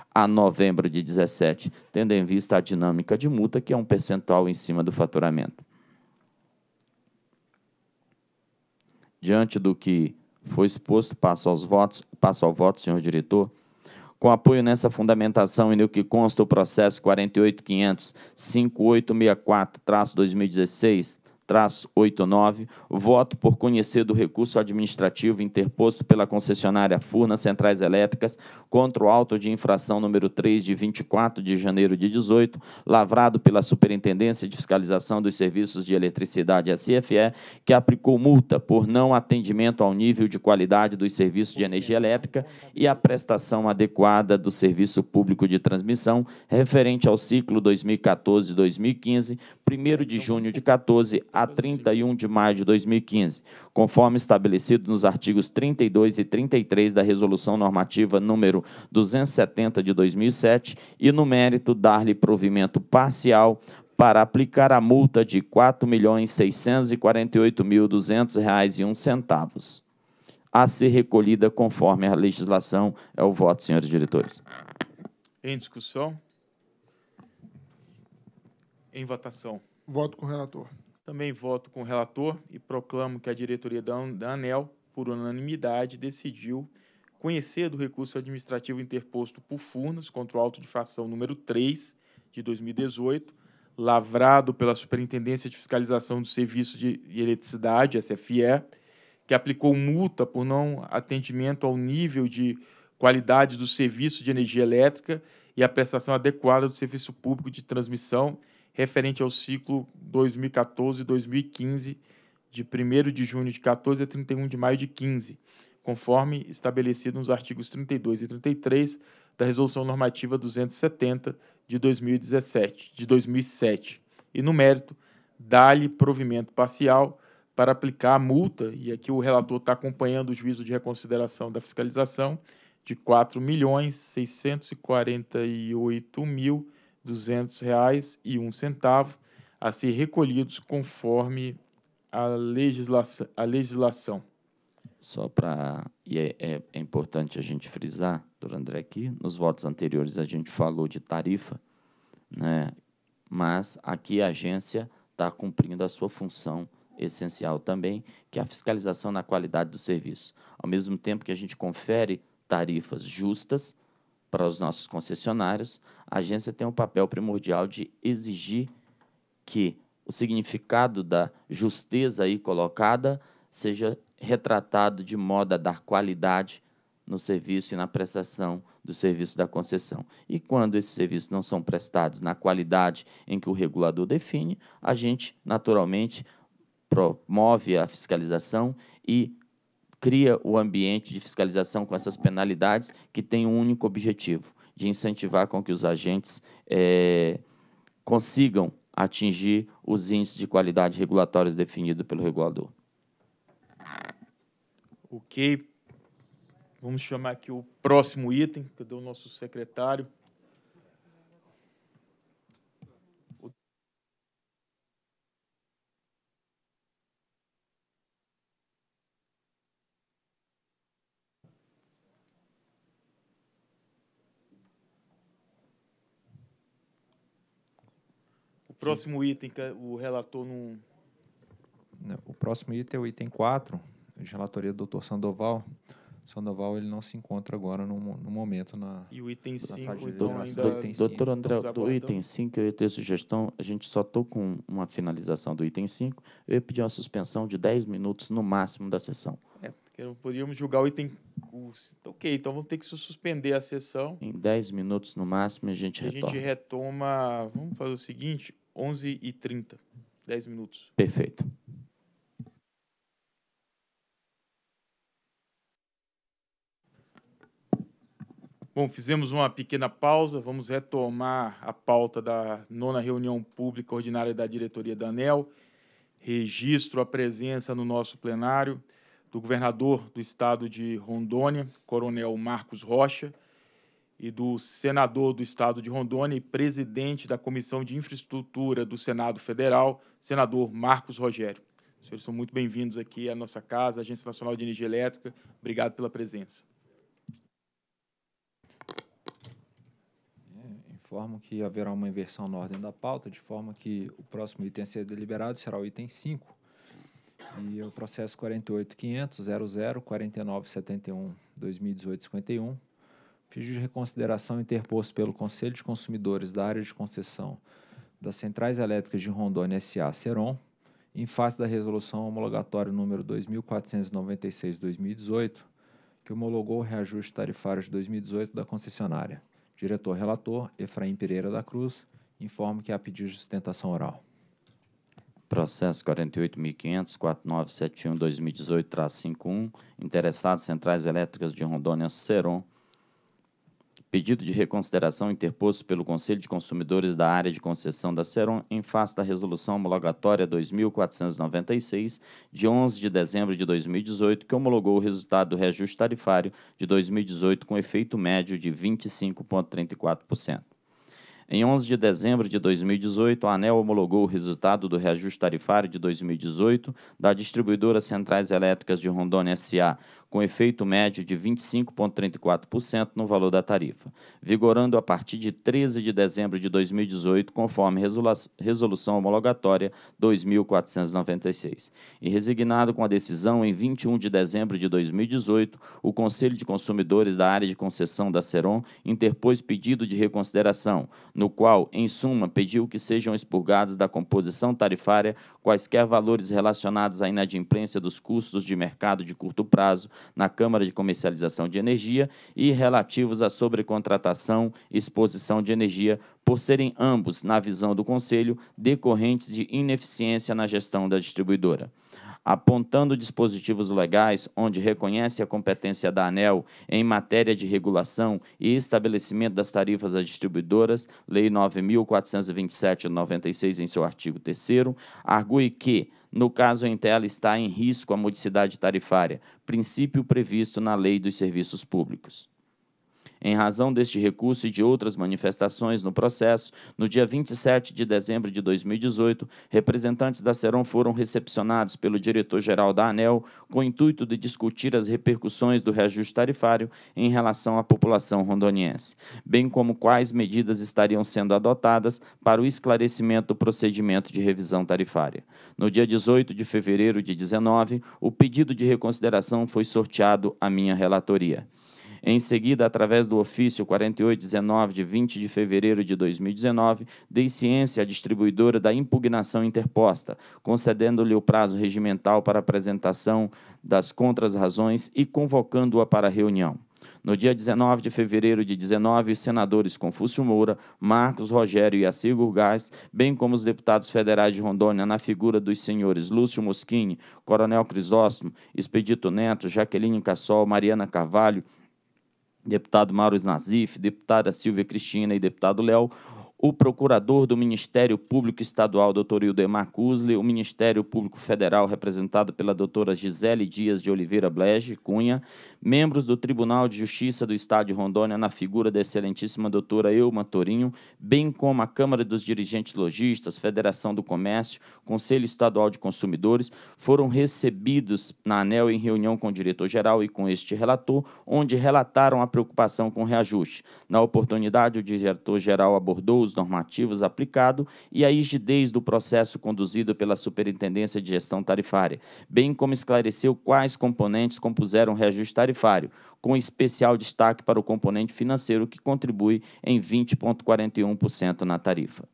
a novembro de 2017, tendo em vista a dinâmica de multa, que é um percentual em cima do faturamento. Diante do que foi exposto, passo aos votos, passo ao voto, senhor diretor. Com apoio nessa fundamentação e no que consta o processo 485005864 2016 2022-89, voto por conhecer do recurso administrativo interposto pela concessionária Furna Centrais Elétricas contra o auto de infração número 3 de 24 de janeiro de 18, lavrado pela Superintendência de Fiscalização dos Serviços de Eletricidade, SFE, que aplicou multa por não atendimento ao nível de qualidade dos serviços de energia elétrica e a prestação adequada do serviço público de transmissão referente ao ciclo 2014-2015, 1 de junho de 14 a a 31 assim. de maio de 2015, conforme estabelecido nos artigos 32 e 33 da Resolução Normativa número 270 de 2007 e no mérito dar-lhe provimento parcial para aplicar a multa de R$ 4.648.200,01 a ser recolhida conforme a legislação. É o voto, senhores diretores. Em discussão? Em votação. Voto com o relator. Também voto com o relator e proclamo que a diretoria da ANEL, por unanimidade, decidiu conhecer do recurso administrativo interposto por Furnas contra o auto de fração número 3 de 2018, lavrado pela Superintendência de Fiscalização do Serviço de Eletricidade, SFE, que aplicou multa por não atendimento ao nível de qualidade do serviço de energia elétrica e a prestação adequada do serviço público de transmissão referente ao ciclo 2014-2015, de 1 de junho de 14 a 31 de maio de 15, conforme estabelecido nos artigos 32 e 33 da Resolução Normativa 270 de 2017, de 2007, e no mérito, dá-lhe provimento parcial para aplicar a multa, e aqui o relator está acompanhando o juízo de reconsideração da fiscalização, de R$ 4.648.000 R$ 200,01 a ser recolhidos conforme a, legislação. A legislação. Só para. E é, é, é, importante a gente frisar, doutor André, aqui, nos votos anteriores a gente falou de tarifa, né? mas aqui a agência está cumprindo a sua função essencial também, que é a fiscalização na qualidade do serviço. Ao mesmo tempo que a gente confere tarifas justas, para os nossos concessionários, a agência tem um papel primordial de exigir que o significado da justeza aí colocada seja retratado de modo a dar qualidade no serviço e na prestação do serviço da concessão. E quando esses serviços não são prestados na qualidade em que o regulador define, a gente naturalmente promove a fiscalização e cria o ambiente de fiscalização com essas penalidades que tem um único objetivo, de incentivar com que os agentes é, consigam atingir os índices de qualidade regulatórios definidos pelo regulador. Ok. Vamos chamar aqui o próximo item. Cadê é o nosso secretário? Próximo item que o relator não. O próximo item é o item 4, de relatoria do Dr. Sandoval. Sandoval ele não se encontra agora no, no momento na. E o item 5, então, Do, doutor André, do item 5, eu ia ter sugestão, a gente só estou com uma finalização do item 5, eu ia pedir uma suspensão de 10 minutos no máximo da sessão. É, poderíamos julgar o item. ok, então vamos ter que suspender a sessão. Em 10 minutos no máximo a gente e retoma. A gente retoma. Vamos fazer o seguinte: 11h30, 10 minutos. Perfeito. Bom, fizemos uma pequena pausa, vamos retomar a pauta da nona reunião pública ordinária da diretoria da ANEL. Registro a presença no nosso plenário do governador do estado de Rondônia, Coronel Marcos Rocha, e do senador do estado de Rondônia e presidente da Comissão de Infraestrutura do Senado Federal, senador Marcos Rogério. Os senhores são muito bem-vindos aqui à nossa casa, Agência Nacional de Energia Elétrica. Obrigado pela presença. É, informo que haverá uma inversão na ordem da pauta, de forma que o próximo item a ser deliberado será o item 5, e é o processo 48.500.00.4971.2018.51, Pedido de reconsideração interposto pelo Conselho de Consumidores da área de concessão das Centrais Elétricas de Rondônia S.A. Seron, em face da resolução homologatória número 2496/2018, que homologou o reajuste tarifário de 2018 da concessionária. Diretor relator Efraim Pereira da Cruz informa que há pedido de sustentação oral. Processo 48.500.4971-2018-51, interessados Centrais Elétricas de Rondônia, Seron, pedido de reconsideração interposto pelo Conselho de Consumidores da área de concessão da Ceron em face da resolução homologatória 2496 de 11 de dezembro de 2018, que homologou o resultado do reajuste tarifário de 2018 com efeito médio de 25.34%. Em 11 de dezembro de 2018, a ANEL homologou o resultado do reajuste tarifário de 2018 da distribuidora Centrais Elétricas de Rondônia SA, com efeito médio de 25,34% no valor da tarifa, vigorando a partir de 13 de dezembro de 2018, conforme Resolução Homologatória 2496. E resignado com a decisão em 21 de dezembro de 2018, o Conselho de Consumidores da área de concessão da Seron interpôs pedido de reconsideração, no qual, em suma, pediu que sejam expurgados da composição tarifária quaisquer valores relacionados à inadimplência dos custos de mercado de curto prazo na Câmara de Comercialização de Energia e relativos à sobrecontratação e exposição de energia, por serem ambos, na visão do Conselho, decorrentes de ineficiência na gestão da distribuidora apontando dispositivos legais onde reconhece a competência da ANEL em matéria de regulação e estabelecimento das tarifas às distribuidoras, Lei 9.427-96, em seu artigo 3, argui que, no caso em tela, está em risco a modicidade tarifária, princípio previsto na Lei dos Serviços Públicos. Em razão deste recurso e de outras manifestações no processo, no dia 27 de dezembro de 2018, representantes da Seron foram recepcionados pelo diretor-geral da ANEL com o intuito de discutir as repercussões do reajuste tarifário em relação à população rondoniense, bem como quais medidas estariam sendo adotadas para o esclarecimento do procedimento de revisão tarifária. No dia 18 de fevereiro de 19, o pedido de reconsideração foi sorteado à minha relatoria. Em seguida, através do ofício 4819 de 20 de fevereiro de 2019, dei ciência à distribuidora da impugnação interposta, concedendo-lhe o prazo regimental para apresentação das contras-razões e convocando-a para reunião. No dia 19 de fevereiro de 19, os senadores Confúcio Moura, Marcos Rogério e Assir Gurgás, bem como os deputados federais de Rondônia, na figura dos senhores Lúcio Moschini, Coronel Crisóstomo, Expedito Neto, Jaqueline Cassol, Mariana Carvalho, deputado Mauro Nazif, deputada Silvia Cristina e deputado Léo, o procurador do Ministério Público Estadual, doutor Ildemar Cusli, o Ministério Público Federal, representado pela doutora Gisele Dias de Oliveira Blege Cunha, membros do Tribunal de Justiça do Estado de Rondônia, na figura da excelentíssima doutora Elma Torinho, bem como a Câmara dos Dirigentes Logistas, Federação do Comércio, Conselho Estadual de Consumidores, foram recebidos na ANEL em reunião com o diretor-geral e com este relator, onde relataram a preocupação com o reajuste. Na oportunidade, o diretor-geral abordou os normativos aplicados e a rigidez do processo conduzido pela Superintendência de Gestão Tarifária, bem como esclareceu quais componentes compuseram o reajuste tarifário tarifário, com especial destaque para o componente financeiro, que contribui em 20,41% na tarifa.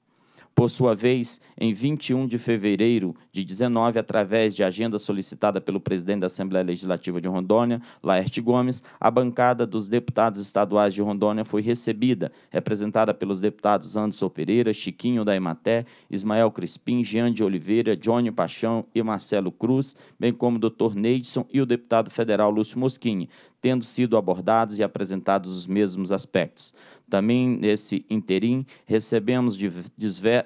Por sua vez, em 21 de fevereiro de 19, através de agenda solicitada pelo presidente da Assembleia Legislativa de Rondônia, Laerte Gomes, a bancada dos deputados estaduais de Rondônia foi recebida, representada pelos deputados Anderson Pereira, Chiquinho da Imaté, Ismael Crispim, Jean de Oliveira, Johnny Paixão e Marcelo Cruz, bem como o Dr. Neidson e o deputado federal Lúcio Mosquini tendo sido abordados e apresentados os mesmos aspectos. Também nesse interim, recebemos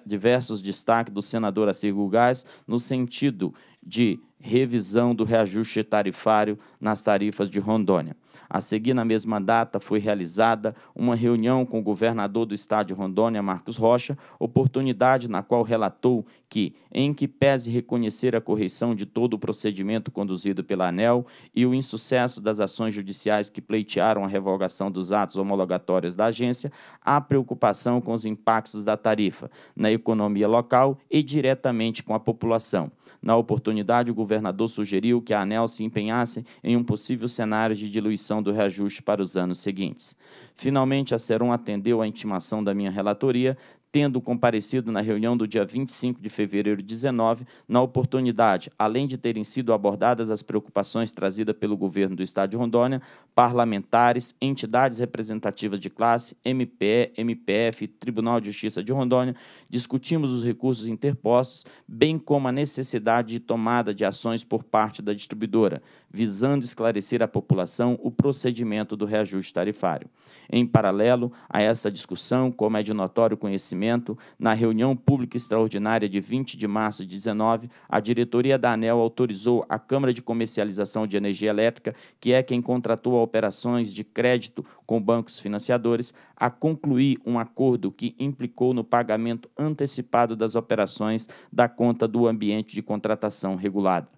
diversos destaques do senador Assir Gás no sentido de revisão do reajuste tarifário nas tarifas de Rondônia. A seguir, na mesma data, foi realizada uma reunião com o governador do estado Rondônia, Marcos Rocha, oportunidade na qual relatou que, em que pese reconhecer a correção de todo o procedimento conduzido pela ANEL e o insucesso das ações judiciais que pleitearam a revogação dos atos homologatórios da agência, há preocupação com os impactos da tarifa na economia local e diretamente com a população. Na oportunidade, o governador sugeriu que a ANEL se empenhasse em um possível cenário de diluição do reajuste para os anos seguintes. Finalmente, a Seron atendeu à intimação da minha relatoria, tendo comparecido na reunião do dia 25 de fevereiro de 19, na oportunidade, além de terem sido abordadas as preocupações trazidas pelo governo do estado de Rondônia, parlamentares, entidades representativas de classe, MPE, MPF e Tribunal de Justiça de Rondônia, discutimos os recursos interpostos, bem como a necessidade de tomada de ações por parte da distribuidora visando esclarecer à população o procedimento do reajuste tarifário. Em paralelo a essa discussão, como é de notório conhecimento, na reunião pública extraordinária de 20 de março de 19, a diretoria da ANEL autorizou a Câmara de Comercialização de Energia Elétrica, que é quem contratou operações de crédito com bancos financiadores, a concluir um acordo que implicou no pagamento antecipado das operações da conta do ambiente de contratação regulada.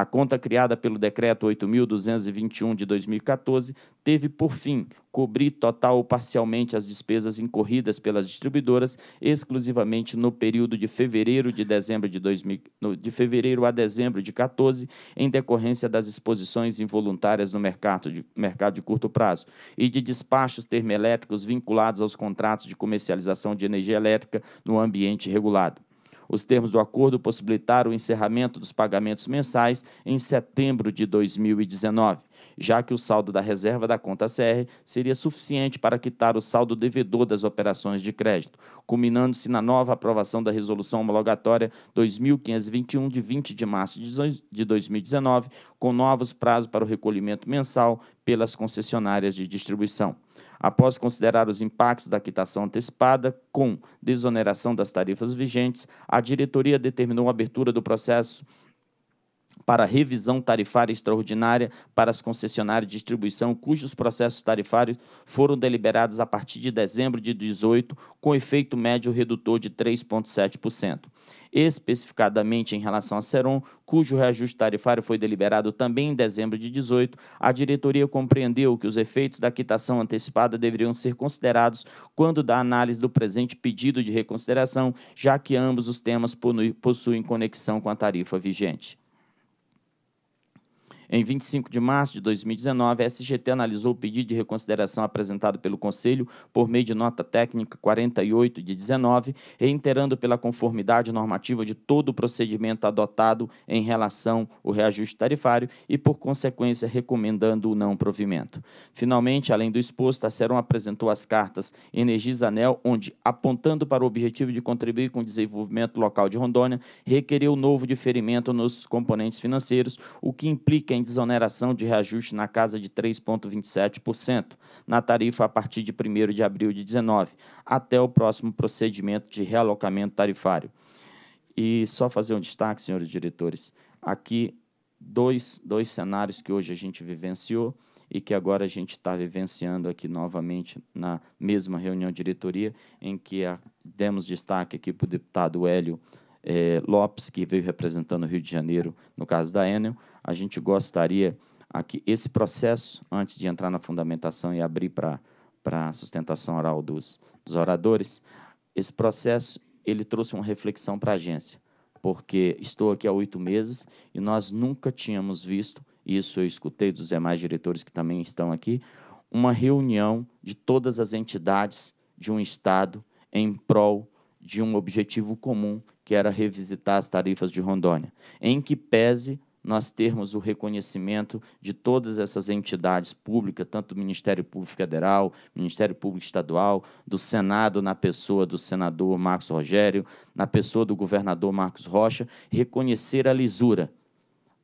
A conta criada pelo Decreto 8.221 de 2014 teve por fim cobrir total ou parcialmente as despesas incorridas pelas distribuidoras exclusivamente no período de fevereiro de dezembro de, 2000, de fevereiro a dezembro de 14 em decorrência das exposições involuntárias no mercado de, mercado de curto prazo e de despachos termoelétricos vinculados aos contratos de comercialização de energia elétrica no ambiente regulado. Os termos do acordo possibilitaram o encerramento dos pagamentos mensais em setembro de 2019, já que o saldo da reserva da conta CR seria suficiente para quitar o saldo devedor das operações de crédito, culminando-se na nova aprovação da Resolução Homologatória 2521 de 20 de março de 2019, com novos prazos para o recolhimento mensal pelas concessionárias de distribuição após considerar os impactos da quitação antecipada com desoneração das tarifas vigentes, a diretoria determinou a abertura do processo para revisão tarifária extraordinária para as concessionárias de distribuição cujos processos tarifários foram deliberados a partir de dezembro de 18, com efeito médio redutor de 3,7% especificadamente em relação à Seron, cujo reajuste tarifário foi deliberado também em dezembro de 18, a diretoria compreendeu que os efeitos da quitação antecipada deveriam ser considerados quando da análise do presente pedido de reconsideração, já que ambos os temas possuem conexão com a tarifa vigente. Em 25 de março de 2019, a SGT analisou o pedido de reconsideração apresentado pelo Conselho por meio de nota técnica 48 de 19, reiterando pela conformidade normativa de todo o procedimento adotado em relação ao reajuste tarifário e, por consequência, recomendando o não provimento. Finalmente, além do exposto, a Serão apresentou as cartas Energiza Anel, onde, apontando para o objetivo de contribuir com o desenvolvimento local de Rondônia, requereu novo diferimento nos componentes financeiros, o que implica em tem desoneração de reajuste na casa de 3,27% na tarifa a partir de 1 de abril de 2019, até o próximo procedimento de realocamento tarifário. E só fazer um destaque, senhores diretores, aqui dois, dois cenários que hoje a gente vivenciou e que agora a gente está vivenciando aqui novamente na mesma reunião de diretoria, em que a, demos destaque aqui para o deputado Hélio é, Lopes, que veio representando o Rio de Janeiro no caso da Enel. A gente gostaria que esse processo, antes de entrar na fundamentação e abrir para a sustentação oral dos, dos oradores, esse processo ele trouxe uma reflexão para a agência, porque estou aqui há oito meses e nós nunca tínhamos visto, isso eu escutei dos demais diretores que também estão aqui, uma reunião de todas as entidades de um Estado em prol de um objetivo comum, que era revisitar as tarifas de Rondônia, em que pese nós termos o reconhecimento de todas essas entidades públicas, tanto do Ministério Público Federal, Ministério Público Estadual, do Senado, na pessoa do senador Marcos Rogério, na pessoa do governador Marcos Rocha, reconhecer a lisura.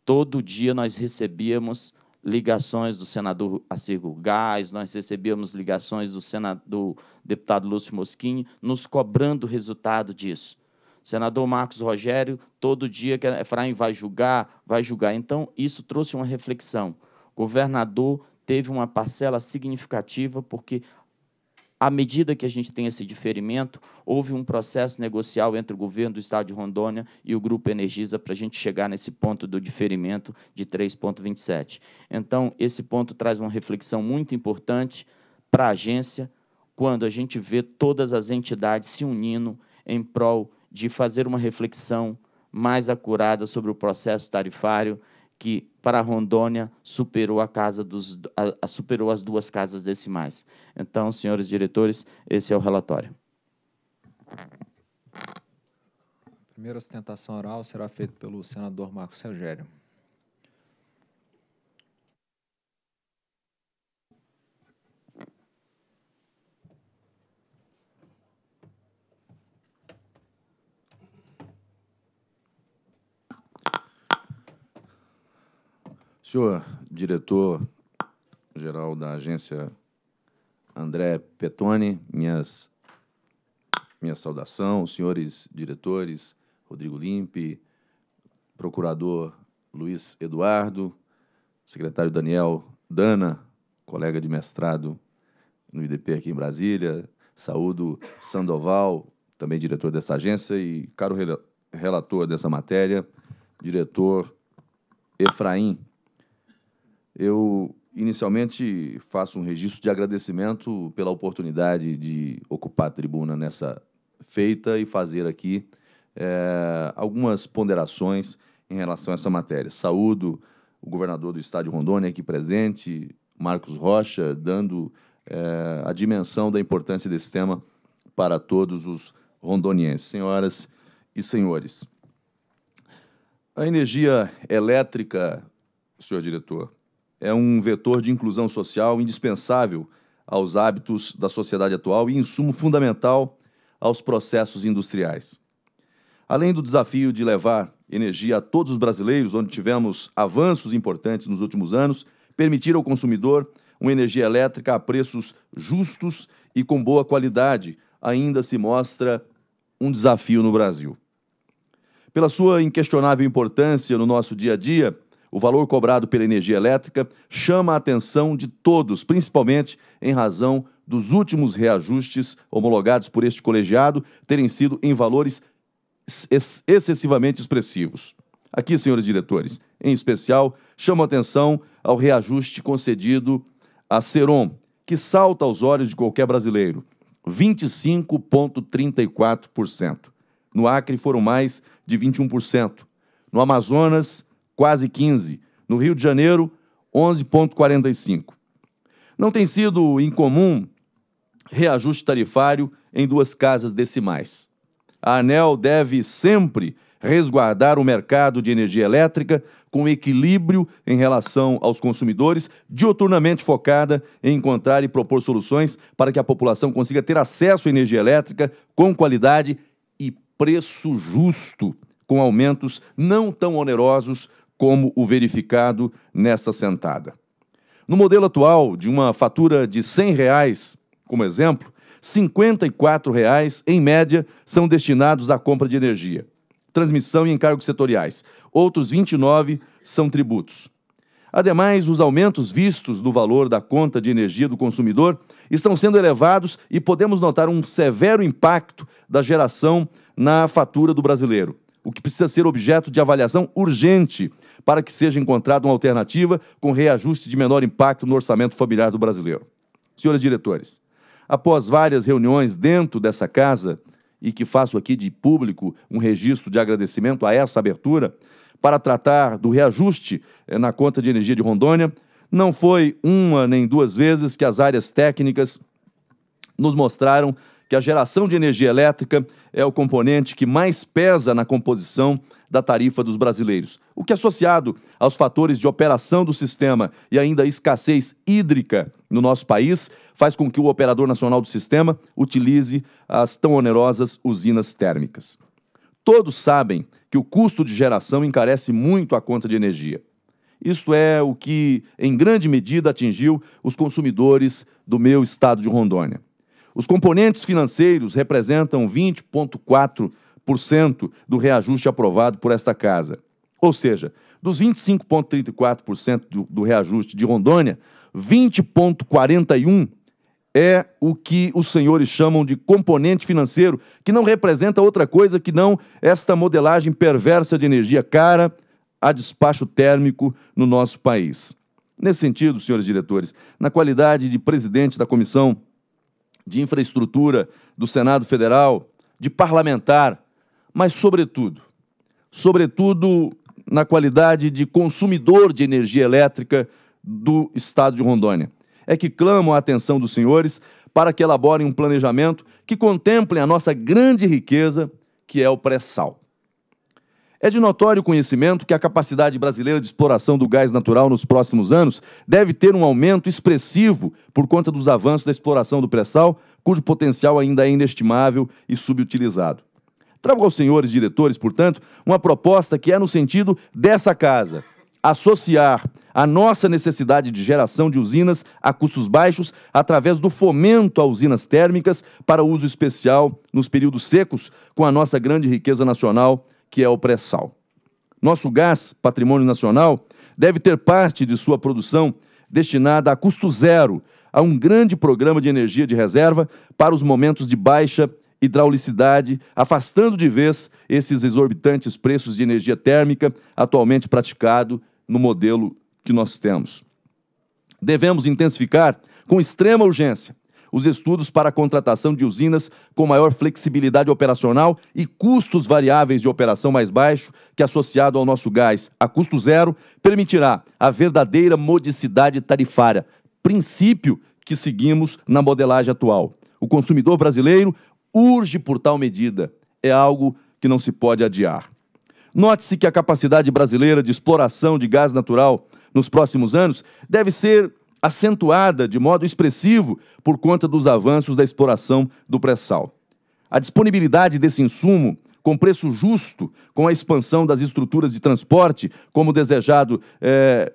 Todo dia nós recebíamos ligações do senador Acirgo Gás, nós recebíamos ligações do, senador, deputado Lúcio Mosquinho, nos cobrando o resultado disso. Senador Marcos Rogério, todo dia que é, Efraim vai julgar, vai julgar. Então, isso trouxe uma reflexão. O governador teve uma parcela significativa porque à medida que a gente tem esse diferimento, houve um processo negocial entre o governo do estado de Rondônia e o grupo Energisa para a gente chegar nesse ponto do diferimento de 3,27. Então, esse ponto traz uma reflexão muito importante para a agência quando a gente vê todas as entidades se unindo em prol de fazer uma reflexão mais acurada sobre o processo tarifário que para Rondônia superou a casa dos a, a, superou as duas casas decimais. Então, senhores diretores, esse é o relatório. A primeira ostentação oral será feita pelo senador Marcos Rogério. senhor diretor-geral da agência André Petoni, minhas, minha saudação, os senhores diretores Rodrigo Limpe, procurador Luiz Eduardo, secretário Daniel Dana, colega de mestrado no IDP aqui em Brasília, saúdo Sandoval, também diretor dessa agência, e caro relator dessa matéria, diretor Efraim eu inicialmente faço um registro de agradecimento pela oportunidade de ocupar a tribuna nessa feita e fazer aqui é, algumas ponderações em relação a essa matéria. Saúdo o governador do estado de Rondônia aqui presente, Marcos Rocha, dando é, a dimensão da importância desse tema para todos os rondonienses. Senhoras e senhores, a energia elétrica, senhor diretor, é um vetor de inclusão social indispensável aos hábitos da sociedade atual e insumo fundamental aos processos industriais. Além do desafio de levar energia a todos os brasileiros, onde tivemos avanços importantes nos últimos anos, permitir ao consumidor uma energia elétrica a preços justos e com boa qualidade ainda se mostra um desafio no Brasil. Pela sua inquestionável importância no nosso dia a dia, o valor cobrado pela energia elétrica chama a atenção de todos, principalmente em razão dos últimos reajustes homologados por este colegiado terem sido em valores excessivamente expressivos. Aqui, senhores diretores, em especial, chamo atenção ao reajuste concedido à Seron, que salta aos olhos de qualquer brasileiro: 25,34%. No Acre foram mais de 21%. No Amazonas, quase 15. No Rio de Janeiro, 11,45. Não tem sido incomum reajuste tarifário em duas casas decimais. A ANEL deve sempre resguardar o mercado de energia elétrica com equilíbrio em relação aos consumidores, dioturnamente focada em encontrar e propor soluções para que a população consiga ter acesso à energia elétrica com qualidade e preço justo, com aumentos não tão onerosos como o verificado nesta sentada. No modelo atual, de uma fatura de R$ 100, reais, como exemplo, R$ 54, reais, em média, são destinados à compra de energia, transmissão e encargos setoriais. Outros 29 são tributos. Ademais, os aumentos vistos no valor da conta de energia do consumidor estão sendo elevados e podemos notar um severo impacto da geração na fatura do brasileiro, o que precisa ser objeto de avaliação urgente para que seja encontrada uma alternativa com reajuste de menor impacto no orçamento familiar do brasileiro. Senhores diretores, após várias reuniões dentro dessa casa, e que faço aqui de público um registro de agradecimento a essa abertura, para tratar do reajuste eh, na conta de energia de Rondônia, não foi uma nem duas vezes que as áreas técnicas nos mostraram que a geração de energia elétrica é o componente que mais pesa na composição da tarifa dos brasileiros, o que é associado aos fatores de operação do sistema e ainda a escassez hídrica no nosso país, faz com que o operador nacional do sistema utilize as tão onerosas usinas térmicas. Todos sabem que o custo de geração encarece muito a conta de energia. Isto é o que, em grande medida, atingiu os consumidores do meu estado de Rondônia. Os componentes financeiros representam 20,4% do reajuste aprovado por esta casa. Ou seja, dos 25,34% do, reajuste de Rondônia, 20,41% é o que os senhores chamam de componente financeiro, que não representa outra coisa que não esta modelagem perversa de energia cara a despacho térmico no nosso país. Nesse sentido, senhores diretores, na qualidade de presidente da Comissão de infraestrutura do Senado Federal, de parlamentar, mas, sobretudo, sobretudo na qualidade de consumidor de energia elétrica do Estado de Rondônia. É que clamo a atenção dos senhores para que elaborem um planejamento que contemple a nossa grande riqueza, que é o pré-sal. É de notório conhecimento que a capacidade brasileira de exploração do gás natural nos próximos anos deve ter um aumento expressivo por conta dos avanços da exploração do pré-sal, cujo potencial ainda é inestimável e subutilizado. Trago aos senhores diretores, portanto, uma proposta que é no sentido dessa casa: associar a nossa necessidade de geração de usinas a custos baixos através do fomento a usinas térmicas para uso especial nos períodos secos, com a nossa grande riqueza nacional que é o pré-sal. Nosso gás, patrimônio nacional, deve ter parte de sua produção destinada a custo zero a um grande programa de energia de reserva para os momentos de baixa hidraulicidade, afastando de vez esses exorbitantes preços de energia térmica atualmente praticado no modelo que nós temos. Devemos intensificar com extrema urgência os estudos para a contratação de usinas com maior flexibilidade operacional e custos variáveis de operação mais baixo, que associado ao nosso gás a custo zero, permitirá a verdadeira modicidade tarifária, princípio que seguimos na modelagem atual. O consumidor brasileiro urge por tal medida. É algo que não se pode adiar. Note-se que a capacidade brasileira de exploração de gás natural nos próximos anos deve ser acentuada de modo expressivo por conta dos avanços da exploração do pré-sal. A disponibilidade desse insumo com preço justo, com a expansão das estruturas de transporte, como desejado é,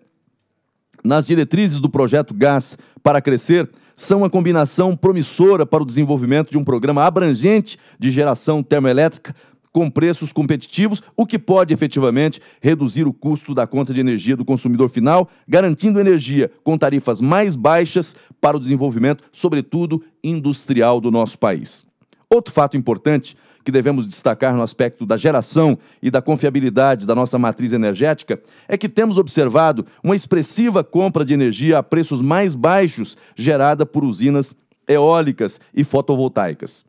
nas diretrizes do projeto Gás para Crescer, são uma combinação promissora para o desenvolvimento de um programa abrangente de geração termoelétrica com preços competitivos, o que pode efetivamente reduzir o custo da conta de energia do consumidor final, garantindo energia com tarifas mais baixas para o desenvolvimento, sobretudo industrial, do nosso país. Outro fato importante que devemos destacar no aspecto da geração e da confiabilidade da nossa matriz energética é que temos observado uma expressiva compra de energia a preços mais baixos gerada por usinas eólicas e fotovoltaicas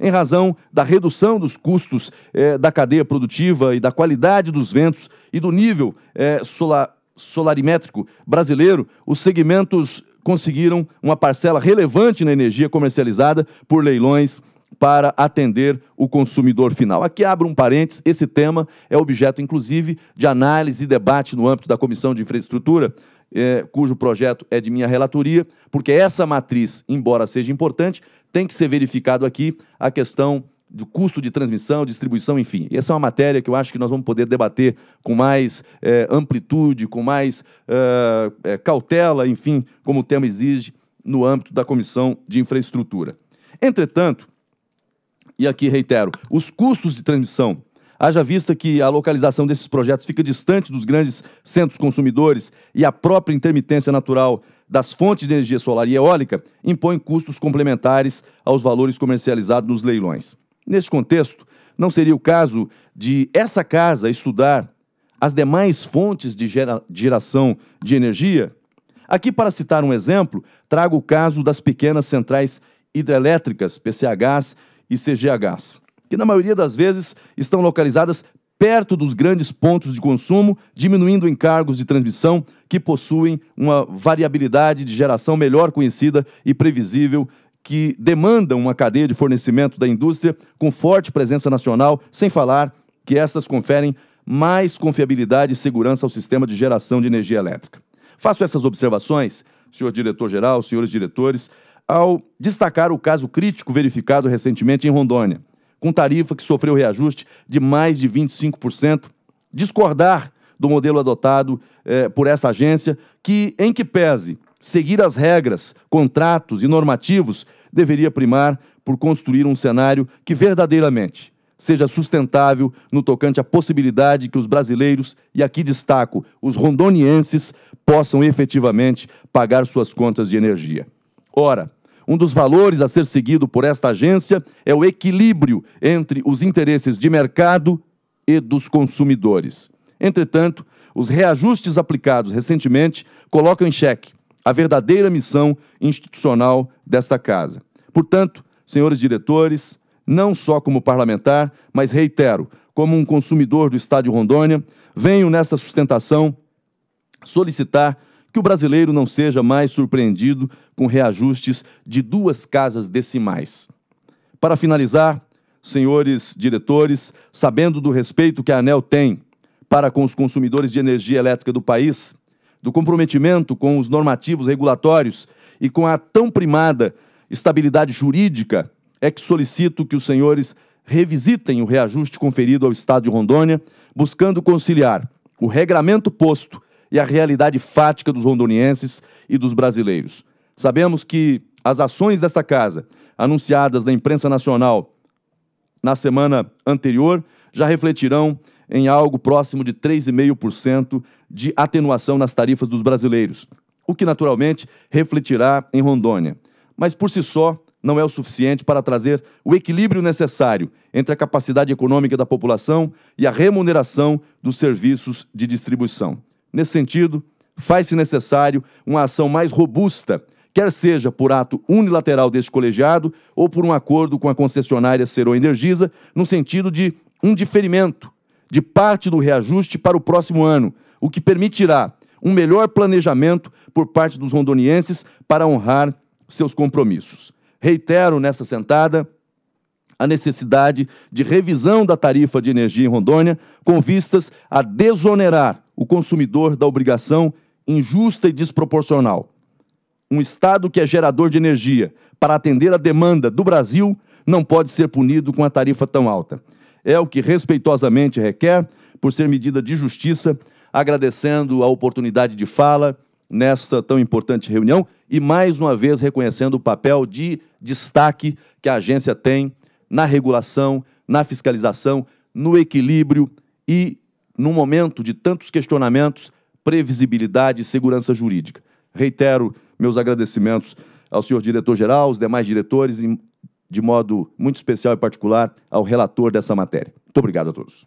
em razão da redução dos custos eh, da cadeia produtiva e da qualidade dos ventos e do nível eh, solar, solarimétrico brasileiro, os segmentos conseguiram uma parcela relevante na energia comercializada por leilões para atender o consumidor final. Aqui abro um parênteses, esse tema é objeto, inclusive, de análise e debate no âmbito da Comissão de Infraestrutura, eh, cujo projeto é de minha relatoria, porque essa matriz, embora seja importante, tem que ser verificado aqui a questão do custo de transmissão, distribuição, enfim. essa é uma matéria que eu acho que nós vamos poder debater com mais é, amplitude, com mais é, cautela, enfim, como o tema exige, no âmbito da Comissão de Infraestrutura. Entretanto, e aqui reitero, os custos de transmissão, haja vista que a localização desses projetos fica distante dos grandes centros consumidores e a própria intermitência natural das fontes de energia solar e eólica impõe custos complementares aos valores comercializados nos leilões. Neste contexto, não seria o caso de essa casa estudar as demais fontes de gera geração de energia? Aqui, para citar um exemplo, trago o caso das pequenas centrais hidrelétricas, PCHs e CGHs, que na maioria das vezes estão localizadas perto dos grandes pontos de consumo, diminuindo encargos de transmissão que possuem uma variabilidade de geração melhor conhecida e previsível que demandam uma cadeia de fornecimento da indústria com forte presença nacional, sem falar que essas conferem mais confiabilidade e segurança ao sistema de geração de energia elétrica. Faço essas observações, senhor diretor-geral, senhores diretores, ao destacar o caso crítico verificado recentemente em Rondônia com tarifa que sofreu reajuste de mais de 25%, discordar do modelo adotado eh, por essa agência, que, em que pese seguir as regras, contratos e normativos, deveria primar por construir um cenário que verdadeiramente seja sustentável no tocante à possibilidade que os brasileiros, e aqui destaco, os rondonienses, possam efetivamente pagar suas contas de energia. Ora, um dos valores a ser seguido por esta agência é o equilíbrio entre os interesses de mercado e dos consumidores. Entretanto, os reajustes aplicados recentemente colocam em xeque a verdadeira missão institucional desta casa. Portanto, senhores diretores, não só como parlamentar, mas reitero, como um consumidor do Estádio Rondônia, venho nessa sustentação solicitar que o brasileiro não seja mais surpreendido com reajustes de duas casas decimais. Para finalizar, senhores diretores, sabendo do respeito que a ANEL tem para com os consumidores de energia elétrica do país, do comprometimento com os normativos regulatórios e com a tão primada estabilidade jurídica, é que solicito que os senhores revisitem o reajuste conferido ao Estado de Rondônia, buscando conciliar o regramento posto e a realidade fática dos rondonienses e dos brasileiros. Sabemos que as ações desta casa, anunciadas na imprensa nacional na semana anterior, já refletirão em algo próximo de 3,5% de atenuação nas tarifas dos brasileiros, o que naturalmente refletirá em Rondônia. Mas por si só, não é o suficiente para trazer o equilíbrio necessário entre a capacidade econômica da população e a remuneração dos serviços de distribuição. Nesse sentido, faz-se necessário uma ação mais robusta, quer seja por ato unilateral deste colegiado ou por um acordo com a concessionária Serou Energisa, no sentido de um diferimento de parte do reajuste para o próximo ano, o que permitirá um melhor planejamento por parte dos rondonienses para honrar seus compromissos. Reitero nessa sentada a necessidade de revisão da tarifa de energia em Rondônia com vistas a desonerar o consumidor da obrigação injusta e desproporcional. Um Estado que é gerador de energia para atender a demanda do Brasil não pode ser punido com a tarifa tão alta. É o que respeitosamente requer, por ser medida de justiça, agradecendo a oportunidade de fala nesta tão importante reunião e mais uma vez reconhecendo o papel de destaque que a agência tem na regulação, na fiscalização, no equilíbrio e num momento de tantos questionamentos, previsibilidade e segurança jurídica. Reitero meus agradecimentos ao senhor diretor-geral, aos demais diretores e, de modo muito especial e particular, ao relator dessa matéria. Muito obrigado a todos.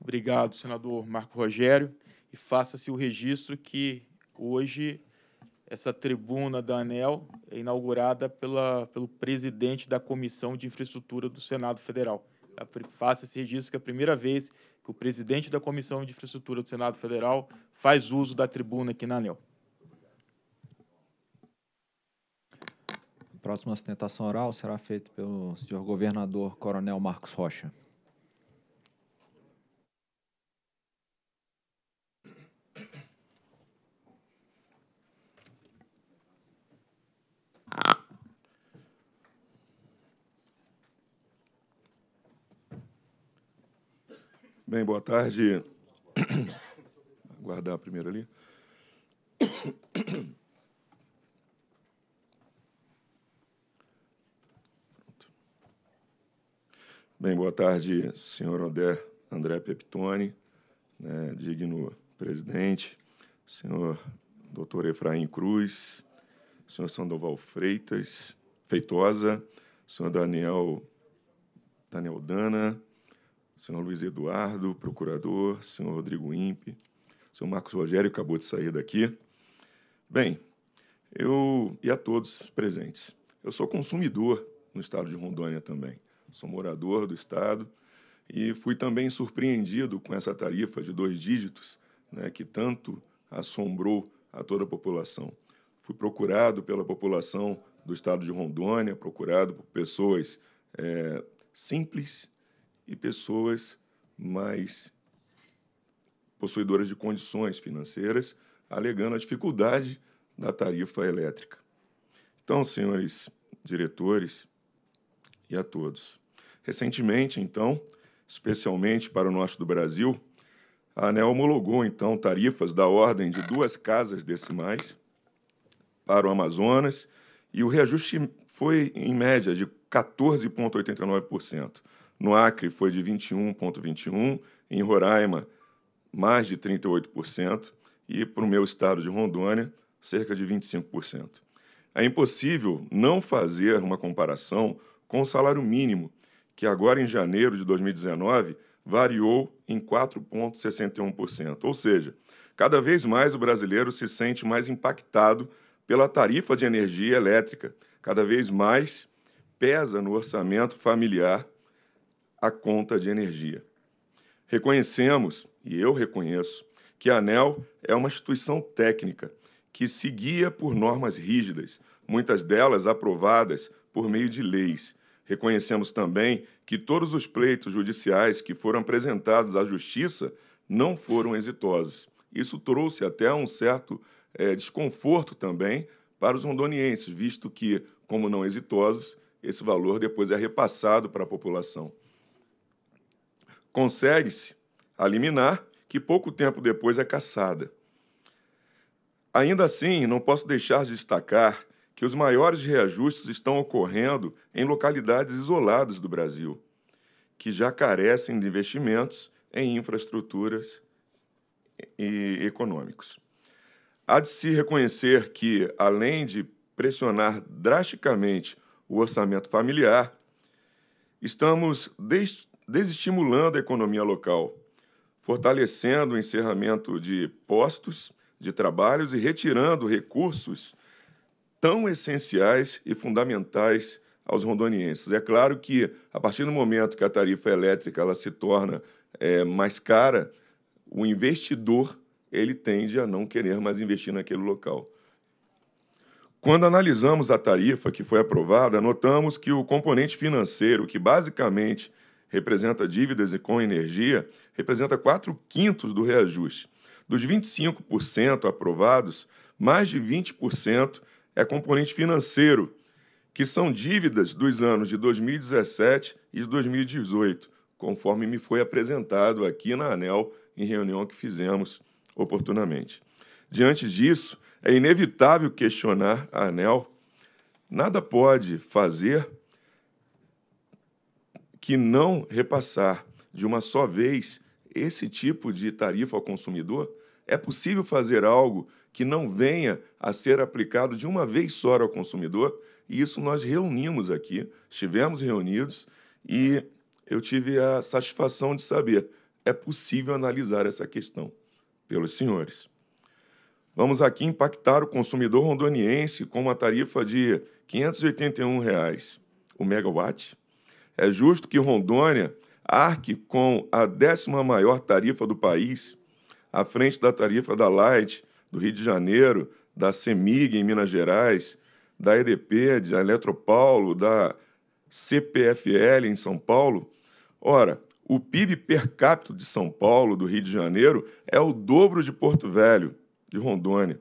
Obrigado, senador Marco Rogério. E faça-se o registro que hoje essa tribuna da ANEL é inaugurada pela, pelo presidente da Comissão de Infraestrutura do Senado Federal faça esse registro que é a primeira vez que o presidente da Comissão de Infraestrutura do Senado Federal faz uso da tribuna aqui na ANEL. A próxima sustentação oral será feita pelo senhor governador Coronel Marcos Rocha. Bem, boa tarde. Guardar primeiro ali. Bem, boa tarde, senhor Odé André Peptoni, né, digno presidente, senhor doutor Efraim Cruz, senhor Sandoval Freitas, Feitosa, senhor Daniel, Daniel Dana, senhor Luiz Eduardo, procurador, senhor Rodrigo Impe, senhor Marcos Rogério, que acabou de sair daqui. Bem, eu e a todos os presentes. Eu sou consumidor no estado de Rondônia também. Sou morador do estado e fui também surpreendido com essa tarifa de dois dígitos, né, que tanto assombrou a toda a população. Fui procurado pela população do estado de Rondônia, procurado por pessoas é, simples e pessoas mais possuidoras de condições financeiras, alegando a dificuldade da tarifa elétrica. Então, senhores diretores e a todos, recentemente, então, especialmente para o norte do Brasil, a ANEL homologou então tarifas da ordem de duas casas decimais para o Amazonas e o reajuste foi em média de 14,89%. No Acre foi de 21,21%, em Roraima, mais de 38%, e para o meu estado de Rondônia, cerca de 25%. É impossível não fazer uma comparação com o salário mínimo, que agora em janeiro de 2019 variou em 4,61%. Ou seja, cada vez mais o brasileiro se sente mais impactado pela tarifa de energia elétrica, cada vez mais pesa no orçamento familiar a conta de energia. Reconhecemos, e eu reconheço, que a ANEL é uma instituição técnica que se guia por normas rígidas, muitas delas aprovadas por meio de leis. Reconhecemos também que todos os pleitos judiciais que foram apresentados à Justiça não foram exitosos. Isso trouxe até um certo é, desconforto também para os rondonienses, visto que, como não exitosos, esse valor depois é repassado para a população. Consegue-se a liminar, que pouco tempo depois é caçada. Ainda assim, não posso deixar de destacar que os maiores reajustes estão ocorrendo em localidades isoladas do Brasil, que já carecem de investimentos em infraestruturas e econômicos. Há de se reconhecer que, além de pressionar drasticamente o orçamento familiar, estamos desestimulando a economia local, fortalecendo o encerramento de postos de trabalhos e retirando recursos tão essenciais e fundamentais aos rondonienses. É claro que, a partir do momento que a tarifa elétrica ela se torna é, mais cara, o investidor ele tende a não querer mais investir naquele local. Quando analisamos a tarifa que foi aprovada, notamos que o componente financeiro, que basicamente representa dívidas e com energia, representa 4 quintos do reajuste. Dos 25% aprovados, mais de 20% é componente financeiro, que são dívidas dos anos de 2017 e de 2018, conforme me foi apresentado aqui na ANEL em reunião que fizemos oportunamente. Diante disso, é inevitável questionar a ANEL. Nada pode fazer que não repassar de uma só vez esse tipo de tarifa ao consumidor, é possível fazer algo que não venha a ser aplicado de uma vez só ao consumidor, e isso nós reunimos aqui, estivemos reunidos e eu tive a satisfação de saber é possível analisar essa questão pelos senhores. Vamos aqui impactar o consumidor rondoniense com uma tarifa de R$ 581 reais o megawatt é justo que Rondônia arque com a décima maior tarifa do país, à frente da tarifa da Light do Rio de Janeiro, da CEMIG em Minas Gerais, da EDP, da Eletropaulo, da CPFL em São Paulo. Ora, o PIB per capita de São Paulo, do Rio de Janeiro, é o dobro de Porto Velho, de Rondônia.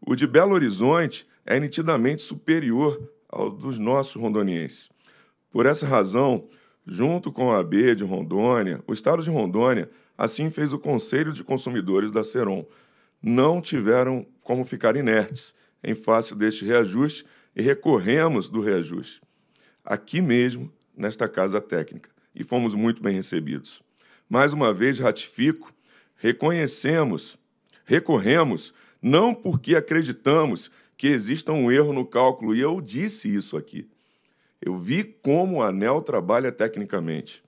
O de Belo Horizonte é nitidamente superior ao dos nossos rondonienses. Por essa razão, junto com a AB de Rondônia, o Estado de Rondônia assim fez o Conselho de Consumidores da Seron. Não tiveram como ficar inertes em face deste reajuste e recorremos do reajuste. Aqui mesmo, nesta Casa Técnica, e fomos muito bem recebidos. Mais uma vez, ratifico, reconhecemos, recorremos, não porque acreditamos que exista um erro no cálculo, e eu disse isso aqui eu vi como a ANEL trabalha tecnicamente.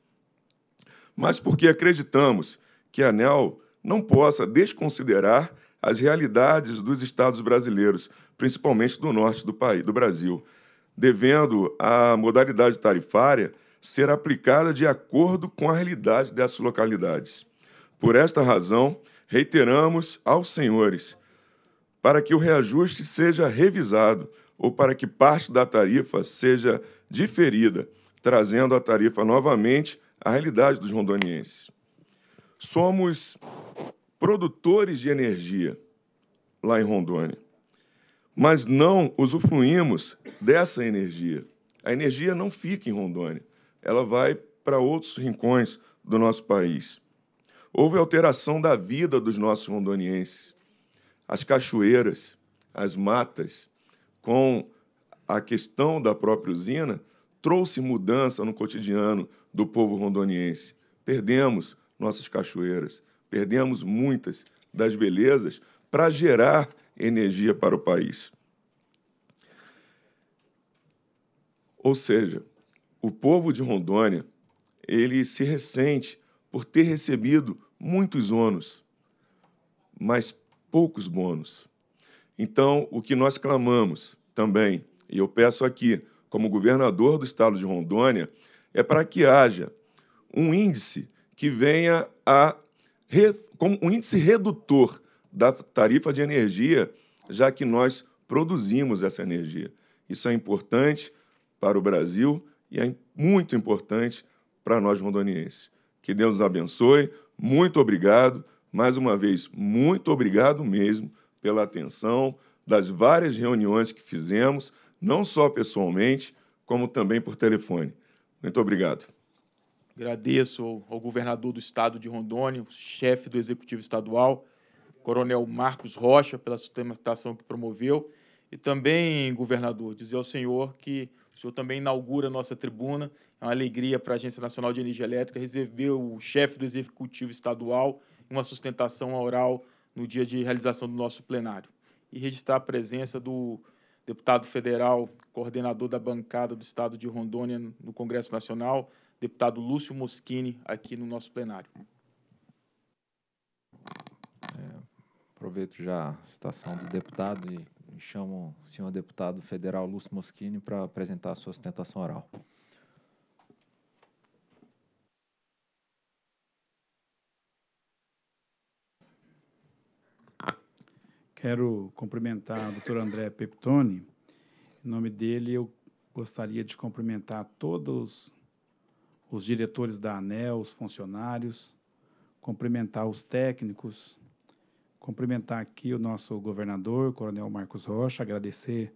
Mas porque acreditamos que a ANEL não possa desconsiderar as realidades dos estados brasileiros, principalmente do norte do país, do Brasil, devendo a modalidade tarifária ser aplicada de acordo com a realidade dessas localidades. Por esta razão, reiteramos aos senhores para que o reajuste seja revisado ou para que parte da tarifa seja diferida, trazendo a tarifa novamente à realidade dos rondonienses. Somos produtores de energia lá em Rondônia, mas não usufruímos dessa energia. A energia não fica em Rondônia, ela vai para outros rincões do nosso país. Houve alteração da vida dos nossos rondonienses. As cachoeiras, as matas, com a questão da própria usina trouxe mudança no cotidiano do povo rondoniense. Perdemos nossas cachoeiras, perdemos muitas das belezas para gerar energia para o país. Ou seja, o povo de Rondônia, ele se ressente por ter recebido muitos ônus, mas poucos bônus. Então, o que nós clamamos também e eu peço aqui, como governador do estado de Rondônia, é para que haja um índice que venha a. como um índice redutor da tarifa de energia, já que nós produzimos essa energia. Isso é importante para o Brasil e é muito importante para nós rondonienses. Que Deus os abençoe. Muito obrigado. Mais uma vez, muito obrigado mesmo pela atenção, das várias reuniões que fizemos não só pessoalmente, como também por telefone. Muito obrigado. Agradeço ao, governador do estado de Rondônia, chefe do Executivo Estadual, Coronel Marcos Rocha, pela sustentação que promoveu. E também, governador, dizer ao senhor que o senhor também inaugura a nossa tribuna. É uma alegria para a Agência Nacional de Energia Elétrica receber o chefe do Executivo Estadual uma sustentação oral no dia de realização do nosso plenário. E registrar a presença do deputado federal, coordenador da bancada do Estado de Rondônia no Congresso Nacional, deputado Lúcio Moschini, aqui no nosso plenário. É, aproveito já a citação do deputado e chamo o senhor deputado federal Lúcio Moschini para apresentar a sua sustentação oral. Quero cumprimentar o doutor André Peptoni. Em nome dele, eu gostaria de cumprimentar todos os diretores da ANEL, os funcionários, cumprimentar os técnicos, cumprimentar aqui o nosso governador, Coronel Marcos Rocha, agradecer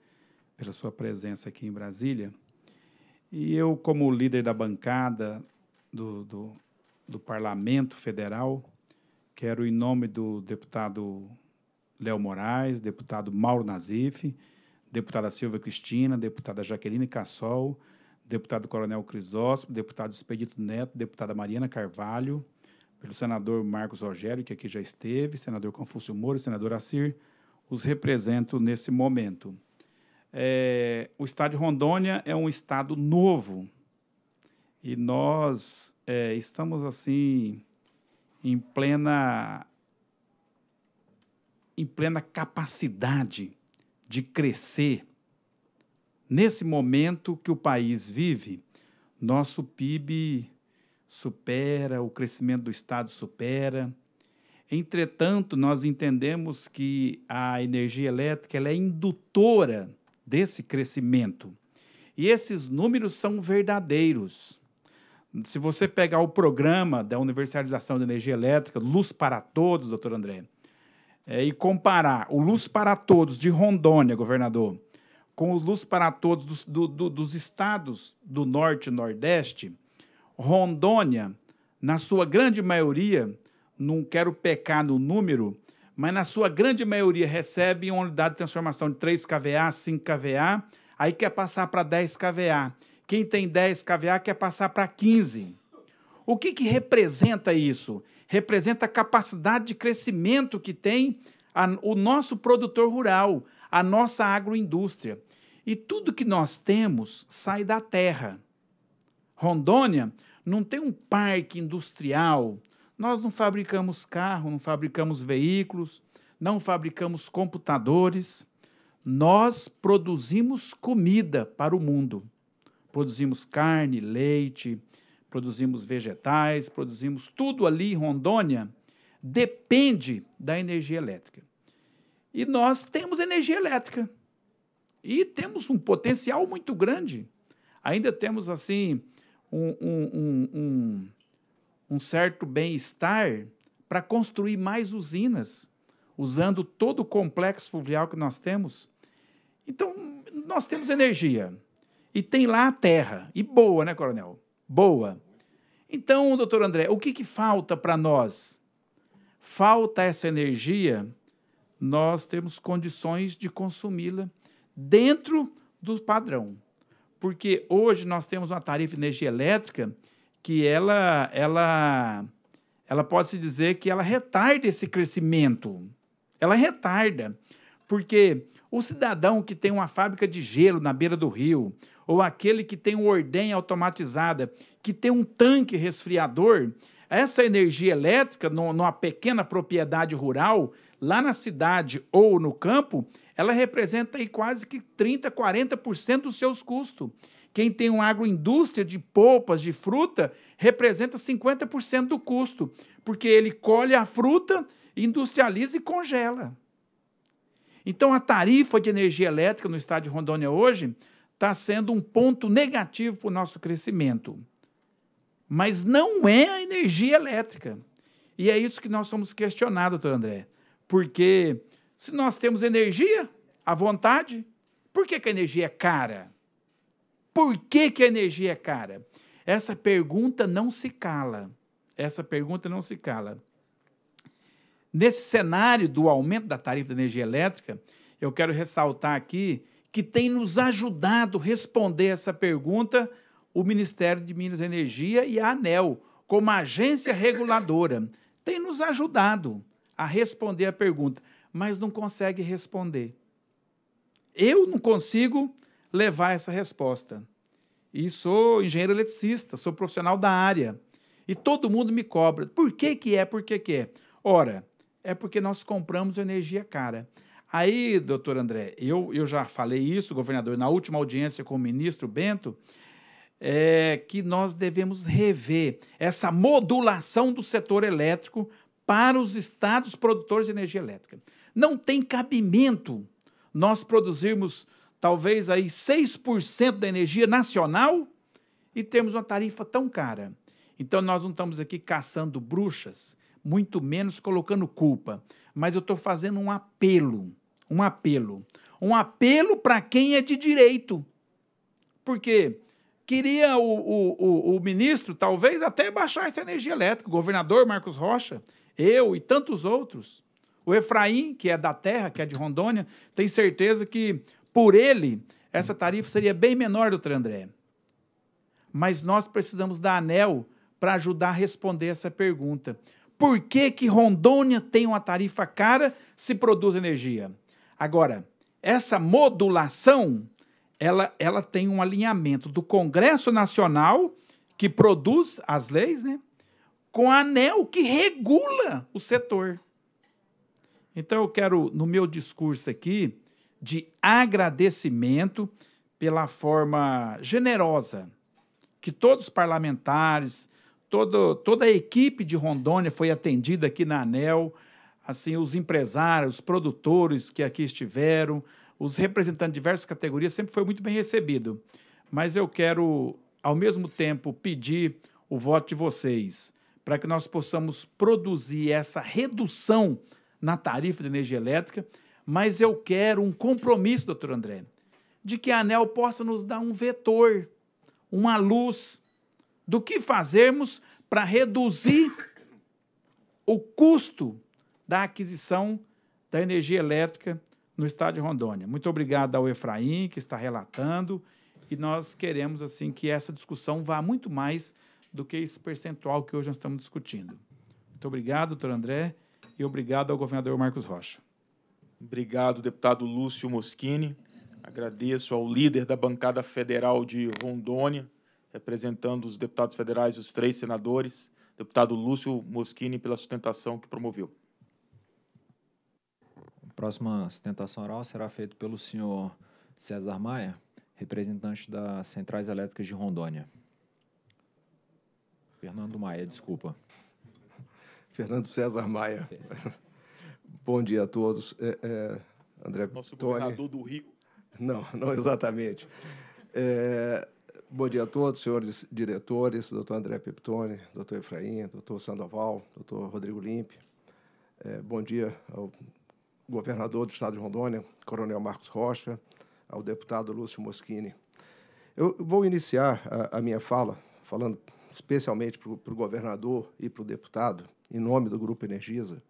pela sua presença aqui em Brasília. E eu, como líder da bancada do, do, do Parlamento Federal, quero, em nome do deputado Léo Moraes, deputado Mauro Nazif, deputada Silva Cristina, deputada Jaqueline Cassol, deputado Coronel Crisóstomo, deputado Expedito Neto, deputada Mariana Carvalho, pelo senador Marcos Rogério, que aqui já esteve, senador Confúcio Moura, senador Assir, os represento nesse momento. É, o estado de Rondônia é um estado novo e nós é, estamos assim em plena em plena capacidade de crescer. Nesse momento que o país vive, nosso PIB supera, o crescimento do Estado supera. Entretanto, nós entendemos que a energia elétrica é indutora desse crescimento. E esses números são verdadeiros. Se você pegar o programa da universalização da energia elétrica, Luz para Todos, doutor André, é, e comparar o Luz para Todos de Rondônia, governador, com o Luz para Todos dos, do, do, dos estados do Norte e Nordeste, Rondônia, na sua grande maioria, não quero pecar no número, mas na sua grande maioria recebe uma unidade de transformação de 3 kVA, 5 kVA, aí quer passar para 10 kVA. Quem tem 10 kVA quer passar para 15. O que, que representa isso? representa a capacidade de crescimento que tem a, o nosso produtor rural, a nossa agroindústria. E tudo que nós temos sai da terra. Rondônia não tem um parque industrial. Nós não fabricamos carro, não fabricamos veículos, não fabricamos computadores. Nós produzimos comida para o mundo. Produzimos carne, leite, produzimos vegetais, produzimos tudo ali em Rondônia, depende da energia elétrica. E nós temos energia elétrica. E temos um potencial muito grande. Ainda temos, assim, um, um, um, um certo bem-estar para construir mais usinas, usando todo o complexo fluvial que nós temos. Então, nós temos energia. E tem lá a terra. E boa, né, coronel? Boa. Então, doutor André, o que, que falta para nós? Falta essa energia, nós temos condições de consumi-la dentro do padrão. Porque hoje nós temos uma tarifa de energia elétrica que ela, ela, ela pode se dizer que ela retarda esse crescimento. Ela retarda, porque o cidadão que tem uma fábrica de gelo na beira do rio, ou aquele que tem uma ordenha automatizada, que tem um tanque resfriador, essa energia elétrica, numa pequena propriedade rural, lá na cidade ou no campo, ela representa aí quase que 30%, 40% dos seus custos. Quem tem uma agroindústria de polpas, de fruta, representa 50% do custo, porque ele colhe a fruta, industrializa e congela. Então, a tarifa de energia elétrica no estado de Rondônia hoje está sendo um ponto negativo para o nosso crescimento. Mas não é a energia elétrica. E é isso que nós somos questionados, doutor André. Porque se nós temos energia à vontade, por que, que a energia é cara? Por que, que a energia é cara? Essa pergunta não se cala. Essa pergunta não se cala. Nesse cenário do aumento da tarifa de energia elétrica, eu quero ressaltar aqui que tem nos ajudado a responder essa pergunta o Ministério de Minas e Energia e a ANEL, como agência reguladora. Tem nos ajudado a responder a pergunta, mas não consegue responder. Eu não consigo levar essa resposta. E sou engenheiro eletricista, sou profissional da área. E todo mundo me cobra. Por que, que é? Por que, que é? Ora, é porque nós compramos energia cara. Aí, doutor André, eu, eu já falei isso, governador, na última audiência com o ministro Bento, é que nós devemos rever essa modulação do setor elétrico para os estados produtores de energia elétrica. Não tem cabimento nós produzirmos talvez aí 6% da energia nacional e temos uma tarifa tão cara. Então nós não estamos aqui caçando bruxas, muito menos colocando culpa, mas eu estou fazendo um apelo, um apelo, um apelo para quem é de direito. Porque queria o, o, o, o, ministro, talvez, até baixar essa energia elétrica, o governador Marcos Rocha, eu e tantos outros. O Efraim, que é da terra, que é de Rondônia, tem certeza que, por ele, essa tarifa seria bem menor, o André. Mas nós precisamos da ANEL para ajudar a responder essa pergunta por que, que Rondônia tem uma tarifa cara se produz energia? Agora, essa modulação, ela, ela tem um alinhamento do Congresso Nacional, que produz as leis, né? com a ANEL, que regula o setor. Então, eu quero, no meu discurso aqui, de agradecimento pela forma generosa que todos os parlamentares, todo, toda a equipe de Rondônia foi atendida aqui na ANEL, assim, os empresários, os produtores que aqui estiveram, os representantes de diversas categorias, sempre foi muito bem recebido. Mas eu quero, ao mesmo tempo, pedir o voto de vocês para que nós possamos produzir essa redução na tarifa de energia elétrica, mas eu quero um compromisso, doutor André, de que a ANEL possa nos dar um vetor, uma luz do que fazermos para reduzir o custo da aquisição da energia elétrica no estado de Rondônia. Muito obrigado ao Efraim, que está relatando, e nós queremos assim que essa discussão vá muito mais do que esse percentual que hoje nós estamos discutindo. Muito obrigado, doutor André, e obrigado ao governador Marcos Rocha. Obrigado, deputado Lúcio Moschini. Agradeço ao líder da bancada federal de Rondônia, representando os deputados federais e os três senadores, deputado Lúcio Moschini, pela sustentação que promoveu. A próxima sustentação oral será feita pelo senhor César Maia, representante das Centrais Elétricas de Rondônia. Fernando Maia, desculpa. Fernando César Maia. É. Bom dia a todos. É, é, André Nosso Tony. governador do Rio. Não, não exatamente. É, Bom dia a todos, senhores diretores, doutor André Peptone, doutor Efraim, doutor Sandoval, doutor Rodrigo Limpe. É, bom dia ao governador do estado de Rondônia, coronel Marcos Rocha, ao deputado Lúcio Moschini. Eu vou iniciar a, a minha fala falando especialmente para o governador e para o deputado, em nome do Grupo Energisa.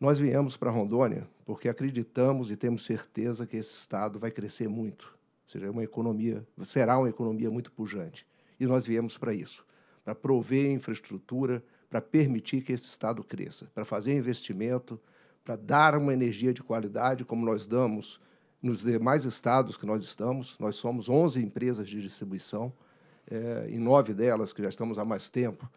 Nós viemos para Rondônia porque acreditamos e temos certeza que esse estado vai crescer muito ou seja, é uma economia, será uma economia muito pujante. E nós viemos para isso, para prover infraestrutura, para permitir que esse Estado cresça, para fazer investimento, para dar uma energia de qualidade, como nós damos nos demais estados que nós estamos. Nós somos 11 empresas de distribuição, é, eh, em nove delas que já estamos há mais tempo.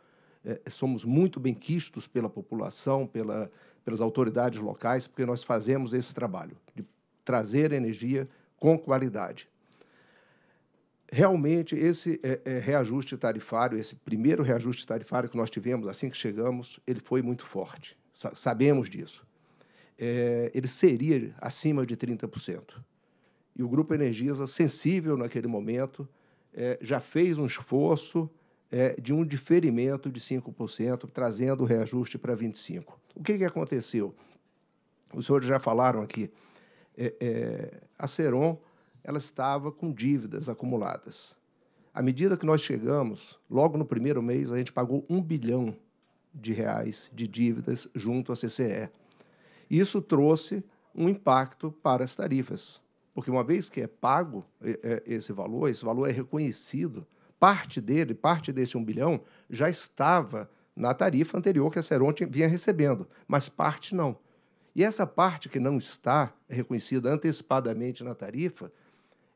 É, somos muito bem quistos pela população, pela, pelas autoridades locais, porque nós fazemos esse trabalho de trazer energia com qualidade realmente esse é, é, reajuste tarifário, esse primeiro reajuste tarifário que nós tivemos assim que chegamos, ele foi muito forte. Sa sabemos disso. É, ele seria acima de 30%. E o Grupo Energisa, sensível naquele momento, é, já fez um esforço é, de um diferimento de 5%, trazendo o reajuste para 25%. O que, que aconteceu? Os senhores já falaram aqui. É, a Ceron ela estava com dívidas acumuladas. À medida que nós chegamos, logo no primeiro mês, a gente pagou um bilhão de reais de dívidas junto à CCE. Isso trouxe um impacto para as tarifas, porque uma vez que é pago é, é, esse valor, esse valor é reconhecido, parte dele, parte desse um bilhão, já estava na tarifa anterior que a Ceronte vinha recebendo, mas parte não. E essa parte que não está reconhecida antecipadamente na tarifa,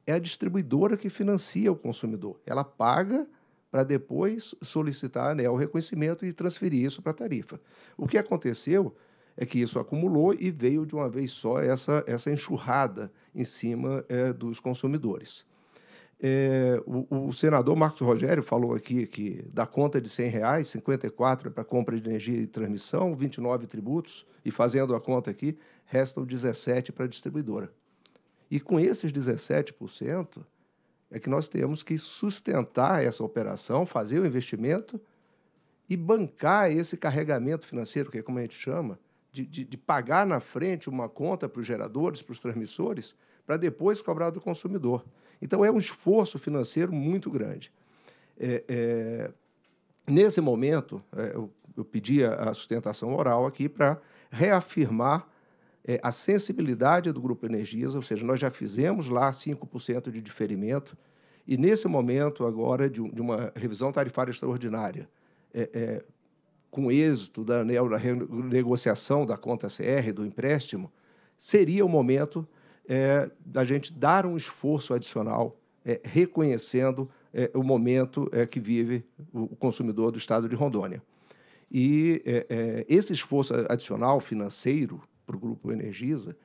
é a distribuidora que financia o consumidor. Ela paga para depois solicitar né, o reconhecimento e transferir isso para a tarifa. O que aconteceu é que isso acumulou e veio de uma vez só essa, essa enxurrada em cima é, dos consumidores. É, o, o, senador Marcos Rogério falou aqui que da conta de 100 reais, 54 é para compra de energia e transmissão, 29 tributos, e fazendo a conta aqui, restam 17 para a distribuidora. E com esses 17%, é que nós temos que sustentar essa operação, fazer o investimento e bancar esse carregamento financeiro, que é como a gente chama, de, de, de pagar na frente uma conta para os geradores, para os transmissores, para depois cobrar do consumidor. Então é um esforço financeiro muito grande. É, é, nesse momento, é, eu, eu pedi a, a sustentação oral aqui para reafirmar é, a sensibilidade do Grupo Energias, ou seja, nós já fizemos lá 5% de diferimento, e nesse momento agora de, de uma revisão tarifária extraordinária, é, é, com êxito da, negociação da conta CR, do empréstimo, seria o momento é, da gente dar um esforço adicional, é, reconhecendo é, o momento é, que vive o consumidor do estado de Rondônia. E é, é, esse esforço adicional financeiro para o Grupo Energisa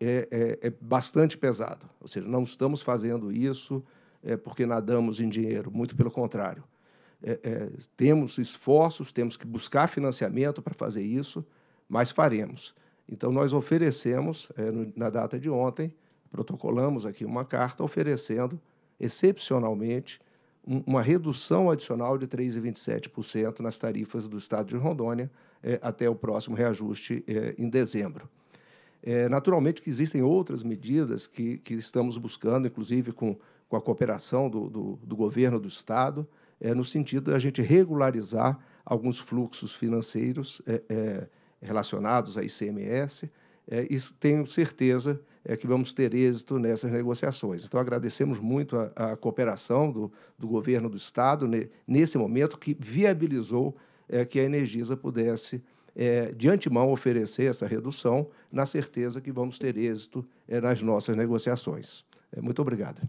é, é, é, bastante pesado. Ou seja, não estamos fazendo isso é, porque nadamos em dinheiro, muito pelo contrário. É, é, temos esforços, temos que buscar financiamento para fazer isso, mas faremos. Então, nós oferecemos, é, no, na data de ontem, protocolamos aqui uma carta oferecendo, excepcionalmente, um, uma redução adicional de 3,27% nas tarifas do Estado de Rondônia é, até o próximo reajuste é, em dezembro. É, naturalmente que existem outras medidas que, que estamos buscando, inclusive com, com a cooperação do, do, do governo do Estado, no sentido da gente regularizar alguns fluxos financeiros relacionados a ICMS, é, e tenho certeza é, que vamos ter êxito nessas negociações. Então, agradecemos muito a, a cooperação do, do, governo do Estado ne, nesse momento que viabilizou é, que a Energisa pudesse, é, de antemão, oferecer essa redução, na certeza que vamos ter êxito é, nas nossas negociações. É, muito obrigado.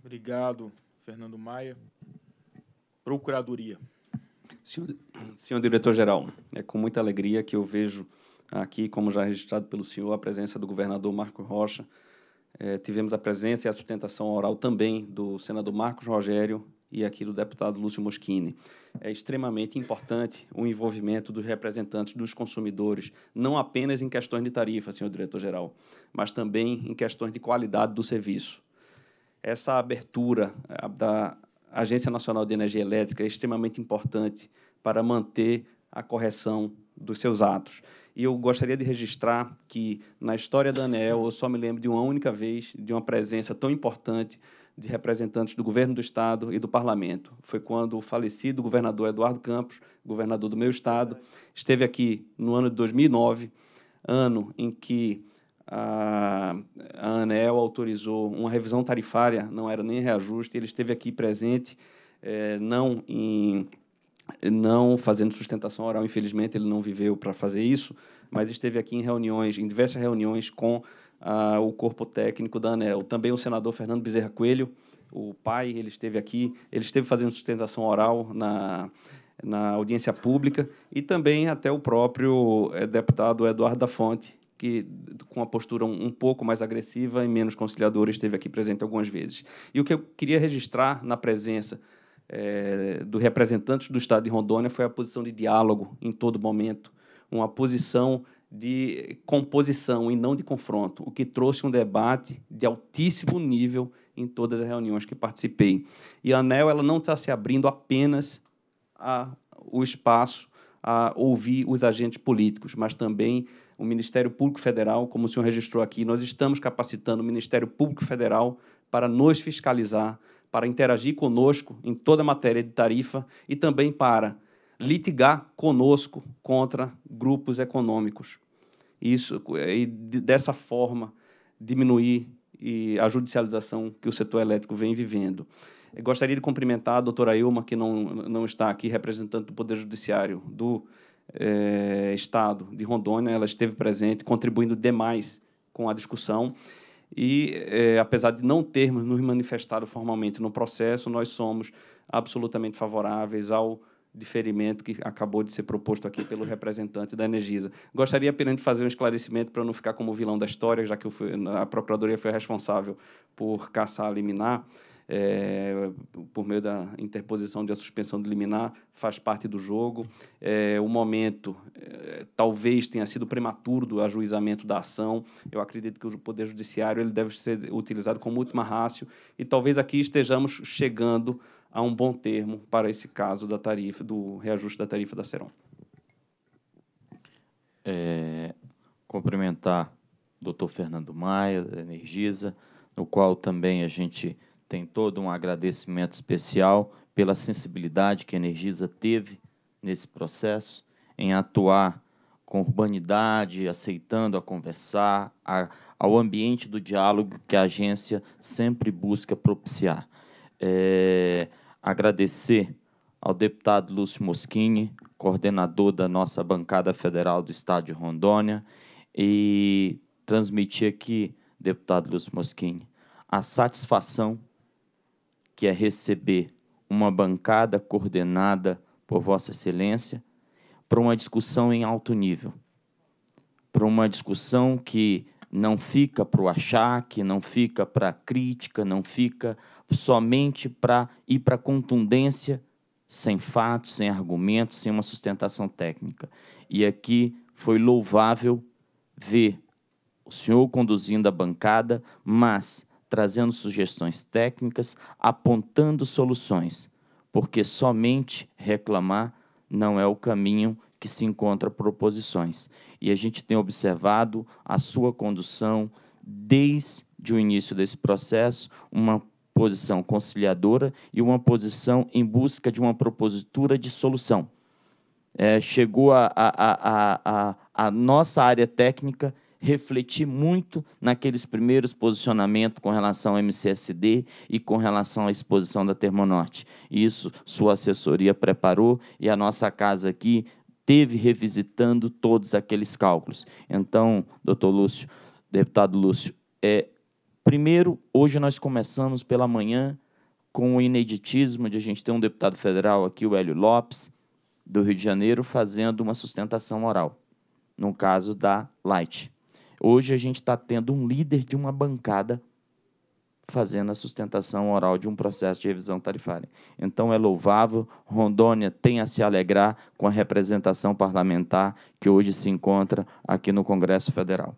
Obrigado, Fernando Maia. Procuradoria. Senhor, senhor diretor-geral, é com muita alegria que eu vejo aqui, como já registrado pelo senhor, a presença do governador Marco Rocha. É, tivemos a presença e a sustentação oral também do senador Marcos Rogério e aqui do deputado Lúcio Moschini é extremamente importante o envolvimento dos representantes dos consumidores, não apenas em questões de tarifa, senhor diretor-geral, mas também em questões de qualidade do serviço. Essa abertura da Agência Nacional de Energia Elétrica é extremamente importante para manter a correção dos seus atos. E eu gostaria de registrar que, na história da ANEEL, eu só me lembro de uma única vez de uma presença tão importante de representantes do governo do estado e do parlamento. Foi quando o falecido governador Eduardo Campos, governador do meu estado, esteve aqui no ano de 2009, ano em que a, ANEL autorizou uma revisão tarifária, não era nem reajuste, ele esteve aqui presente, eh, não em não fazendo sustentação oral, infelizmente ele não viveu para fazer isso, mas esteve aqui em reuniões, em diversas reuniões com ah, o corpo técnico da ANEL. Também o senador Fernando Bezerra Coelho, o pai, ele esteve aqui, ele esteve fazendo sustentação oral na, na audiência pública, e também até o próprio eh, deputado Eduardo da Fonte, que com uma postura um, um, pouco mais agressiva e menos conciliadora esteve aqui presente algumas vezes. E o que eu queria registrar na presença eh, do representante do Estado de Rondônia foi a posição de diálogo em todo momento, uma posição de composição e não de confronto, o que trouxe um debate de altíssimo nível em todas as reuniões que participei. E a ANEL ela não está se abrindo apenas a, o espaço a ouvir os agentes políticos, mas também o Ministério Público Federal, como o senhor registrou aqui, nós estamos capacitando o Ministério Público Federal para nos fiscalizar, para interagir conosco em toda a matéria de tarifa e também para litigar conosco contra grupos econômicos e isso e dessa forma diminuir e a judicialização que o setor elétrico vem vivendo. Eu gostaria de cumprimentar a doutora Ilma, que não, não está aqui, representante do Poder Judiciário do eh, Estado de Rondônia. Ela esteve presente, contribuindo demais com a discussão. E, eh, apesar de não termos nos manifestado formalmente no processo, nós somos absolutamente favoráveis ao diferimento que acabou de ser proposto aqui pelo representante da Energisa. Gostaria apenas de fazer um esclarecimento para não ficar como vilão da história, já que fui, a Procuradoria foi responsável por caçar a liminar. É, por meio da interposição de a suspensão de liminar, faz parte do jogo. É, o momento é, talvez tenha sido prematuro do ajuizamento da ação. Eu acredito que o Poder Judiciário ele deve ser utilizado como última rácio e talvez aqui estejamos chegando a um bom termo para esse caso da tarifa, do reajuste da tarifa da Seron. É, cumprimentar o Dr. Fernando Maia, da Energisa, no qual também a gente tem todo um agradecimento especial pela sensibilidade que a Energisa teve nesse processo, em atuar com urbanidade, aceitando a conversar, a, ao ambiente do diálogo que a agência sempre busca propiciar. É, agradecer ao deputado Lúcio Moschini, coordenador da nossa bancada federal do Estado de Rondônia, e transmitir aqui, deputado Lúcio Moschini, a satisfação que é receber uma bancada coordenada por Vossa Excelência para uma discussão em alto nível, para uma discussão que não fica para o achaque, não fica para crítica, não fica somente para ir para contundência sem fatos, sem argumentos, sem uma sustentação técnica. E aqui foi louvável ver o senhor conduzindo a bancada, mas trazendo sugestões técnicas, apontando soluções, porque somente reclamar não é o caminho que se encontra proposições. E a gente tem observado a sua condução desde o início desse processo, uma posição conciliadora e uma posição em busca de uma propositura de solução. É, chegou a, a, a, a, a nossa área técnica refletir muito naqueles primeiros posicionamentos com relação ao MCSD e com relação à exposição da Termonorte. Isso sua assessoria preparou e a nossa casa aqui esteve revisitando todos aqueles cálculos. Então, doutor Lúcio, deputado Lúcio, é, primeiro, hoje nós começamos pela manhã com o ineditismo de a gente ter um deputado federal aqui, o Hélio Lopes, do Rio de Janeiro, fazendo uma sustentação oral, no caso da Light. Hoje a gente está tendo um líder de uma bancada fazendo a sustentação oral de um processo de revisão tarifária. Então é louvável, Rondônia tem a se alegrar com a representação parlamentar que hoje se encontra aqui no Congresso Federal.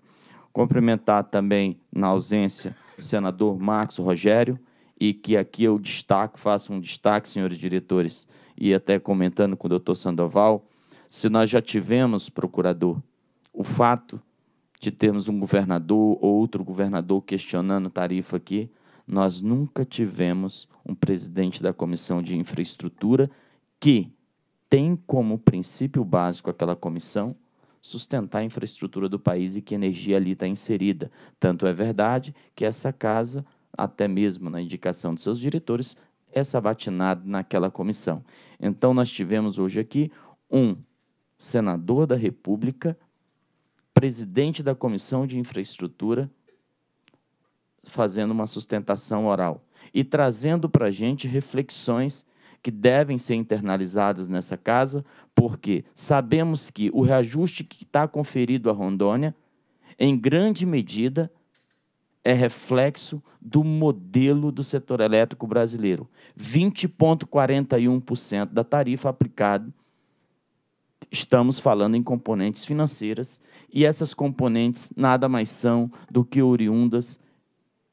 Cumprimentar também, na ausência, o senador Marcos Rogério, e que aqui eu destaco, faço um destaque, senhores diretores, e até comentando com o doutor Sandoval, se nós já tivemos, procurador, o fato de termos um governador ou outro governador questionando tarifa aqui, nós nunca tivemos um presidente da comissão de infraestrutura que tem como princípio básico aquela comissão sustentar a infraestrutura do país e que energia ali está inserida. Tanto é verdade que essa casa, até mesmo na indicação de seus diretores, é sabatinada naquela comissão. Então, nós tivemos hoje aqui um senador da República, presidente da Comissão de Infraestrutura fazendo uma sustentação oral e trazendo para a gente reflexões que devem ser internalizadas nessa casa, porque sabemos que o reajuste que está conferido à Rondônia, em grande medida, é reflexo do modelo do setor elétrico brasileiro. 20,41% da tarifa aplicada, estamos falando em componentes financeiras, e essas componentes nada mais são do que oriundas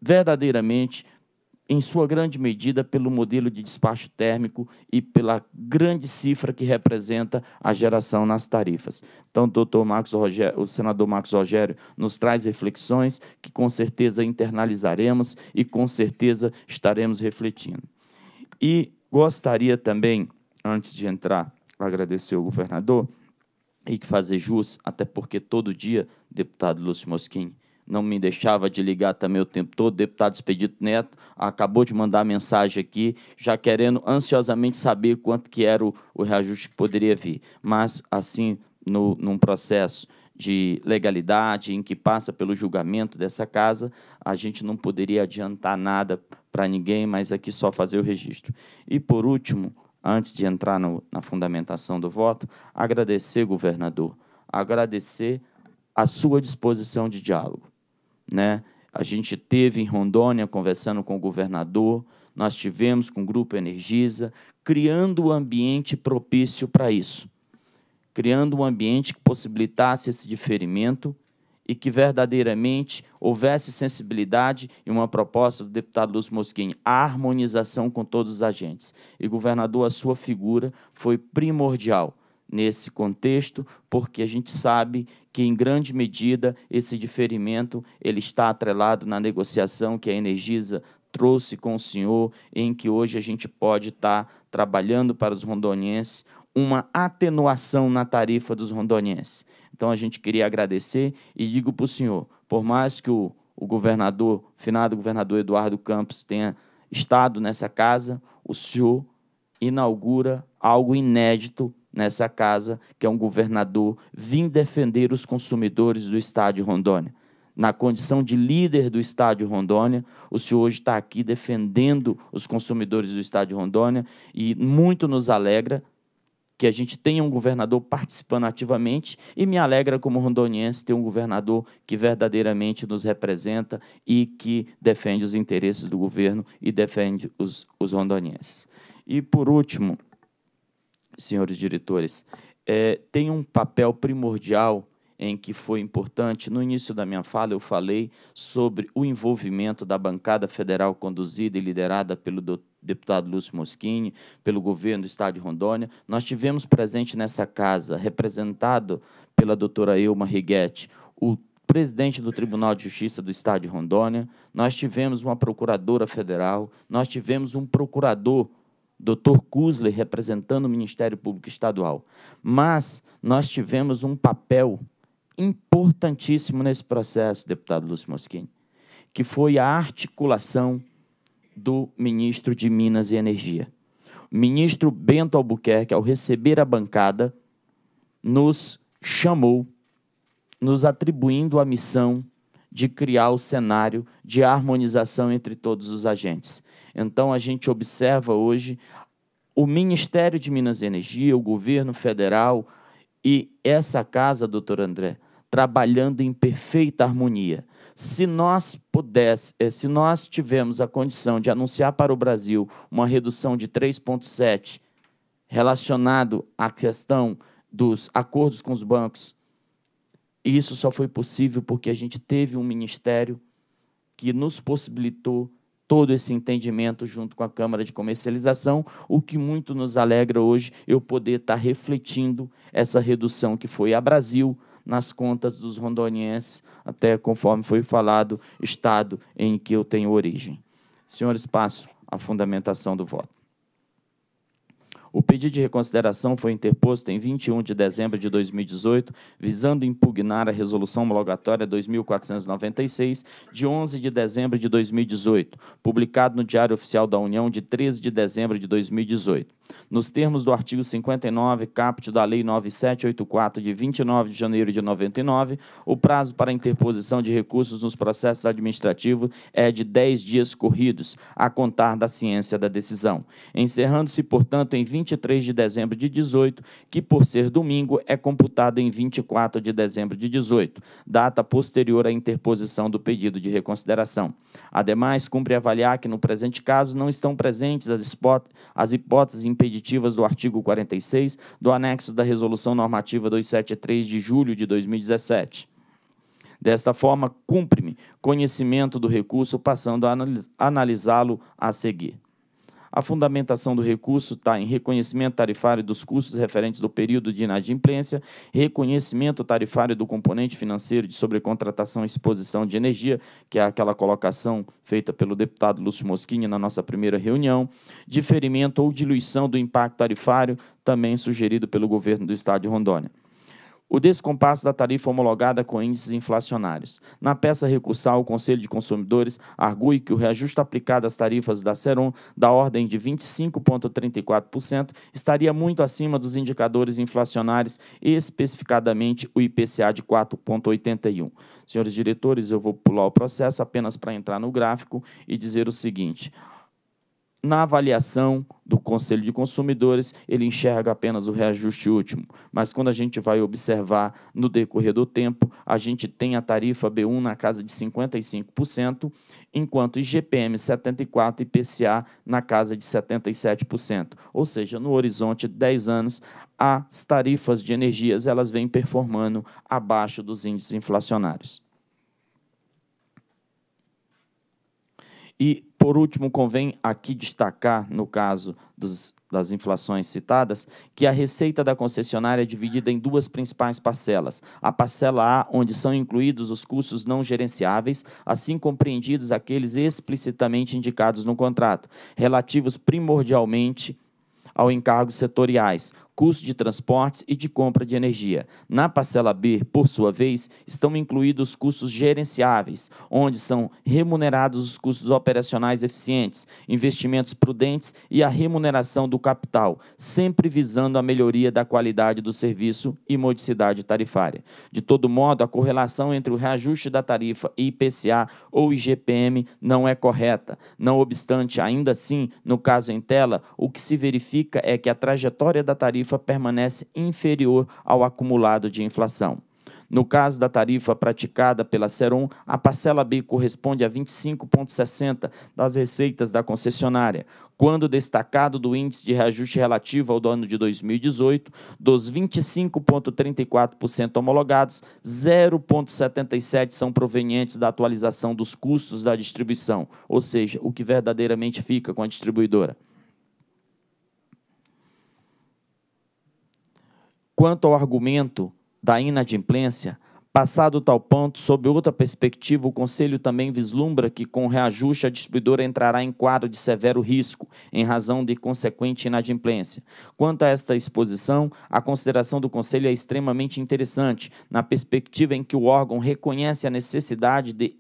verdadeiramente, em sua grande medida, pelo modelo de despacho térmico e pela grande cifra que representa a geração nas tarifas. Então, doutor Marcos Rogério, o senador Marcos Rogério nos traz reflexões que com certeza internalizaremos e com certeza estaremos refletindo. E gostaria também, antes de entrar, agradecer ao governador e fazer jus, até porque todo dia, deputado Lúcio Mosquinho não me deixava de ligar também o tempo todo. Deputado Expedito Neto acabou de mandar mensagem aqui, já querendo ansiosamente saber quanto que era o, o reajuste que poderia vir. Mas, assim, no, num processo de legalidade, em que passa pelo julgamento dessa casa, a gente não poderia adiantar nada para ninguém, mas aqui só fazer o registro. E, por último, antes de entrar no, na fundamentação do voto, agradecer, governador, agradecer a sua disposição de diálogo né? A gente teve em Rondônia conversando com o governador, nós tivemos com o grupo Energisa, criando o um ambiente propício para isso, criando um ambiente que possibilitasse esse diferimento e que verdadeiramente houvesse sensibilidade e uma proposta do deputado Luiz Mosquim, a harmonização com todos os agentes. E governador, a sua figura foi primordial nesse contexto, porque a gente sabe que em grande medida esse diferimento ele está atrelado na negociação que a Energisa trouxe com o senhor, em que hoje a gente pode estar trabalhando para os rondonienses uma atenuação na tarifa dos rondonienses. Então a gente queria agradecer e digo para o senhor, por mais que o, o governador, finado governador Eduardo Campos tenha estado nessa casa, o senhor inaugura algo inédito nessa casa, que é um governador, vim defender os consumidores do Estado de Rondônia. Na condição de líder do Estado de Rondônia, o senhor hoje está aqui defendendo os consumidores do Estado de Rondônia e muito nos alegra que a gente tenha um governador participando ativamente e me alegra como rondoniense ter um governador que verdadeiramente nos representa e que defende os interesses do governo e defende os, os rondonienses. E por último, senhores diretores, é, tem um papel primordial em que foi importante. No início da minha fala, eu falei sobre o envolvimento da bancada federal conduzida e liderada pelo deputado Lúcio Moschini, pelo governo do estado de Rondônia. Nós tivemos presente nessa casa, representado pela doutora Euma Riguetti, o presidente do Tribunal de Justiça do Estado de Rondônia, nós tivemos uma procuradora federal, nós tivemos um procurador Dr. Kusler, representando o Ministério Público Estadual. Mas nós tivemos um papel importantíssimo nesse processo, deputado Lúcio Moschini, que foi a articulação do ministro de Minas e Energia. O ministro Bento Albuquerque, ao receber a bancada, nos chamou, nos atribuindo a missão de criar o cenário de harmonização entre todos os agentes. Então, a gente observa hoje o Ministério de Minas e Energia, o governo federal e essa casa, doutor André, trabalhando em perfeita harmonia. Se nós pudesse, eh, se nós tivemos a condição de anunciar para o Brasil uma redução de 3,7 relacionado à questão dos acordos com os bancos, isso só foi possível porque a gente teve um ministério que nos possibilitou todo esse entendimento junto com a Câmara de Comercialização, o que muito nos alegra hoje eu poder estar refletindo essa redução que foi a Brasil nas contas dos rondonienses, até conforme foi falado, estado em que eu tenho origem. Senhores, passo a fundamentação do voto. O pedido de reconsideração foi interposto em 21 de dezembro de 2018, visando impugnar a Resolução Homologatória 2496, de 11 de dezembro de 2018, publicado no Diário Oficial da União de 13 de dezembro de 2018. Nos termos do artigo 59, caput da Lei 9784, de 29 de janeiro de 99, o prazo para interposição de recursos nos processos administrativos é de 10 dias corridos, a contar da ciência da decisão. Encerrando-se, portanto, em 20 23 de dezembro de 18, que por ser domingo é computado em 24 de dezembro de 18, data posterior à interposição do pedido de reconsideração. Ademais, cumpre avaliar que no presente caso não estão presentes as, spot, as hipóteses impeditivas do artigo 46 do anexo da Resolução Normativa 273 de julho de 2017. Desta forma, cumpre-me conhecimento do recurso, passando a analisá-lo a seguir. A fundamentação do recurso está em reconhecimento tarifário dos custos referentes do período de inadimplência, reconhecimento tarifário do componente financeiro de sobrecontratação e exposição de energia, que é aquela colocação feita pelo deputado Lúcio Moschini na nossa primeira reunião, diferimento ou diluição do impacto tarifário, também sugerido pelo governo do Estado de Rondônia. O descompasso da tarifa homologada com índices inflacionários. Na peça recursal, o Conselho de Consumidores argue que o reajuste aplicado às tarifas da Seron, da ordem de 25,34%, estaria muito acima dos indicadores inflacionários, especificadamente o IPCA de 4,81%. Senhores diretores, eu vou pular o processo apenas para entrar no gráfico e dizer o seguinte. Na avaliação do Conselho de Consumidores, ele enxerga apenas o reajuste último, mas quando a gente vai observar no decorrer do tempo, a gente tem a tarifa B1 na casa de 55%, enquanto IGPM 74% e PCA na casa de 77%. Ou seja, no horizonte de 10 anos, as tarifas de energias elas vêm performando abaixo dos índices inflacionários. E, por último, convém aqui destacar, no caso dos, das inflações citadas, que a receita da concessionária é dividida em duas principais parcelas. A parcela A, onde são incluídos os custos não gerenciáveis, assim compreendidos aqueles explicitamente indicados no contrato, relativos primordialmente ao encargos setoriais, custo de transportes e de compra de energia. Na parcela B, por sua vez, estão incluídos os custos gerenciáveis, onde são remunerados os custos operacionais eficientes, investimentos prudentes e a remuneração do capital, sempre visando a melhoria da qualidade do serviço e modicidade tarifária. De todo modo, a correlação entre o reajuste da tarifa e IPCA ou IGPM não é correta. Não obstante, ainda assim, no caso em tela, o que se verifica é que a trajetória da tarifa tarifa permanece inferior ao acumulado de inflação. No caso da tarifa praticada pela Serum, a parcela B corresponde a 25,60% das receitas da concessionária, quando destacado do índice de reajuste relativo ao do ano de 2018, dos 25,34% homologados, 0,77% são provenientes da atualização dos custos da distribuição, ou seja, o que verdadeiramente fica com a distribuidora. Quanto ao argumento da inadimplência, passado tal ponto, sob outra perspectiva, o Conselho também vislumbra que, com o reajuste, a distribuidora entrará em quadro de severo risco, em razão de consequente inadimplência. Quanto a esta exposição, a consideração do Conselho é extremamente interessante, na perspectiva em que o órgão reconhece a necessidade de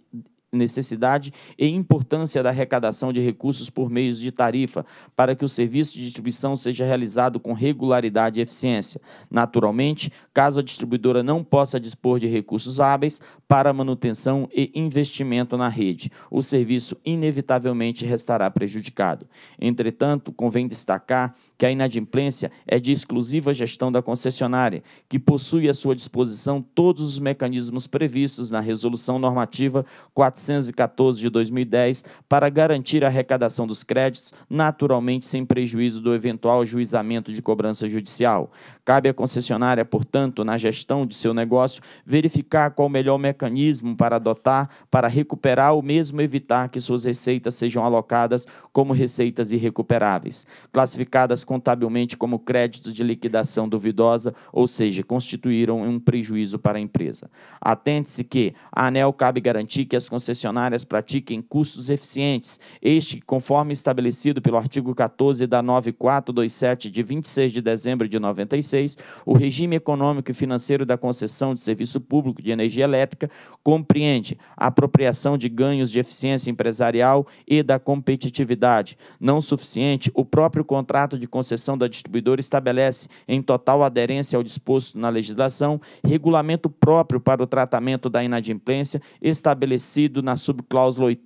necessidade e importância da arrecadação de recursos por meios de tarifa para que o serviço de distribuição seja realizado com regularidade e eficiência. Naturalmente, caso a distribuidora não possa dispor de recursos hábeis para manutenção e investimento na rede, o serviço inevitavelmente restará prejudicado. Entretanto, convém destacar que a inadimplência é de exclusiva gestão da concessionária, que possui à sua disposição todos os mecanismos previstos na Resolução Normativa 414 de 2010 para garantir a arrecadação dos créditos, naturalmente sem prejuízo do eventual ajuizamento de cobrança judicial. Cabe à concessionária, portanto, na gestão de seu negócio, verificar qual o melhor mecanismo para adotar para recuperar ou mesmo evitar que suas receitas sejam alocadas como receitas irrecuperáveis, classificadas contabilmente como créditos de liquidação duvidosa, ou seja, constituíram um prejuízo para a empresa. Atente-se que a ANEL cabe garantir que as concessionárias pratiquem custos eficientes, este conforme estabelecido pelo artigo 14 da 9427 de 26 de dezembro de 96, o regime econômico e financeiro da concessão de serviço público de energia elétrica compreende a apropriação de ganhos de eficiência empresarial e da competitividade. Não suficiente, o próprio contrato de concessão da distribuidora estabelece, em total aderência ao disposto na legislação, regulamento próprio para o tratamento da inadimplência, estabelecido na subcláusula 8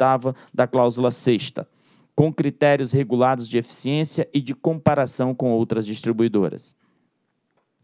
da cláusula 6 com critérios regulados de eficiência e de comparação com outras distribuidoras.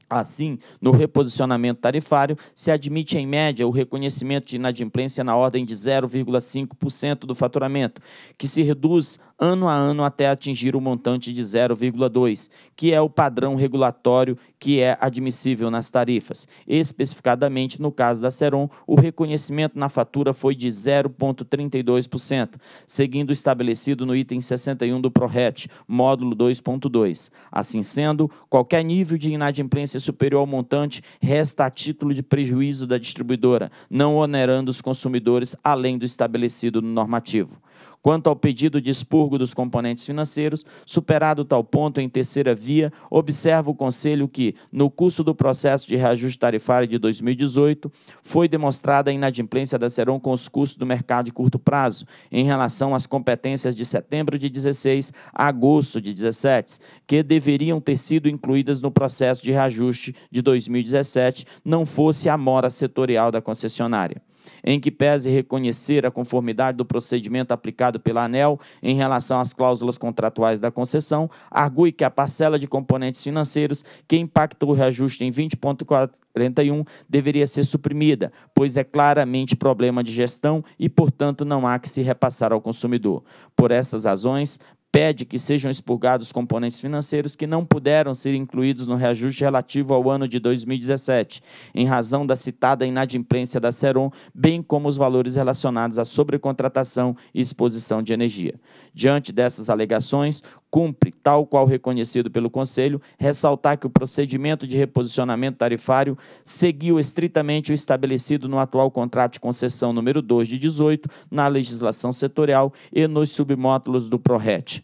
Assim, no reposicionamento tarifário, se admite em média o reconhecimento de inadimplência na ordem de 0,5% do faturamento, que se reduz ano a ano até atingir o um montante de 0,2, que é o padrão regulatório que é admissível nas tarifas. Especificadamente, no caso da Seron, o reconhecimento na fatura foi de 0,32%, seguindo o estabelecido no item 61 do ProRet, módulo 2.2. Assim sendo, qualquer nível de inadimplência superior ao montante resta a título de prejuízo da distribuidora, não onerando os consumidores além do estabelecido no normativo. Quanto ao pedido de expurgo dos componentes financeiros, superado tal ponto em terceira via, observa o Conselho que, no curso do processo de reajuste tarifário de 2018, foi demonstrada a inadimplência da Seron com os custos do mercado de curto prazo, em relação às competências de setembro de 16 a agosto de 17, que deveriam ter sido incluídas no processo de reajuste de 2017, não fosse a mora setorial da concessionária em que pese reconhecer a conformidade do procedimento aplicado pela ANEL em relação às cláusulas contratuais da concessão, argue que a parcela de componentes financeiros que impactou o reajuste em 20.41 deveria ser suprimida, pois é claramente problema de gestão e, portanto, não há que se repassar ao consumidor. Por essas razões, pede que sejam expurgados componentes financeiros que não puderam ser incluídos no reajuste relativo ao ano de 2017, em razão da citada inadimplência da Seron, bem como os valores relacionados à sobrecontratação e exposição de energia. Diante dessas alegações, Cumpre, tal qual reconhecido pelo Conselho, ressaltar que o procedimento de reposicionamento tarifário seguiu estritamente o estabelecido no atual contrato de concessão número 2 de 18, na legislação setorial e nos submódulos do PRORET,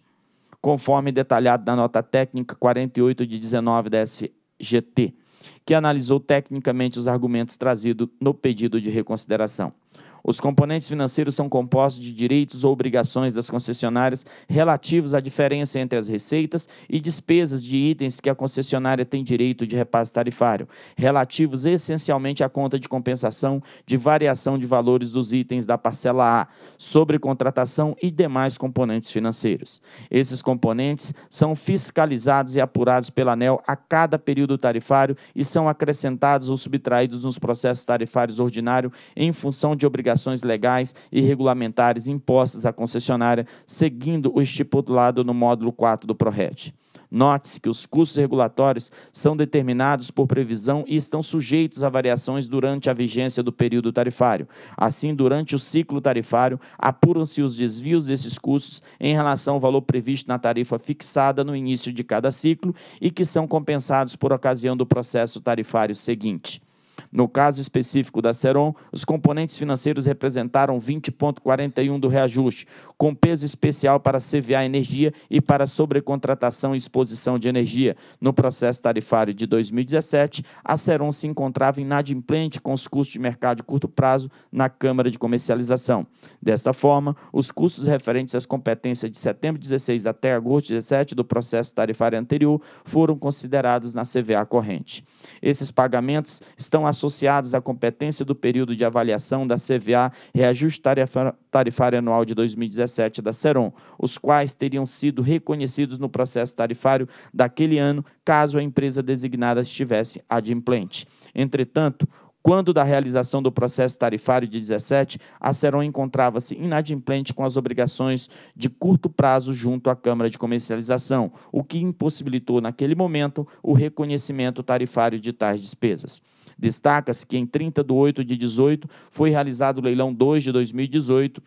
conforme detalhado na nota técnica 48 de 19 da SGT, que analisou tecnicamente os argumentos trazidos no pedido de reconsideração. Os componentes financeiros são compostos de direitos ou obrigações das concessionárias relativos à diferença entre as receitas e despesas de itens que a concessionária tem direito de repasse tarifário, relativos essencialmente à conta de compensação de variação de valores dos itens da parcela A, sobre contratação e demais componentes financeiros. Esses componentes são fiscalizados e apurados pela ANEL a cada período tarifário e são acrescentados ou subtraídos nos processos tarifários ordinário em função de obrigações obrigações legais e regulamentares impostas à concessionária, seguindo o estipulado no módulo 4 do ProRet. Note-se que os custos regulatórios são determinados por previsão e estão sujeitos a variações durante a vigência do período tarifário. Assim, durante o ciclo tarifário, apuram-se os desvios desses custos em relação ao valor previsto na tarifa fixada no início de cada ciclo e que são compensados por ocasião do processo tarifário seguinte. No caso específico da Seron, os componentes financeiros representaram 20,41% do reajuste, com peso especial para a CVA Energia e para sobrecontratação e exposição de energia. No processo tarifário de 2017, a Seron se encontrava inadimplente com os custos de mercado de curto prazo na Câmara de Comercialização. Desta forma, os custos referentes às competências de setembro 16 até agosto 17 do processo tarifário anterior foram considerados na CVA corrente. Esses pagamentos estão associados associadas à competência do período de avaliação da CVA Reajuste Tarifário Anual de 2017 da Seron, os quais teriam sido reconhecidos no processo tarifário daquele ano, caso a empresa designada estivesse adimplente. Entretanto, quando da realização do processo tarifário de 17, a Seron encontrava-se inadimplente com as obrigações de curto prazo junto à Câmara de Comercialização, o que impossibilitou naquele momento o reconhecimento tarifário de tais despesas. Destaca-se que em 30 de 8 de 18 foi realizado o leilão 2 de 2018,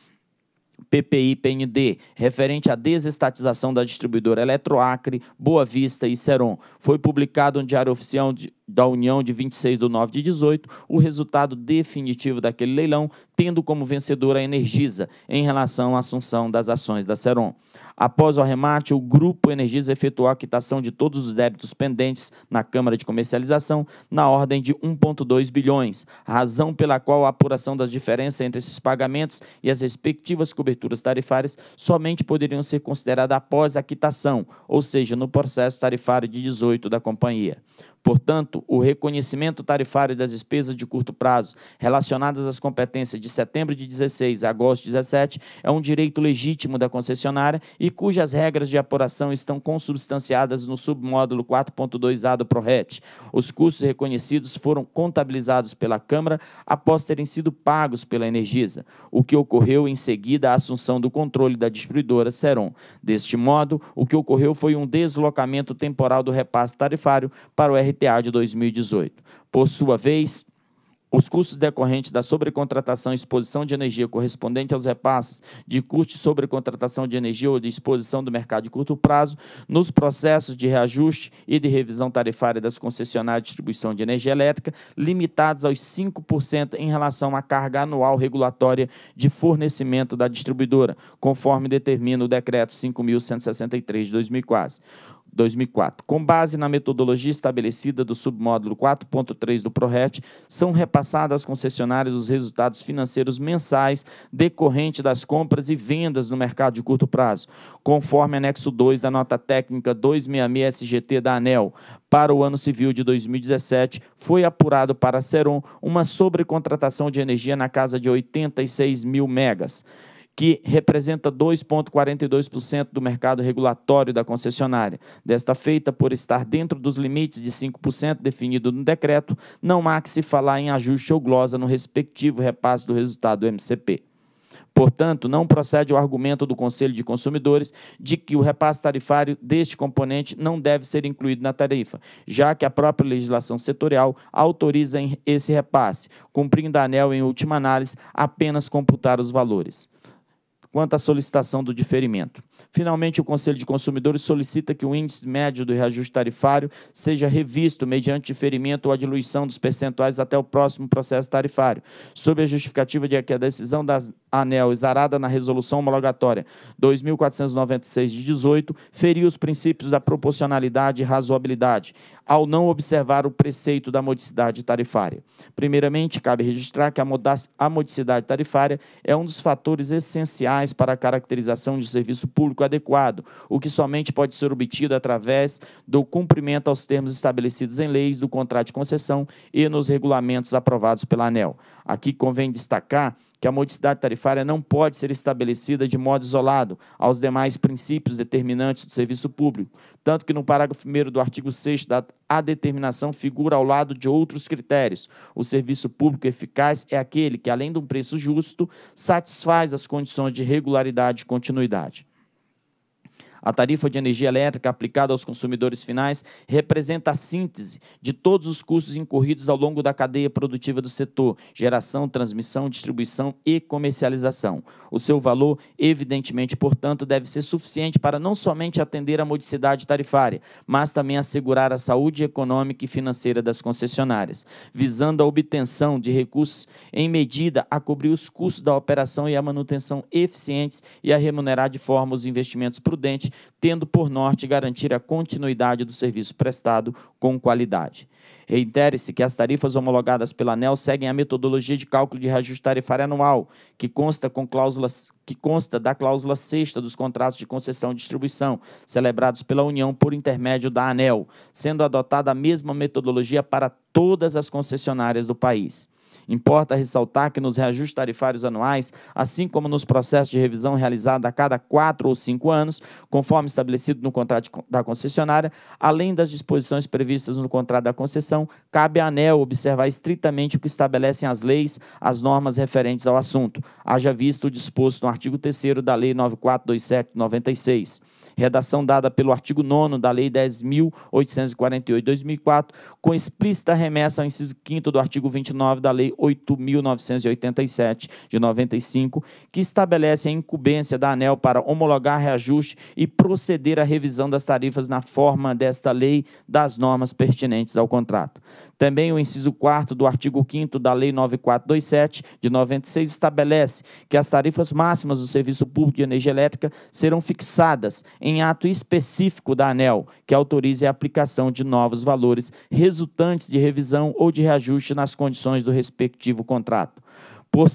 PPI-PND, referente à desestatização da distribuidora Eletroacre, Boa Vista e Seron. Foi publicado no Diário Oficial da União de 26 de 9 de 18 o resultado definitivo daquele leilão, tendo como vencedora a Energisa, em relação à assunção das ações da Seron. Após o arremate, o Grupo Energisa efetuou a quitação de todos os débitos pendentes na Câmara de Comercialização na ordem de 1,2 bilhões, razão pela qual a apuração das diferenças entre esses pagamentos e as respectivas coberturas tarifárias somente poderiam ser consideradas após a quitação, ou seja, no processo tarifário de 18 da companhia. Portanto, o reconhecimento tarifário das despesas de curto prazo relacionadas às competências de setembro de 16 a agosto de 17 é um direito legítimo da concessionária e cujas regras de apuração estão consubstanciadas no submódulo 4.2A do PRORET. Os custos reconhecidos foram contabilizados pela Câmara após terem sido pagos pela Energisa, o que ocorreu em seguida à assunção do controle da distribuidora Seron. Deste modo, o que ocorreu foi um deslocamento temporal do repasse tarifário para o R. RTA de 2018. Por sua vez, os custos decorrentes da sobrecontratação e exposição de energia correspondente aos repasses de custo de sobrecontratação de energia ou de exposição do mercado de curto prazo nos processos de reajuste e de revisão tarifária das concessionárias de distribuição de energia elétrica, limitados aos 5% em relação à carga anual regulatória de fornecimento da distribuidora, conforme determina o decreto 5163 de 2004. 2004. Com base na metodologia estabelecida do submódulo 4.3 do PRORET, são repassadas às concessionárias os resultados financeiros mensais decorrente das compras e vendas no mercado de curto prazo, conforme anexo 2 da nota técnica 266SGT da ANEL. Para o ano civil de 2017, foi apurado para a Seron uma sobrecontratação de energia na casa de 86 mil megas que representa 2,42% do mercado regulatório da concessionária. Desta feita, por estar dentro dos limites de 5% definido no decreto, não há que se falar em ajuste ou glosa no respectivo repasse do resultado do MCP. Portanto, não procede o argumento do Conselho de Consumidores de que o repasse tarifário deste componente não deve ser incluído na tarifa, já que a própria legislação setorial autoriza esse repasse, cumprindo a ANEL, em última análise, apenas computar os valores quanto à solicitação do diferimento. Finalmente, o Conselho de Consumidores solicita que o índice médio do reajuste tarifário seja revisto mediante diferimento ou a diluição dos percentuais até o próximo processo tarifário, sob a justificativa de que a decisão das ANEL exarada na resolução homologatória 2496 de 18, feriu os princípios da proporcionalidade e razoabilidade ao não observar o preceito da modicidade tarifária. Primeiramente, cabe registrar que a modicidade tarifária é um dos fatores essenciais para a caracterização de um serviço público adequado, o que somente pode ser obtido através do cumprimento aos termos estabelecidos em leis do contrato de concessão e nos regulamentos aprovados pela ANEL. Aqui convém destacar que a modicidade tarifária não pode ser estabelecida de modo isolado aos demais princípios determinantes do serviço público, tanto que no parágrafo 1 do artigo 6 da a determinação figura ao lado de outros critérios. O serviço público eficaz é aquele que, além de um preço justo, satisfaz as condições de regularidade e continuidade. A tarifa de energia elétrica aplicada aos consumidores finais representa a síntese de todos os custos incorridos ao longo da cadeia produtiva do setor: geração, transmissão, distribuição e comercialização. O seu valor, evidentemente, portanto, deve ser suficiente para não somente atender à modicidade tarifária, mas também assegurar a saúde econômica e financeira das concessionárias, visando a obtenção de recursos em medida a cobrir os custos da operação e a manutenção eficientes e a remunerar de forma os investimentos prudentes tendo por norte garantir a continuidade do serviço prestado com qualidade. Reitere-se que as tarifas homologadas pela ANEL seguem a metodologia de cálculo de reajuste tarifário anual, que consta, com cláusulas, que consta da cláusula sexta dos contratos de concessão e distribuição, celebrados pela União por intermédio da ANEL, sendo adotada a mesma metodologia para todas as concessionárias do país. Importa ressaltar que nos reajustes tarifários anuais, assim como nos processos de revisão realizada a cada quatro ou cinco anos, conforme estabelecido no contrato da concessionária, além das disposições previstas no contrato da concessão, cabe à ANEL observar estritamente o que estabelecem as leis, as normas referentes ao assunto, haja visto o disposto no artigo 3 da Lei 9427-96 redação dada pelo artigo 9 da Lei 10.848 2004, com explícita remessa ao inciso 5 do artigo 29 da Lei 8.987 de 95, que estabelece a incumbência da ANEL para homologar reajuste e proceder à revisão das tarifas na forma desta lei das normas pertinentes ao contrato. Também o inciso 4 do artigo 5 da Lei 9427 de 96 estabelece que as tarifas máximas do serviço público de energia elétrica serão fixadas em ato específico da ANEL, que autorize a aplicação de novos valores resultantes de revisão ou de reajuste nas condições do respectivo contrato. Por,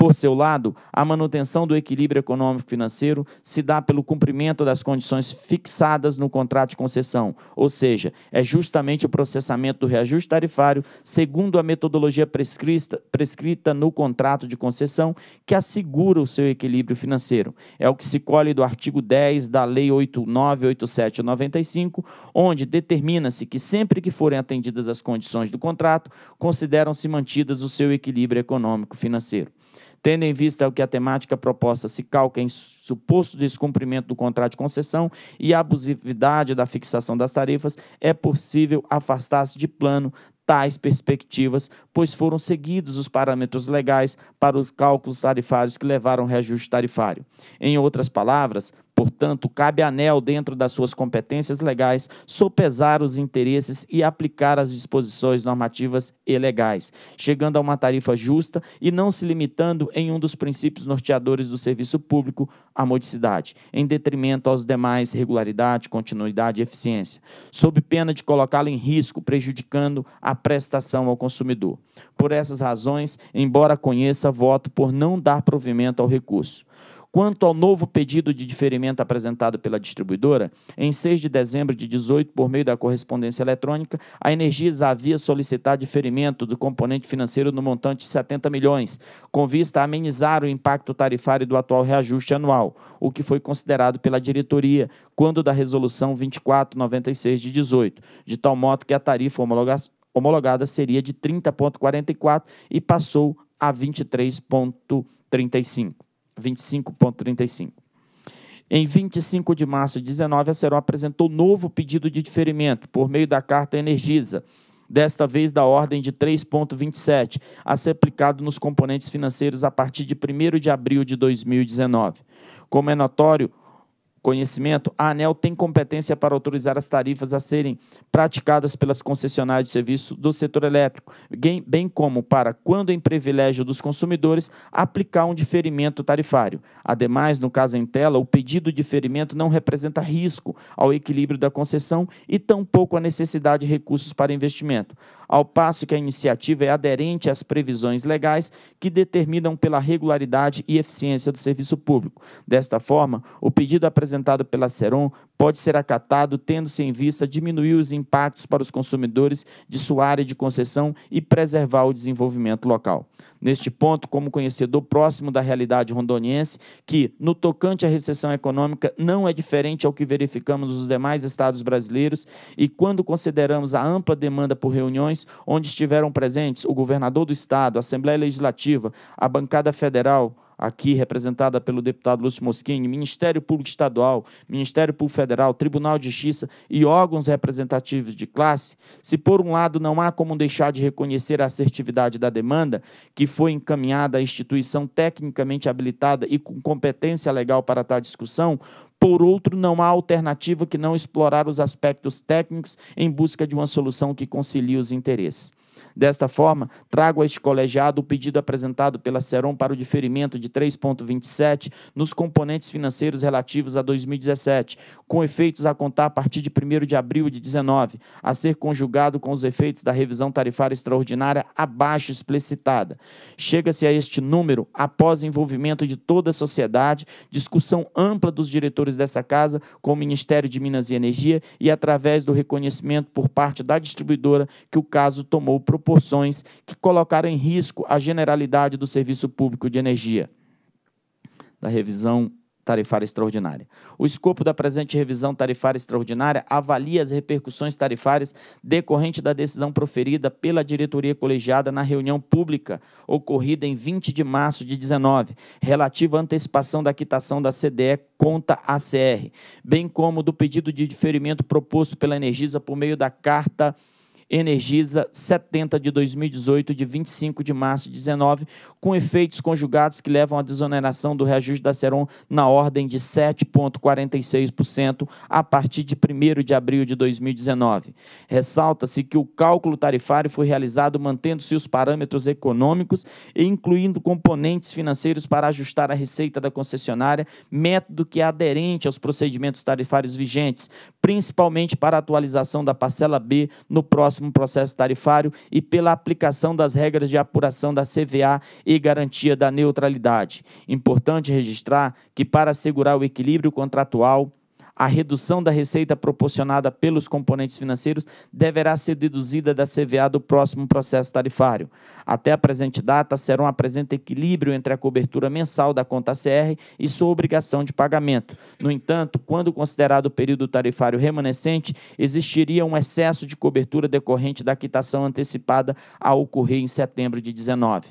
por seu lado, a manutenção do equilíbrio econômico-financeiro se dá pelo cumprimento das condições fixadas no contrato de concessão, ou seja, é justamente o processamento do reajuste tarifário segundo a metodologia prescrita, prescrita no contrato de concessão que assegura o seu equilíbrio financeiro. É o que se colhe do artigo 10 da Lei 8987-95, onde determina-se que sempre que forem atendidas as condições do contrato, consideram-se mantidas o seu equilíbrio econômico-financeiro tendo em vista que a temática proposta se calca em suposto descumprimento do contrato de concessão e abusividade da fixação das tarifas, é possível afastar-se de plano tais perspectivas, pois foram seguidos os parâmetros legais para os cálculos tarifários que levaram ao reajuste tarifário. Em outras palavras, Portanto, cabe a ANEL, dentro das suas competências legais, sopesar os interesses e aplicar as disposições normativas e legais, chegando a uma tarifa justa e não se limitando em um dos princípios norteadores do serviço público, a modicidade, em detrimento aos demais regularidade, continuidade e eficiência, sob pena de colocá-lo em risco, prejudicando a prestação ao consumidor. Por essas razões, embora conheça, voto por não dar provimento ao recurso. Quanto ao novo pedido de diferimento apresentado pela distribuidora, em 6 de dezembro de 18, por meio da correspondência eletrônica, a Energisa havia solicitado diferimento do componente financeiro no montante de 70 milhões, com vista a amenizar o impacto tarifário do atual reajuste anual, o que foi considerado pela diretoria quando da resolução 2496 de 18, de tal modo que a tarifa homologada seria de 30.44 e passou a 23.35. 25.35. Em 25 de março de 19, a Serol apresentou novo pedido de diferimento por meio da carta Energisa, desta vez da ordem de 3,27, a ser aplicado nos componentes financeiros a partir de 1 de abril de 2019. Como é notório, conhecimento, a ANEL tem competência para autorizar as tarifas a serem praticadas pelas concessionárias de serviço do setor elétrico, bem como para, quando em privilégio dos consumidores, aplicar um diferimento tarifário. Ademais, no caso em tela, o pedido de ferimento não representa risco ao equilíbrio da concessão e tampouco a necessidade de recursos para investimento ao passo que a iniciativa é aderente às previsões legais que determinam pela regularidade e eficiência do serviço público. Desta forma, o pedido apresentado pela Seron pode ser acatado, tendo-se em vista diminuir os impactos para os consumidores de sua área de concessão e preservar o desenvolvimento local. Neste ponto, como conhecedor próximo da realidade rondoniense, que, no tocante à recessão econômica, não é diferente ao que verificamos nos demais estados brasileiros, e quando consideramos a ampla demanda por reuniões, onde estiveram presentes o governador do estado, a Assembleia Legislativa, a bancada federal, aqui representada pelo deputado Lúcio Mosquini, Ministério Público Estadual, Ministério Público Federal, Tribunal de Justiça e órgãos representativos de classe, se por um lado não há como deixar de reconhecer a assertividade da demanda, que foi encaminhada à instituição tecnicamente habilitada e com competência legal para tal discussão, por outro, não há alternativa que não explorar os aspectos técnicos em busca de uma solução que concilie os interesses. Desta forma, trago a este colegiado o pedido apresentado pela Seron para o diferimento de 3,27 nos componentes financeiros relativos a 2017, com efeitos a contar a partir de 1 de abril de 19, a ser conjugado com os efeitos da revisão tarifária extraordinária abaixo explicitada. Chega-se a este número após envolvimento de toda a sociedade, discussão ampla dos diretores dessa casa com o Ministério de Minas e Energia e através do reconhecimento por parte da distribuidora que o caso tomou proporção proporções que colocaram em risco a generalidade do serviço público de energia. Da revisão tarifária extraordinária. O escopo da presente revisão tarifária extraordinária avalia as repercussões tarifárias decorrente da decisão proferida pela diretoria colegiada na reunião pública ocorrida em 20 de março de 19, relativa à antecipação da quitação da CDE conta ACR, bem como do pedido de diferimento proposto pela Energisa por meio da carta Energisa 70 de 2018, de 25 de março de 19, com efeitos conjugados que levam à desoneração do reajuste da Seron na ordem de 7,46% a partir de 1 de abril de 2019. Ressalta-se que o cálculo tarifário foi realizado mantendo-se os parâmetros econômicos e incluindo componentes financeiros para ajustar a receita da concessionária, método que é aderente aos procedimentos tarifários vigentes, principalmente para a atualização da parcela B no próximo processo tarifário e pela aplicação das regras de apuração da CVA e garantia da neutralidade. Importante registrar que, para assegurar o equilíbrio contratual, a redução da receita proporcionada pelos componentes financeiros deverá ser deduzida da CVA do próximo processo tarifário. Até a presente data, serão apresenta equilíbrio entre a cobertura mensal da conta CR e sua obrigação de pagamento. No entanto, quando considerado o período tarifário remanescente, existiria um excesso de cobertura decorrente da quitação antecipada a ocorrer em setembro de 19.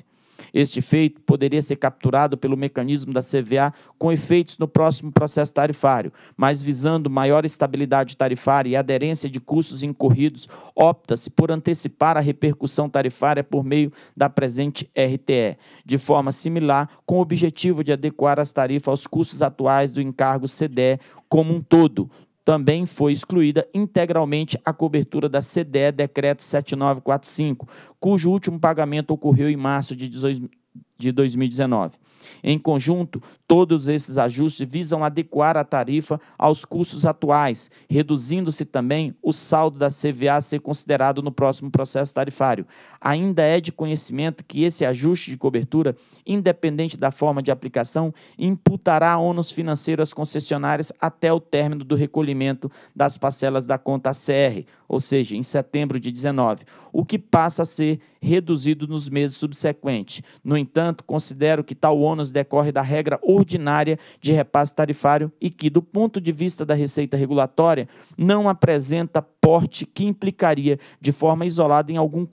Este feito poderia ser capturado pelo mecanismo da CVA com efeitos no próximo processo tarifário, mas visando maior estabilidade tarifária e aderência de custos incorridos, opta-se por antecipar a repercussão tarifária por meio da presente RTE, de forma similar com o objetivo de adequar as tarifas aos custos atuais do encargo CDE como um todo, também foi excluída integralmente a cobertura da CDE Decreto 7945, cujo último pagamento ocorreu em março de 2019. Em conjunto, todos esses ajustes visam adequar a tarifa aos custos atuais, reduzindo-se também o saldo da CVA a ser considerado no próximo processo tarifário. Ainda é de conhecimento que esse ajuste de cobertura, independente da forma de aplicação, imputará ônus financeiro às concessionárias até o término do recolhimento das parcelas da conta CR, ou seja, em setembro de 19, o que passa a ser reduzido nos meses subsequentes. No entanto, considero que tal ônus bônus decorre da regra ordinária de repasse tarifário e que, do ponto de vista da receita regulatória, não apresenta porte que implicaria, de forma isolada, em algum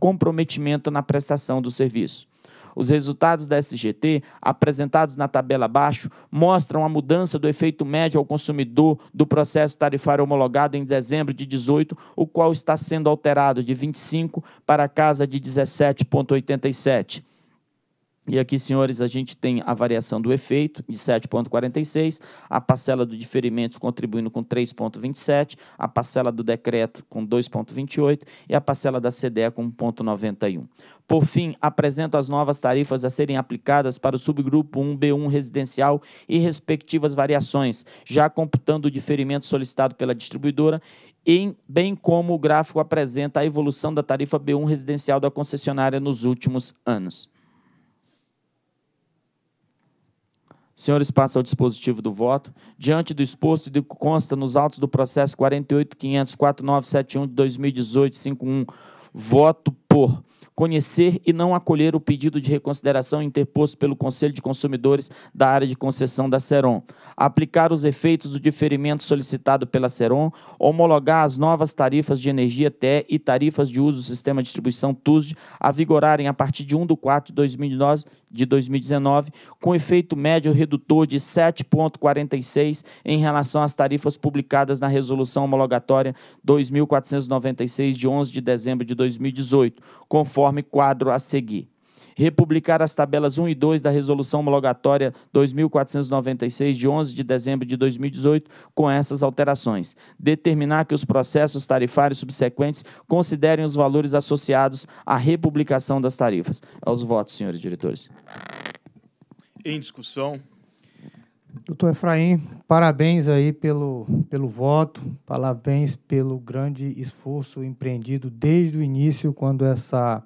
comprometimento na prestação do serviço. Os resultados da SGT, apresentados na tabela abaixo, mostram a mudança do efeito médio ao consumidor do processo tarifário homologado em dezembro de 18, o qual está sendo alterado de 25 para a casa de 17,87. E aqui, senhores, a gente tem a variação do efeito de 7,46, a parcela do diferimento contribuindo com 3,27, a parcela do decreto com 2,28 e a parcela da CDE com 1,91. Por fim, apresento as novas tarifas a serem aplicadas para o subgrupo 1B1 residencial e respectivas variações, já computando o diferimento solicitado pela distribuidora em, bem como o gráfico apresenta a evolução da tarifa B1 residencial da concessionária nos últimos anos. Senhores, passa ao dispositivo do voto. Diante do exposto e do que consta nos autos do processo 48.500.4971 de 2018, 51, voto por conhecer e não acolher o pedido de reconsideração interposto pelo Conselho de Consumidores da área de concessão da Seron aplicar os efeitos do diferimento solicitado pela Seron, homologar as novas tarifas de energia TE e tarifas de uso do sistema de distribuição TUSD a vigorarem a partir de 1 de 4 de de 2019, com efeito médio redutor de 7,46 em relação às tarifas publicadas na Resolução Homologatória 2496, de 11 de dezembro de 2018, conforme quadro a seguir republicar as tabelas 1 e 2 da Resolução Homologatória 2496, de 11 de dezembro de 2018, com essas alterações. Determinar que os processos tarifários subsequentes considerem os valores associados à republicação das tarifas. Aos votos, senhores diretores. Em discussão. Doutor Efraim, parabéns aí pelo, pelo voto, parabéns pelo grande esforço empreendido desde o início, quando essa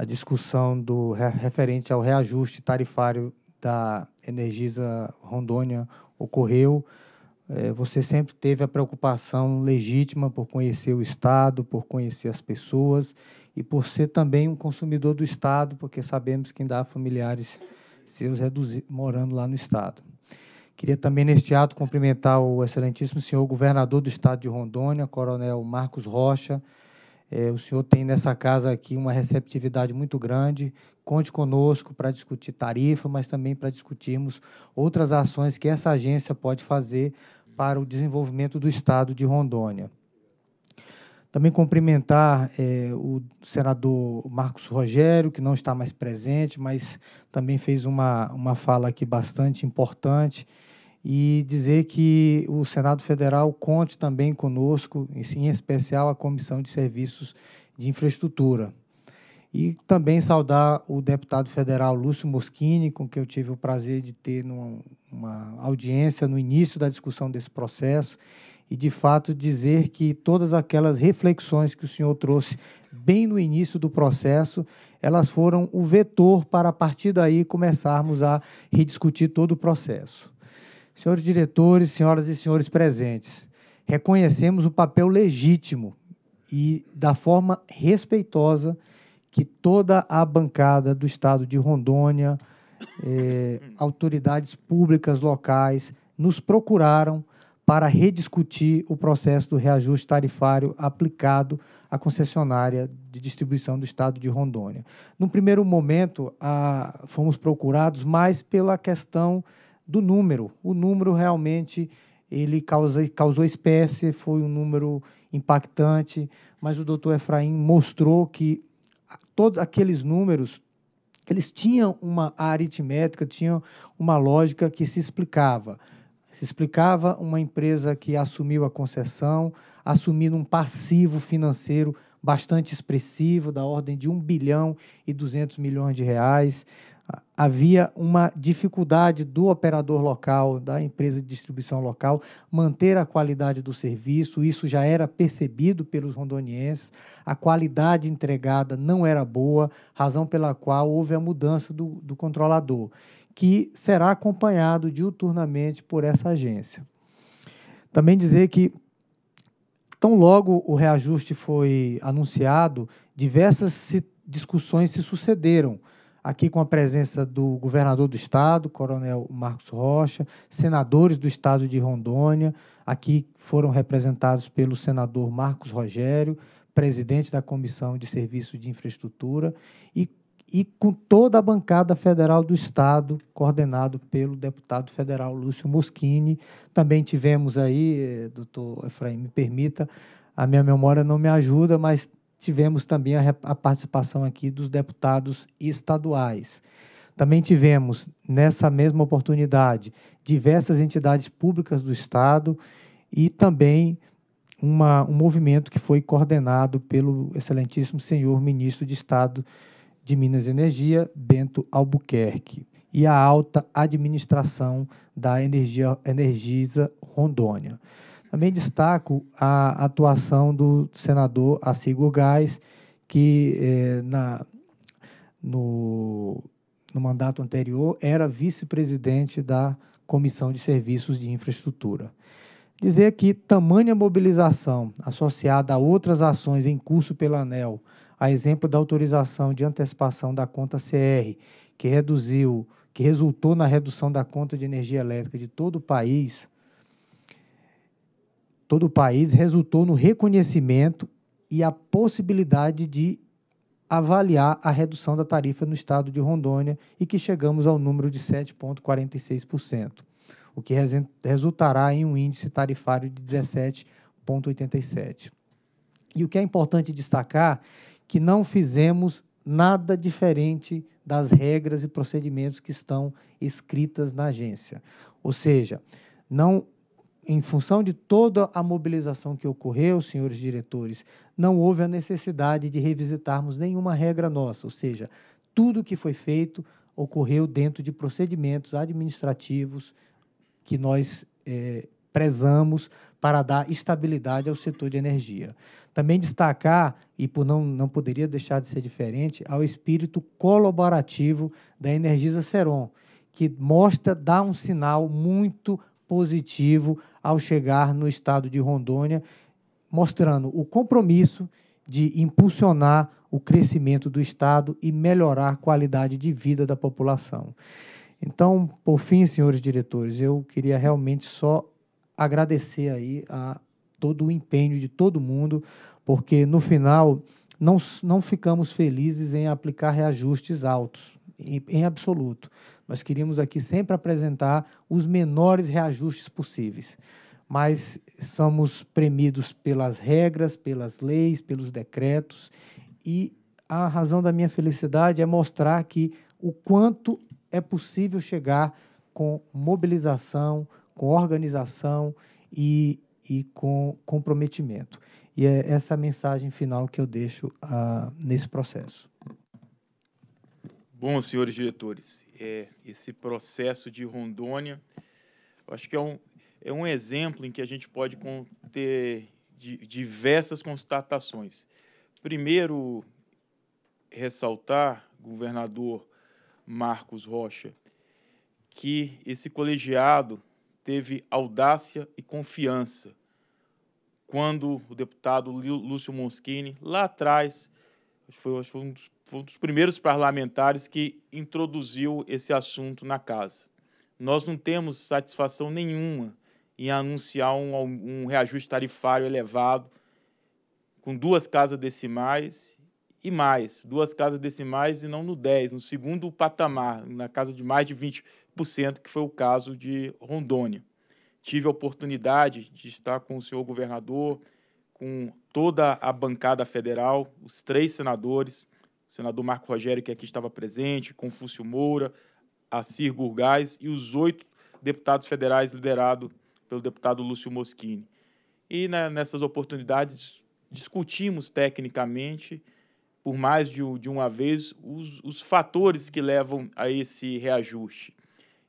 a discussão do referente ao reajuste tarifário da Energisa Rondônia ocorreu. É, você sempre teve a preocupação legítima por conhecer o Estado, por conhecer as pessoas e por ser também um consumidor do Estado, porque sabemos que ainda há familiares seus morando lá no Estado. Queria também, neste ato, cumprimentar o excelentíssimo senhor governador do Estado de Rondônia, Coronel Marcos Rocha, é, o senhor tem nessa casa aqui uma receptividade muito grande. Conte conosco para discutir tarifa, mas também para discutirmos outras ações que essa agência pode fazer para o desenvolvimento do Estado de Rondônia. Também cumprimentar é, o senador Marcos Rogério, que não está mais presente, mas também fez uma, uma fala aqui bastante importante e dizer que o Senado Federal conte também conosco, em especial a Comissão de Serviços de Infraestrutura. E também saudar o deputado federal Lúcio Moschini, com quem eu tive o prazer de ter uma audiência no início da discussão desse processo, e de fato dizer que todas aquelas reflexões que o senhor trouxe bem no início do processo, elas foram o vetor para a partir daí começarmos a rediscutir todo o processo. Senhores diretores, senhoras e senhores presentes, reconhecemos o papel legítimo e da forma respeitosa que toda a bancada do Estado de Rondônia, eh, autoridades públicas locais, nos procuraram para rediscutir o processo do reajuste tarifário aplicado à concessionária de distribuição do Estado de Rondônia. No primeiro momento, a, ah, fomos procurados mais pela questão do número. O número realmente ele causa, causou espécie, foi um número impactante, mas o doutor Efraim mostrou que todos aqueles números, eles tinham uma aritmética, tinham uma lógica que se explicava. Se explicava uma empresa que assumiu a concessão, assumindo um passivo financeiro bastante expressivo, da ordem de 1 bilhão e 200 milhões de reais havia uma dificuldade do operador local, da empresa de distribuição local, manter a qualidade do serviço. Isso já era percebido pelos rondonienses. A qualidade entregada não era boa, razão pela qual houve a mudança do, do controlador, que será acompanhado diuturnamente por essa agência. Também dizer que tão logo o reajuste foi anunciado, diversas discussões se sucederam aqui com a presença do governador do estado, Coronel Marcos Rocha, senadores do estado de Rondônia, aqui foram representados pelo senador Marcos Rogério, presidente da Comissão de Serviço de Infraestrutura, e, e com toda a bancada federal do estado, coordenado pelo deputado federal Lúcio Moschini. Também tivemos aí, eh, doutor Efraim, me permita, a minha memória não me ajuda, mas tivemos também a, a participação aqui dos deputados estaduais. Também tivemos, nessa mesma oportunidade, diversas entidades públicas do Estado e também uma, um movimento que foi coordenado pelo excelentíssimo senhor ministro de Estado de Minas e Energia, Bento Albuquerque, e a alta administração da Energia, Energisa Rondônia. Também destaco a atuação do senador Assigo Gás, que eh, na, no, no mandato anterior era vice-presidente da Comissão de Serviços de Infraestrutura. Dizer que tamanha mobilização associada a outras ações em curso pela ANEL, a exemplo da autorização de antecipação da conta CR, que reduziu, que resultou na redução da conta de energia elétrica de todo o país, todo o país resultou no reconhecimento e a possibilidade de avaliar a redução da tarifa no estado de Rondônia e que chegamos ao número de 7,46%, o que resultará em um índice tarifário de 17,87%. E o que é importante destacar que não fizemos nada diferente das regras e procedimentos que estão escritas na agência. Ou seja, não em função de toda a mobilização que ocorreu, senhores diretores, não houve a necessidade de revisitarmos nenhuma regra nossa, ou seja, tudo que foi feito ocorreu dentro de procedimentos administrativos que nós é, prezamos para dar estabilidade ao setor de energia. Também destacar, e por não, não poderia deixar de ser diferente, ao espírito colaborativo da Energisa Seron, que mostra, dá um sinal muito positivo ao chegar no estado de Rondônia, mostrando o compromisso de impulsionar o crescimento do estado e melhorar a qualidade de vida da população. Então, por fim, senhores diretores, eu queria realmente só agradecer aí a todo o empenho de todo mundo, porque no final não, não ficamos felizes em aplicar reajustes altos, em, em absoluto. Nós queríamos aqui sempre apresentar os menores reajustes possíveis, mas somos premidos pelas regras, pelas leis, pelos decretos e a razão da minha felicidade é mostrar que o quanto é possível chegar com mobilização, com organização e, e com comprometimento. E é essa a mensagem final que eu deixo ah, nesse processo. Bom, senhores diretores, é, esse processo de Rondônia, acho que é um, é um exemplo em que a gente pode ter diversas constatações. Primeiro, ressaltar, governador Marcos Rocha, que esse colegiado teve audácia e confiança quando o deputado Lúcio Moschini, lá atrás, foi, acho que foi um dos foi um dos primeiros parlamentares que introduziu esse assunto na casa. Nós não temos satisfação nenhuma em anunciar um, um reajuste tarifário elevado, com duas casas decimais e mais, duas casas decimais e não no 10, no segundo patamar, na casa de mais de 20%, que foi o caso de Rondônia. Tive a oportunidade de estar com o senhor governador, com toda a bancada federal, os três senadores, senador Marco Rogério, que aqui estava presente, Confúcio Moura, Acir Gurgás e os oito deputados federais liderado pelo deputado Lúcio Moschini. E né, nessas oportunidades discutimos tecnicamente, por mais de, de uma vez, os, os, fatores que levam a esse reajuste.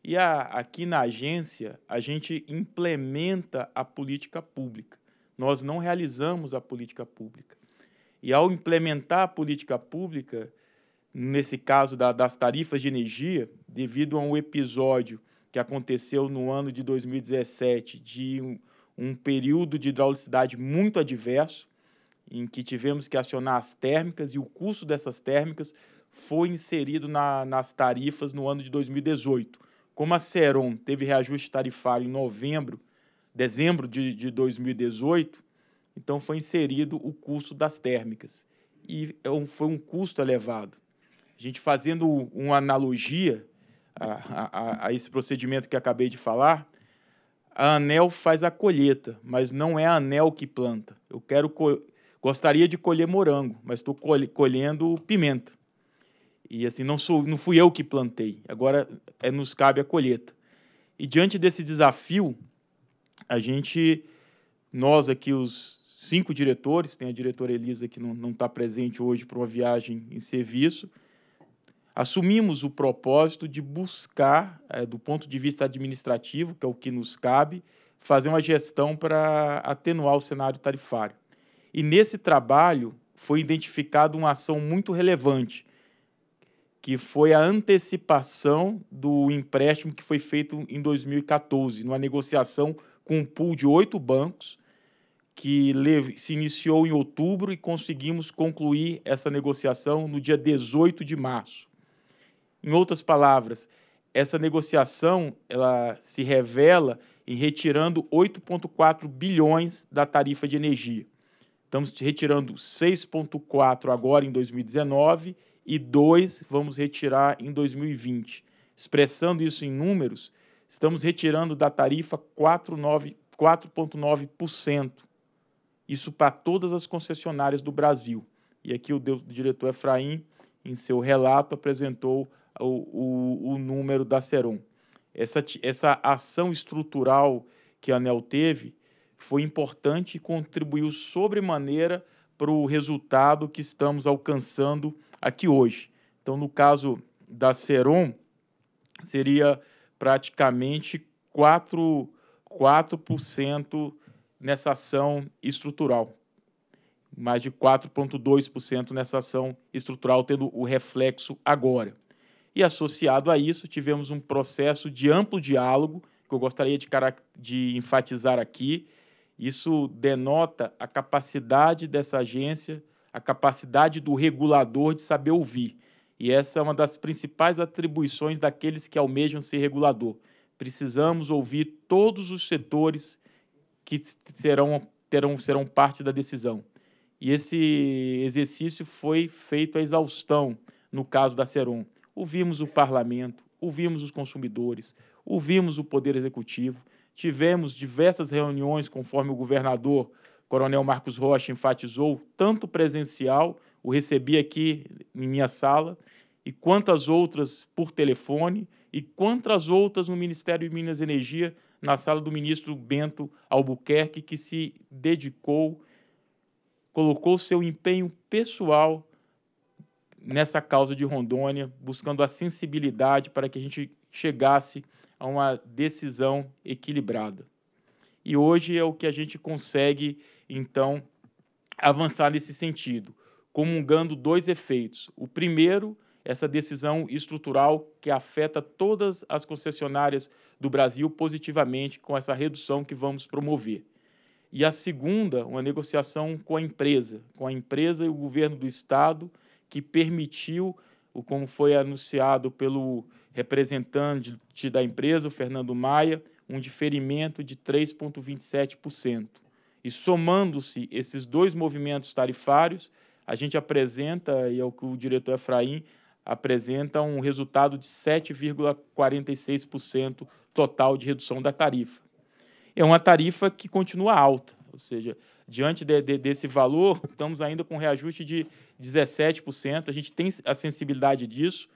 E a, aqui na agência, a gente implementa a política pública. Nós não realizamos a política pública. E ao implementar a política pública, nesse caso da, das tarifas de energia, devido a um episódio que aconteceu no ano de 2017 de um, um período de hidraulicidade muito adverso, em que tivemos que acionar as térmicas e o custo dessas térmicas foi inserido na, nas tarifas no ano de 2018. Como a Ceron teve reajuste tarifário em novembro, dezembro de, de 2018, então foi inserido o custo das térmicas e é foi um custo elevado. A gente fazendo uma analogia a, a, a esse procedimento que acabei de falar, a ANEL faz a colheita, mas não é a ANEL que planta. Eu quero co... gostaria de colher morango, mas estou colhendo pimenta. E assim, não, sou, não fui eu que plantei, agora é, nos cabe a colheita. E diante desse desafio, a gente, nós aqui, os cinco diretores, tem a diretora Elisa que não está presente hoje para uma viagem em serviço. Assumimos o propósito de buscar, é, do ponto de vista administrativo, que é o que nos cabe, fazer uma gestão para atenuar o cenário tarifário. E nesse trabalho foi identificada uma ação muito relevante, que foi a antecipação do empréstimo que foi feito em 2014, numa negociação com um pool de oito bancos, que se iniciou em outubro e conseguimos concluir essa negociação no dia 18 de março. Em outras palavras, essa negociação ela se revela em retirando 8,4 bilhões da tarifa de energia. Estamos retirando 6,4 agora em 2019 e 2 vamos retirar em 2020. Expressando isso em números, estamos retirando da tarifa 4,9% isso para todas as concessionárias do Brasil. E aqui o diretor Efraim, em seu relato, apresentou o, o, o número da Seron. Essa, essa ação estrutural que a ANEL teve foi importante e contribuiu sobremaneira para o resultado que estamos alcançando aqui hoje. Então, no caso da Seron, seria praticamente 4%, 4 nessa ação estrutural, mais de 4,2% nessa ação estrutural, tendo o reflexo agora. E associado a isso, tivemos um processo de amplo diálogo, que eu gostaria de, de enfatizar aqui. Isso denota a capacidade dessa agência, a capacidade do regulador de saber ouvir. E essa é uma das principais atribuições daqueles que almejam ser regulador. Precisamos ouvir todos os setores que serão, terão, serão parte da decisão. E esse exercício foi feito à exaustão no caso da Seron. Ouvimos o parlamento, ouvimos os consumidores, ouvimos o Poder Executivo, tivemos diversas reuniões, conforme o governador Coronel Marcos Rocha enfatizou, tanto presencial, o recebi aqui em minha sala, e quantas outras por telefone, e quantas outras no Ministério de Minas e Energia, na sala do ministro Bento Albuquerque, que se dedicou, colocou seu empenho pessoal nessa causa de Rondônia, buscando a sensibilidade para que a gente chegasse a uma decisão equilibrada. E hoje é o que a gente consegue, então, avançar nesse sentido, comungando dois efeitos. O primeiro essa decisão estrutural que afeta todas as concessionárias do Brasil positivamente com essa redução que vamos promover. E a segunda, uma negociação com a empresa, com a empresa e o governo do estado que permitiu, como foi anunciado pelo representante da empresa, o Fernando Maia, um diferimento de 3,27%. E somando-se esses dois movimentos tarifários, a gente apresenta, e é o que o diretor Efraim apresenta um resultado de 7,46% total de redução da tarifa. É uma tarifa que continua alta, ou seja, diante de, de, desse valor, estamos ainda com um reajuste de 17%. A gente tem a sensibilidade disso,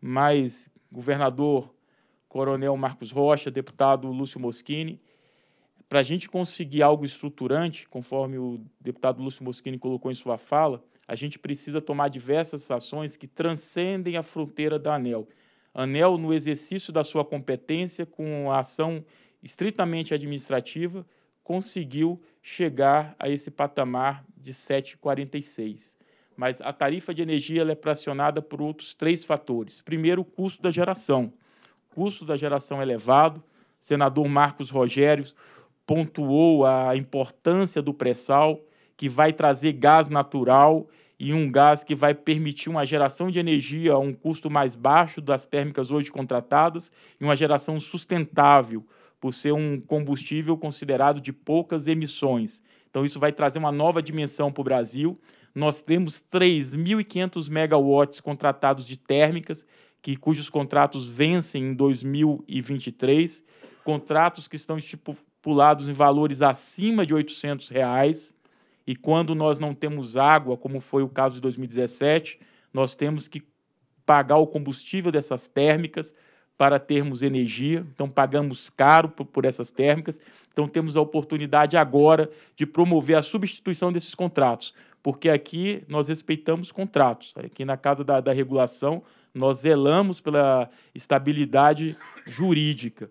mas governador Coronel Marcos Rocha, deputado Lúcio Moschini, para a gente conseguir algo estruturante, conforme o deputado Lúcio Moschini colocou em sua fala, a gente precisa tomar diversas ações que transcendem a fronteira da ANEL. ANEL, no exercício da sua competência, com a ação estritamente administrativa, conseguiu chegar a esse patamar de 7,46. Mas a tarifa de energia é pressionada por outros três fatores. Primeiro, o custo da geração. O custo da geração elevado. O senador Marcos Rogério pontuou a importância do pré-sal, que vai trazer gás natural e um gás que vai permitir uma geração de energia a um custo mais baixo das térmicas hoje contratadas e uma geração sustentável, por ser um combustível considerado de poucas emissões. Então, isso vai trazer uma nova dimensão para o Brasil. Nós temos 3.500 megawatts contratados de térmicas, que, cujos contratos vencem em 2023, contratos que estão estipulados em valores acima de R$ 800, reais, e quando nós não temos água, como foi o caso de 2017, nós temos que pagar o combustível dessas térmicas para termos energia, então pagamos caro por, essas térmicas, então temos a oportunidade agora de promover a substituição desses contratos, porque aqui nós respeitamos contratos, aqui na Casa da, da Regulação nós zelamos pela estabilidade jurídica.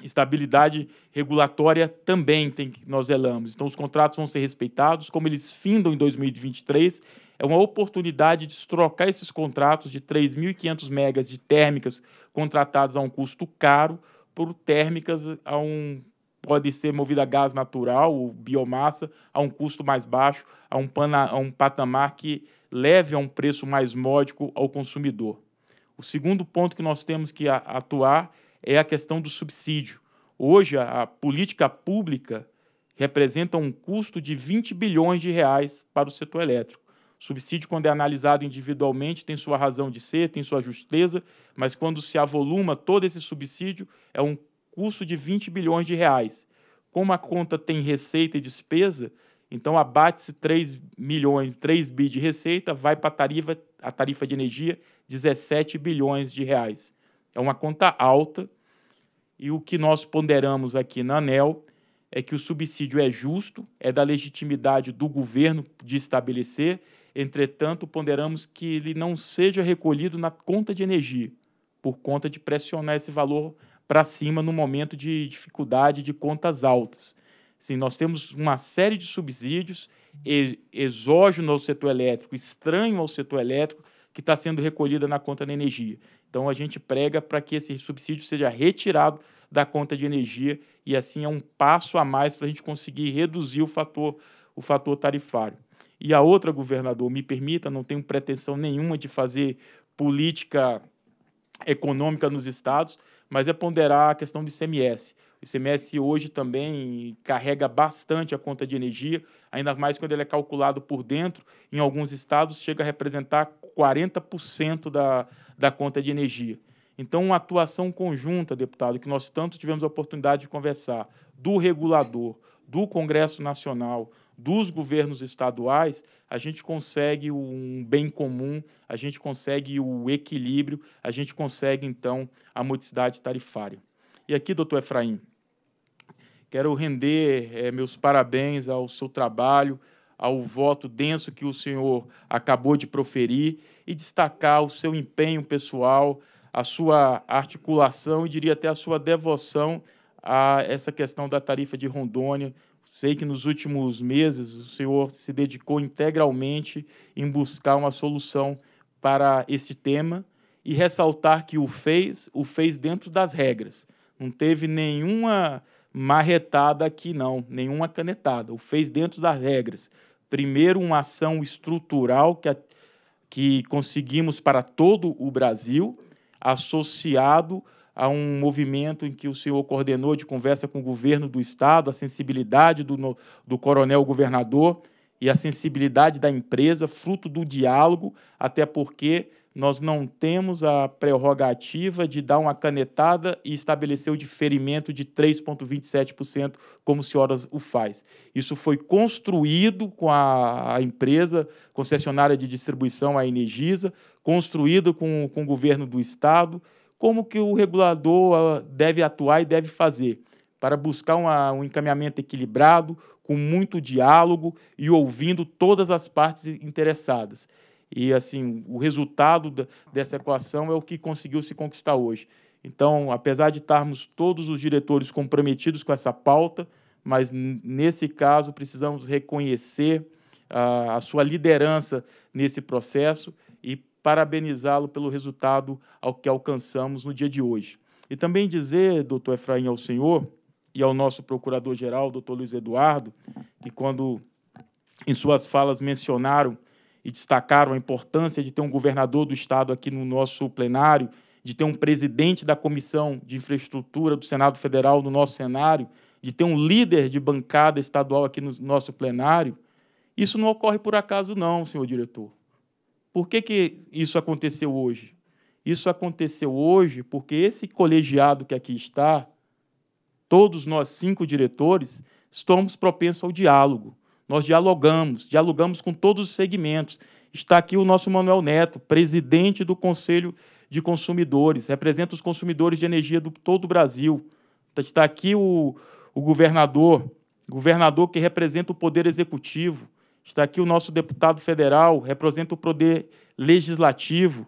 Estabilidade regulatória também tem que nós zelamos. Então, os contratos vão ser respeitados. Como eles findam em 2023, é uma oportunidade de trocar esses contratos de 3.500 megas de térmicas contratadas a um custo caro por térmicas a um pode ser movida a gás natural ou biomassa a um custo mais baixo, a um, pana, a um patamar que leve a um preço mais módico ao consumidor. O segundo ponto que nós temos que atuar é a questão do subsídio. Hoje, a, política pública representa um custo de 20 bilhões de reais para o setor elétrico. O subsídio, quando é analisado individualmente, tem sua razão de ser, tem sua justeza, mas quando se avoluma todo esse subsídio, é um custo de 20 bilhões de reais. Como a conta tem receita e despesa, então abate-se 3 milhões, 3 bi de receita, vai para a tarifa, a tarifa de energia, 17 bilhões de reais. É uma conta alta e o que nós ponderamos aqui na ANEL é que o subsídio é justo, é da legitimidade do governo de estabelecer, entretanto, ponderamos que ele não seja recolhido na conta de energia, por conta de pressionar esse valor para cima no momento de dificuldade de contas altas. Sim, nós temos uma série de subsídios exógenos ao setor elétrico, estranho ao setor elétrico, que está sendo recolhida na conta de energia. Então a gente prega para que esse subsídio seja retirado da conta de energia e assim é um passo a mais para a gente conseguir reduzir o fator, o fator tarifário. E a outra, governador, me permita, não tenho pretensão nenhuma de fazer política econômica nos estados, mas é ponderar a questão do ICMS. O ICMS hoje também carrega bastante a conta de energia, ainda mais quando ele é calculado por dentro. Em alguns estados, chega a representar 40% da, da conta de energia. Então, uma atuação conjunta, deputado, que nós tanto tivemos a oportunidade de conversar, do regulador, do Congresso Nacional, dos governos estaduais, a gente consegue um bem comum, a gente consegue o equilíbrio, a gente consegue, então, a modicidade tarifária. E aqui, doutor Efraim, quero render é, meus parabéns ao seu trabalho, ao voto denso que o senhor acabou de proferir e destacar o seu empenho pessoal, a sua articulação e diria até a sua devoção a essa questão da tarifa de Rondônia. Sei que nos últimos meses o senhor se dedicou integralmente em buscar uma solução para esse tema e ressaltar que o fez, o fez dentro das regras. Não teve nenhuma marretada aqui, não, nenhuma canetada. O fez dentro das regras. Primeiro, uma ação estrutural que, a, que conseguimos para todo o Brasil, associado a um movimento em que o senhor coordenou de conversa com o governo do Estado, a sensibilidade do, do coronel governador e a sensibilidade da empresa, fruto do diálogo, até porque nós não temos a prerrogativa de dar uma canetada e estabelecer o diferimento de 3,27%, como o senhora o faz. Isso foi construído com a, empresa concessionária de distribuição, a Energisa, construído com, com o governo do Estado. Como que o regulador ah, deve atuar e deve fazer? Para buscar uma, um encaminhamento equilibrado, com muito diálogo e ouvindo todas as partes interessadas. E assim, o resultado dessa equação é o que conseguiu se conquistar hoje. Então, apesar de estarmos todos os diretores comprometidos com essa pauta, mas nesse caso precisamos reconhecer a, a sua liderança nesse processo e parabenizá-lo pelo resultado ao que alcançamos no dia de hoje. E também dizer, doutor Efraim, ao senhor e ao nosso procurador-geral, doutor Luiz Eduardo, que quando em suas falas mencionaram e destacaram a importância de ter um governador do estado aqui no nosso plenário, de ter um presidente da Comissão de Infraestrutura do Senado Federal no nosso cenário, de ter um líder de bancada estadual aqui no nosso plenário, isso não ocorre por acaso, não, senhor diretor. Por que, que isso aconteceu hoje? Isso aconteceu hoje porque esse colegiado que aqui está, todos nós cinco diretores, estamos propensos ao diálogo. Nós dialogamos, dialogamos com todos os segmentos. Está aqui o nosso Manuel Neto, presidente do Conselho de Consumidores, representa os consumidores de energia do todo o Brasil. Está aqui o, o governador, governador que representa o Poder Executivo. Está aqui o nosso deputado federal, representa o Poder Legislativo.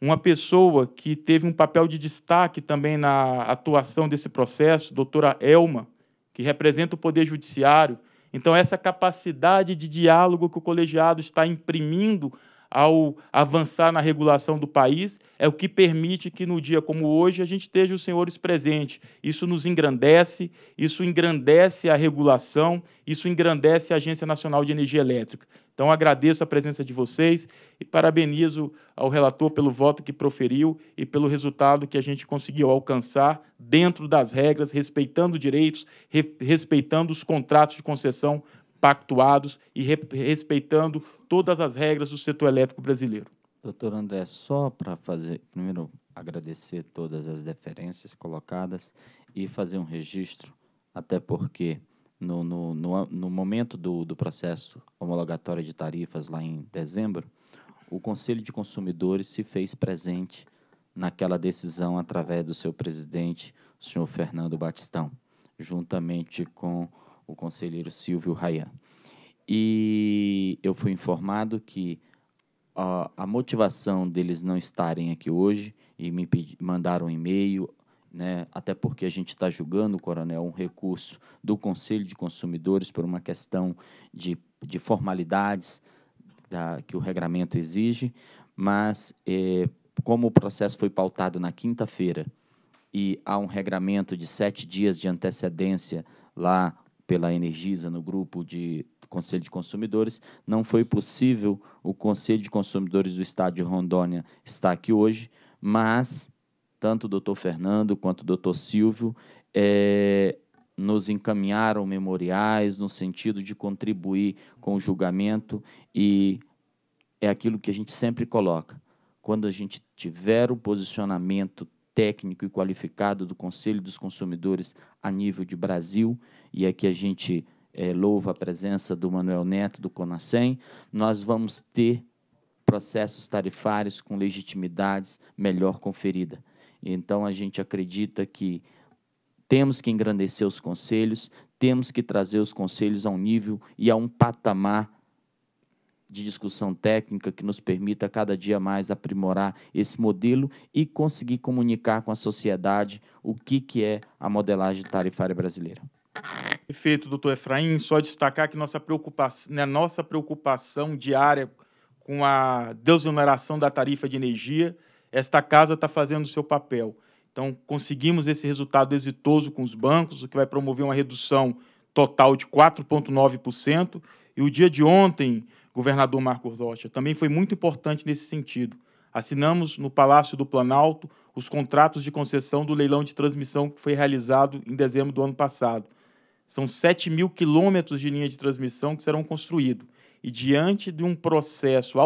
Uma pessoa que teve um papel de destaque também na atuação desse processo, doutora Elma, que representa o Poder Judiciário. Então, essa capacidade de diálogo que o colegiado está imprimindo ao avançar na regulação do país é o que permite que no dia como hoje a gente esteja os senhores presentes. Isso nos engrandece, isso engrandece a regulação, isso engrandece a Agência Nacional de Energia Elétrica. Então agradeço a presença de vocês e parabenizo ao relator pelo voto que proferiu e pelo resultado que a gente conseguiu alcançar dentro das regras, respeitando direitos, re respeitando os contratos de concessão pactuados e re respeitando todas as regras do setor elétrico brasileiro. Doutor André, só para fazer, primeiro agradecer todas as deferências colocadas e fazer um registro, até porque no, no, no, no momento do, do processo homologatório de tarifas lá em dezembro, o Conselho de Consumidores se fez presente naquela decisão através do seu presidente, o senhor Fernando Batistão, juntamente com o conselheiro Silvio Rayan. E eu fui informado que a, a motivação deles não estarem aqui hoje e me pedi, mandaram um e-mail né? até porque a gente está julgando, coronel, um recurso do Conselho de Consumidores por uma questão de, de formalidades da, que o regramento exige, mas é, como o processo foi pautado na quinta-feira e há um regramento de sete dias de antecedência lá pela Energisa no grupo de Conselho de Consumidores, não foi possível o Conselho de Consumidores do Estado de Rondônia estar aqui hoje, mas tanto o doutor Fernando quanto o doutor Silvio é, nos encaminharam memoriais no sentido de contribuir com o julgamento e é aquilo que a gente sempre coloca. Quando a gente tiver o posicionamento técnico e qualificado do Conselho dos Consumidores a nível de Brasil, e aqui a gente é, louva a presença do Manuel Neto, do Conacem, nós vamos ter processos tarifários com legitimidades melhor conferida. Então a gente acredita que temos que engrandecer os conselhos, temos que trazer os conselhos a um nível e a um patamar de discussão técnica que nos permita cada dia mais aprimorar esse modelo e conseguir comunicar com a sociedade o que, que é a modelagem tarifária brasileira. Perfeito, doutor Efraim. Só destacar que nossa preocupação, né, nossa preocupação diária com a desoneração da tarifa de energia esta casa está fazendo o seu papel. Então, conseguimos esse resultado exitoso com os bancos, o que vai promover uma redução total de 4,9%. E o dia de ontem, governador Marcos Rocha, também foi muito importante nesse sentido. Assinamos no Palácio do Planalto os contratos de concessão do leilão de transmissão que foi realizado em dezembro do ano passado. São 7 mil quilômetros de linha de transmissão que serão construídos. E diante de um processo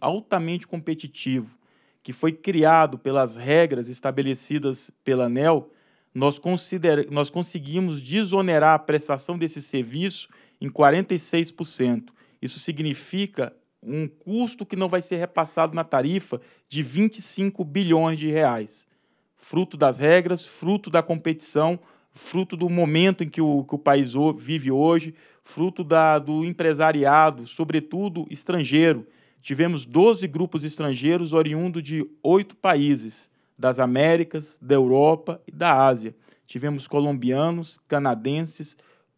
altamente competitivo, que foi criado pelas regras estabelecidas pela ANEL, nós, consider... nós conseguimos desonerar a prestação desse serviço em 46%. Isso significa um custo que não vai ser repassado na tarifa de 25 bilhões de reais. Fruto das regras, fruto da competição, fruto do momento em que o, que o país vive hoje, fruto da, do empresariado, sobretudo estrangeiro, tivemos 12 grupos estrangeiros oriundos de oito países, das Américas, da Europa e da Ásia. Tivemos colombianos, canadenses,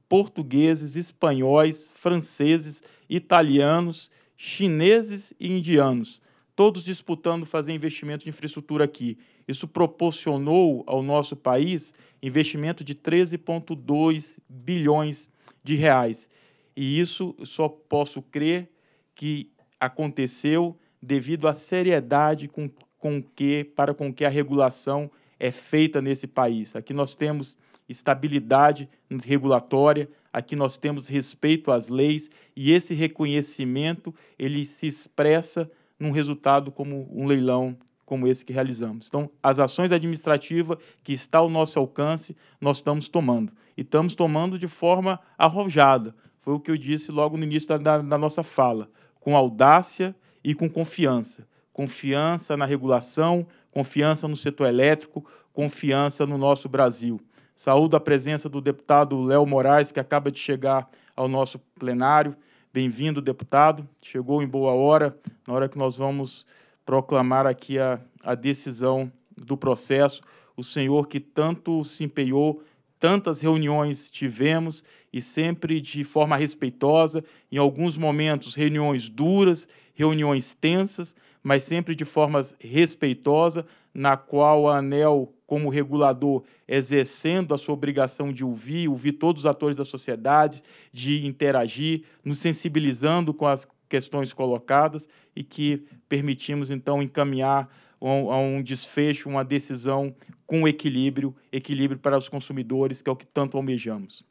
portugueses, espanhóis, franceses, italianos, chineses e indianos, todos disputando fazer investimento de infraestrutura aqui. Isso proporcionou ao nosso país investimento de 13,2 bilhões de reais. E isso só posso crer que aconteceu devido à seriedade com, com que, para com que a regulação é feita nesse país. Aqui nós temos estabilidade regulatória, aqui nós temos respeito às leis e esse reconhecimento ele se expressa num resultado como um leilão como esse que realizamos. Então, as ações administrativas que está ao nosso alcance, nós estamos tomando. E estamos tomando de forma arrojada. Foi o que eu disse logo no início da, da, da nossa fala com audácia e com confiança. Confiança na regulação, confiança no setor elétrico, confiança no nosso Brasil. Saúdo a presença do deputado Léo Moraes, que acaba de chegar ao nosso plenário. Bem-vindo, deputado. Chegou em boa hora, na hora que nós vamos proclamar aqui a, a decisão do processo. O senhor que tanto se empenhou Tantas reuniões tivemos e sempre de forma respeitosa, em alguns momentos reuniões duras, reuniões tensas, mas sempre de forma respeitosa, na qual a ANEL, como regulador, exercendo a sua obrigação de ouvir, ouvir todos os atores da sociedade, de interagir, nos sensibilizando com as questões colocadas e que permitimos então encaminhar a um desfecho, uma decisão com equilíbrio, equilíbrio para os consumidores, que é o que tanto almejamos.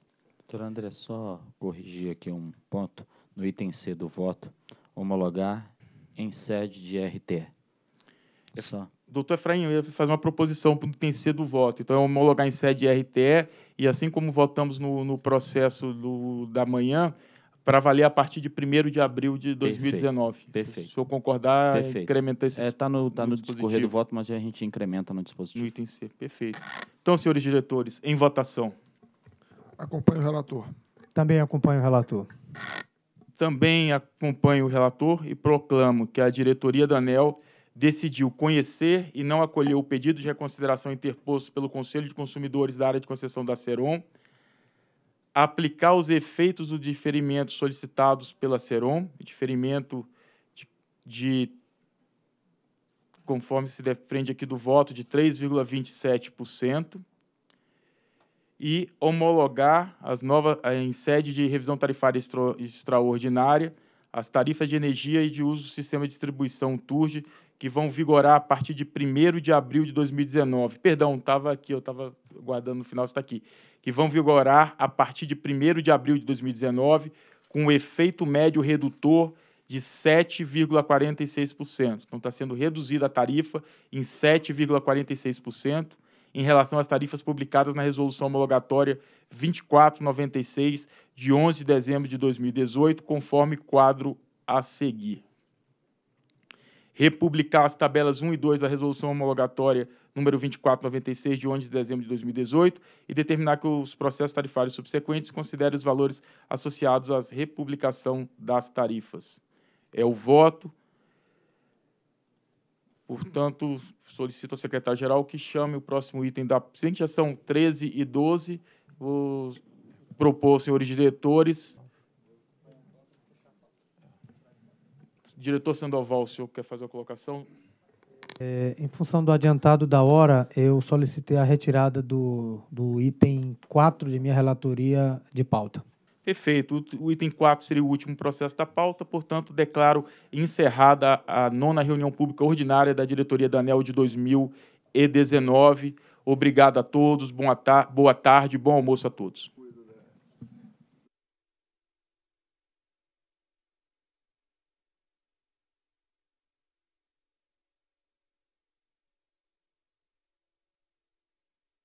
Doutor André, só corrigir aqui um ponto no item C do voto, homologar em sede de RTE. É só. Doutor Efraim, eu ia fazer uma proposição para o item C do voto. Então, é homologar em sede de RTE, e assim como votamos no, no processo do, da manhã, para valer a partir de 1 de abril de 2019. Perfeito. Se, se eu concordar, é Perfeito. incrementa esse Está é, tá no, tá no, no discorrer do voto, mas a gente incrementa no dispositivo. No item C. Perfeito. Então, senhores diretores, em votação. Acompanho o relator. Também acompanho o relator. Também acompanho o relator e proclamo que a diretoria da ANEL decidiu conhecer e não acolher o pedido de reconsideração interposto pelo Conselho de Consumidores da área de concessão da Ceron aplicar os efeitos do diferimento solicitados pela Seron, diferimento de, de conforme se defende aqui do voto, de 3,27%, e homologar as novas, em sede de revisão tarifária extra, extraordinária as tarifas de energia e de uso do sistema de distribuição TURG, que vão vigorar a partir de 1 de abril de 2019. Perdão, estava aqui, eu estava guardando no final, está aqui que vão vigorar a partir de 1 de abril de 2019, com um efeito médio redutor de 7,46%. Então, está sendo reduzida a tarifa em 7,46% em relação às tarifas publicadas na Resolução Homologatória 2496, de 11 de dezembro de 2018, conforme quadro a seguir republicar as tabelas 1 e 2 da resolução homologatória número 2496 de 11 de dezembro de 2018 e determinar que os processos tarifários subsequentes considerem os valores associados à republicação das tarifas. É o voto. Portanto, solicito ao secretário-geral que chame o próximo item da. Se já são 13 e 12, vou propor, senhores diretores, Diretor Sandoval, o senhor quer fazer a colocação? É, em função do adiantado da hora, eu solicitei a retirada do, do item 4 de minha relatoria de pauta. Perfeito. O item 4 seria o último processo da pauta, portanto, declaro encerrada a nona reunião pública ordinária da diretoria da ANEL de 2019. Obrigado a todos, boa tarde, bom almoço a todos.